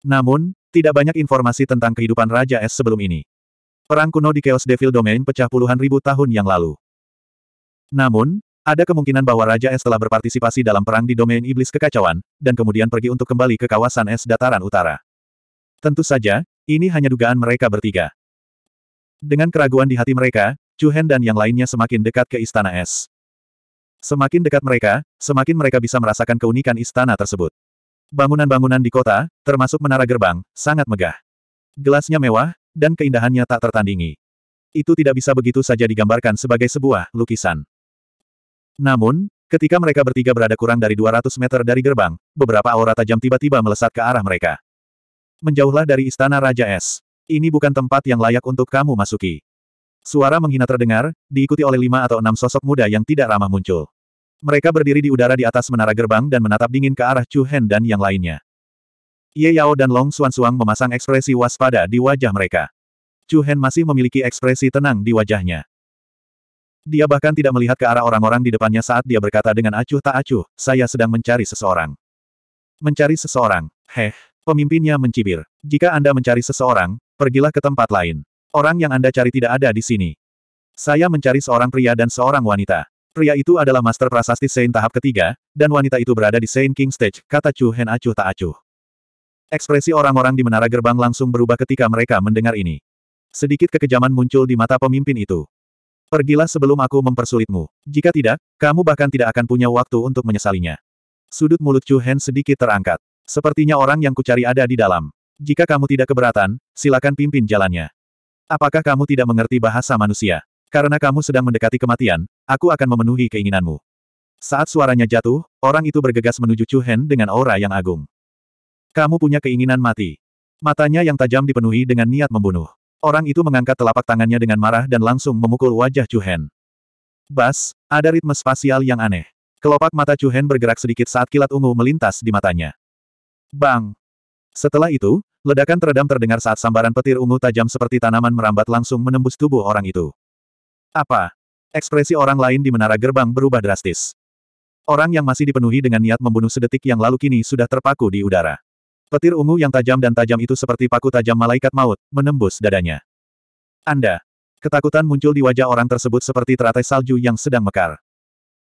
Namun, tidak banyak informasi tentang kehidupan Raja Es sebelum ini. Perang kuno di Chaos Devil Domain pecah puluhan ribu tahun yang lalu. Namun, ada kemungkinan bahwa Raja Es telah berpartisipasi dalam perang di domain iblis kekacauan, dan kemudian pergi untuk kembali ke kawasan es dataran utara. Tentu saja, ini hanya dugaan mereka bertiga. Dengan keraguan di hati mereka, Chu Hen dan yang lainnya semakin dekat ke istana es. Semakin dekat mereka, semakin mereka bisa merasakan keunikan istana tersebut. Bangunan-bangunan di kota, termasuk menara gerbang, sangat megah. Gelasnya mewah, dan keindahannya tak tertandingi. Itu tidak bisa begitu saja digambarkan sebagai sebuah lukisan. Namun, ketika mereka bertiga berada kurang dari 200 meter dari gerbang, beberapa aura tajam tiba-tiba melesat ke arah mereka. Menjauhlah dari istana Raja Es. Ini bukan tempat yang layak untuk kamu masuki. Suara menghina terdengar, diikuti oleh lima atau enam sosok muda yang tidak ramah muncul. Mereka berdiri di udara di atas menara gerbang dan menatap dingin ke arah Chu Hen dan yang lainnya. Ye Yao dan Long Xuan Suang memasang ekspresi waspada di wajah mereka. Chu Hen masih memiliki ekspresi tenang di wajahnya. Dia bahkan tidak melihat ke arah orang-orang di depannya saat dia berkata dengan acuh tak acuh, saya sedang mencari seseorang. Mencari seseorang, heh, pemimpinnya mencibir. Jika Anda mencari seseorang, pergilah ke tempat lain. Orang yang Anda cari tidak ada di sini. Saya mencari seorang pria dan seorang wanita. Pria itu adalah master prasasti Saint tahap ketiga, dan wanita itu berada di Saint King Stage, kata Chu Hen acuh tak acuh. Ekspresi orang-orang di menara gerbang langsung berubah ketika mereka mendengar ini. Sedikit kekejaman muncul di mata pemimpin itu. Pergilah sebelum aku mempersulitmu. Jika tidak, kamu bahkan tidak akan punya waktu untuk menyesalinya. Sudut mulut Chu Hen sedikit terangkat. Sepertinya orang yang kucari ada di dalam. Jika kamu tidak keberatan, silakan pimpin jalannya. Apakah kamu tidak mengerti bahasa manusia? Karena kamu sedang mendekati kematian, aku akan memenuhi keinginanmu. Saat suaranya jatuh, orang itu bergegas menuju Chu Hen dengan aura yang agung. Kamu punya keinginan mati. Matanya yang tajam dipenuhi dengan niat membunuh. Orang itu mengangkat telapak tangannya dengan marah dan langsung memukul wajah Chu Hen. Bas, ada ritme spasial yang aneh. Kelopak mata Chu Hen bergerak sedikit saat kilat ungu melintas di matanya. Bang! Setelah itu, ledakan teredam terdengar saat sambaran petir ungu tajam seperti tanaman merambat langsung menembus tubuh orang itu. Apa? Ekspresi orang lain di menara gerbang berubah drastis. Orang yang masih dipenuhi dengan niat membunuh sedetik yang lalu kini sudah terpaku di udara. Petir ungu yang tajam dan tajam itu seperti paku tajam malaikat maut, menembus dadanya. Anda. Ketakutan muncul di wajah orang tersebut seperti teratai salju yang sedang mekar.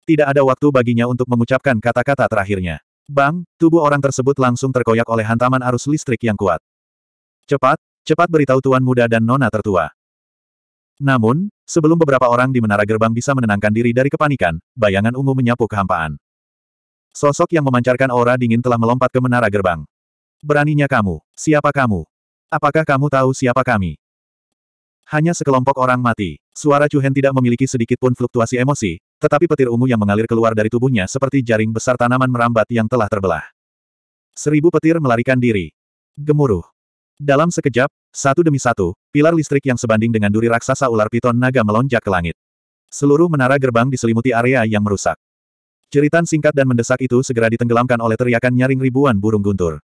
Tidak ada waktu baginya untuk mengucapkan kata-kata terakhirnya. Bang, tubuh orang tersebut langsung terkoyak oleh hantaman arus listrik yang kuat. Cepat, cepat beritahu tuan muda dan nona tertua. Namun, sebelum beberapa orang di menara gerbang bisa menenangkan diri dari kepanikan, bayangan ungu menyapu kehampaan. Sosok yang memancarkan aura dingin telah melompat ke menara gerbang. Beraninya kamu, siapa kamu? Apakah kamu tahu siapa kami? Hanya sekelompok orang mati. Suara Hen tidak memiliki sedikit pun fluktuasi emosi, tetapi petir ungu yang mengalir keluar dari tubuhnya seperti jaring besar tanaman merambat yang telah terbelah. Seribu petir melarikan diri. Gemuruh. Dalam sekejap, satu demi satu, pilar listrik yang sebanding dengan duri raksasa ular piton naga melonjak ke langit. Seluruh menara gerbang diselimuti area yang merusak. Ceritan singkat dan mendesak itu segera ditenggelamkan oleh teriakan nyaring ribuan burung guntur.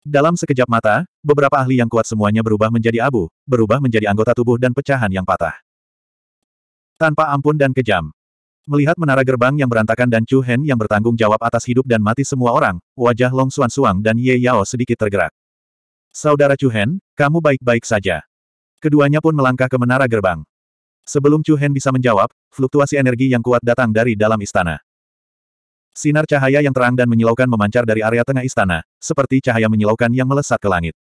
Dalam sekejap mata, beberapa ahli yang kuat semuanya berubah menjadi abu, berubah menjadi anggota tubuh dan pecahan yang patah. Tanpa ampun dan kejam. Melihat menara gerbang yang berantakan dan Chu Hen yang bertanggung jawab atas hidup dan mati semua orang, wajah Long Suan Suang dan Ye Yao sedikit tergerak. Saudara Chu Hen, kamu baik-baik saja. Keduanya pun melangkah ke menara gerbang. Sebelum Chu Hen bisa menjawab, fluktuasi energi yang kuat datang dari dalam istana. Sinar cahaya yang terang dan menyilaukan memancar dari area tengah istana, seperti cahaya menyilaukan yang melesat ke langit.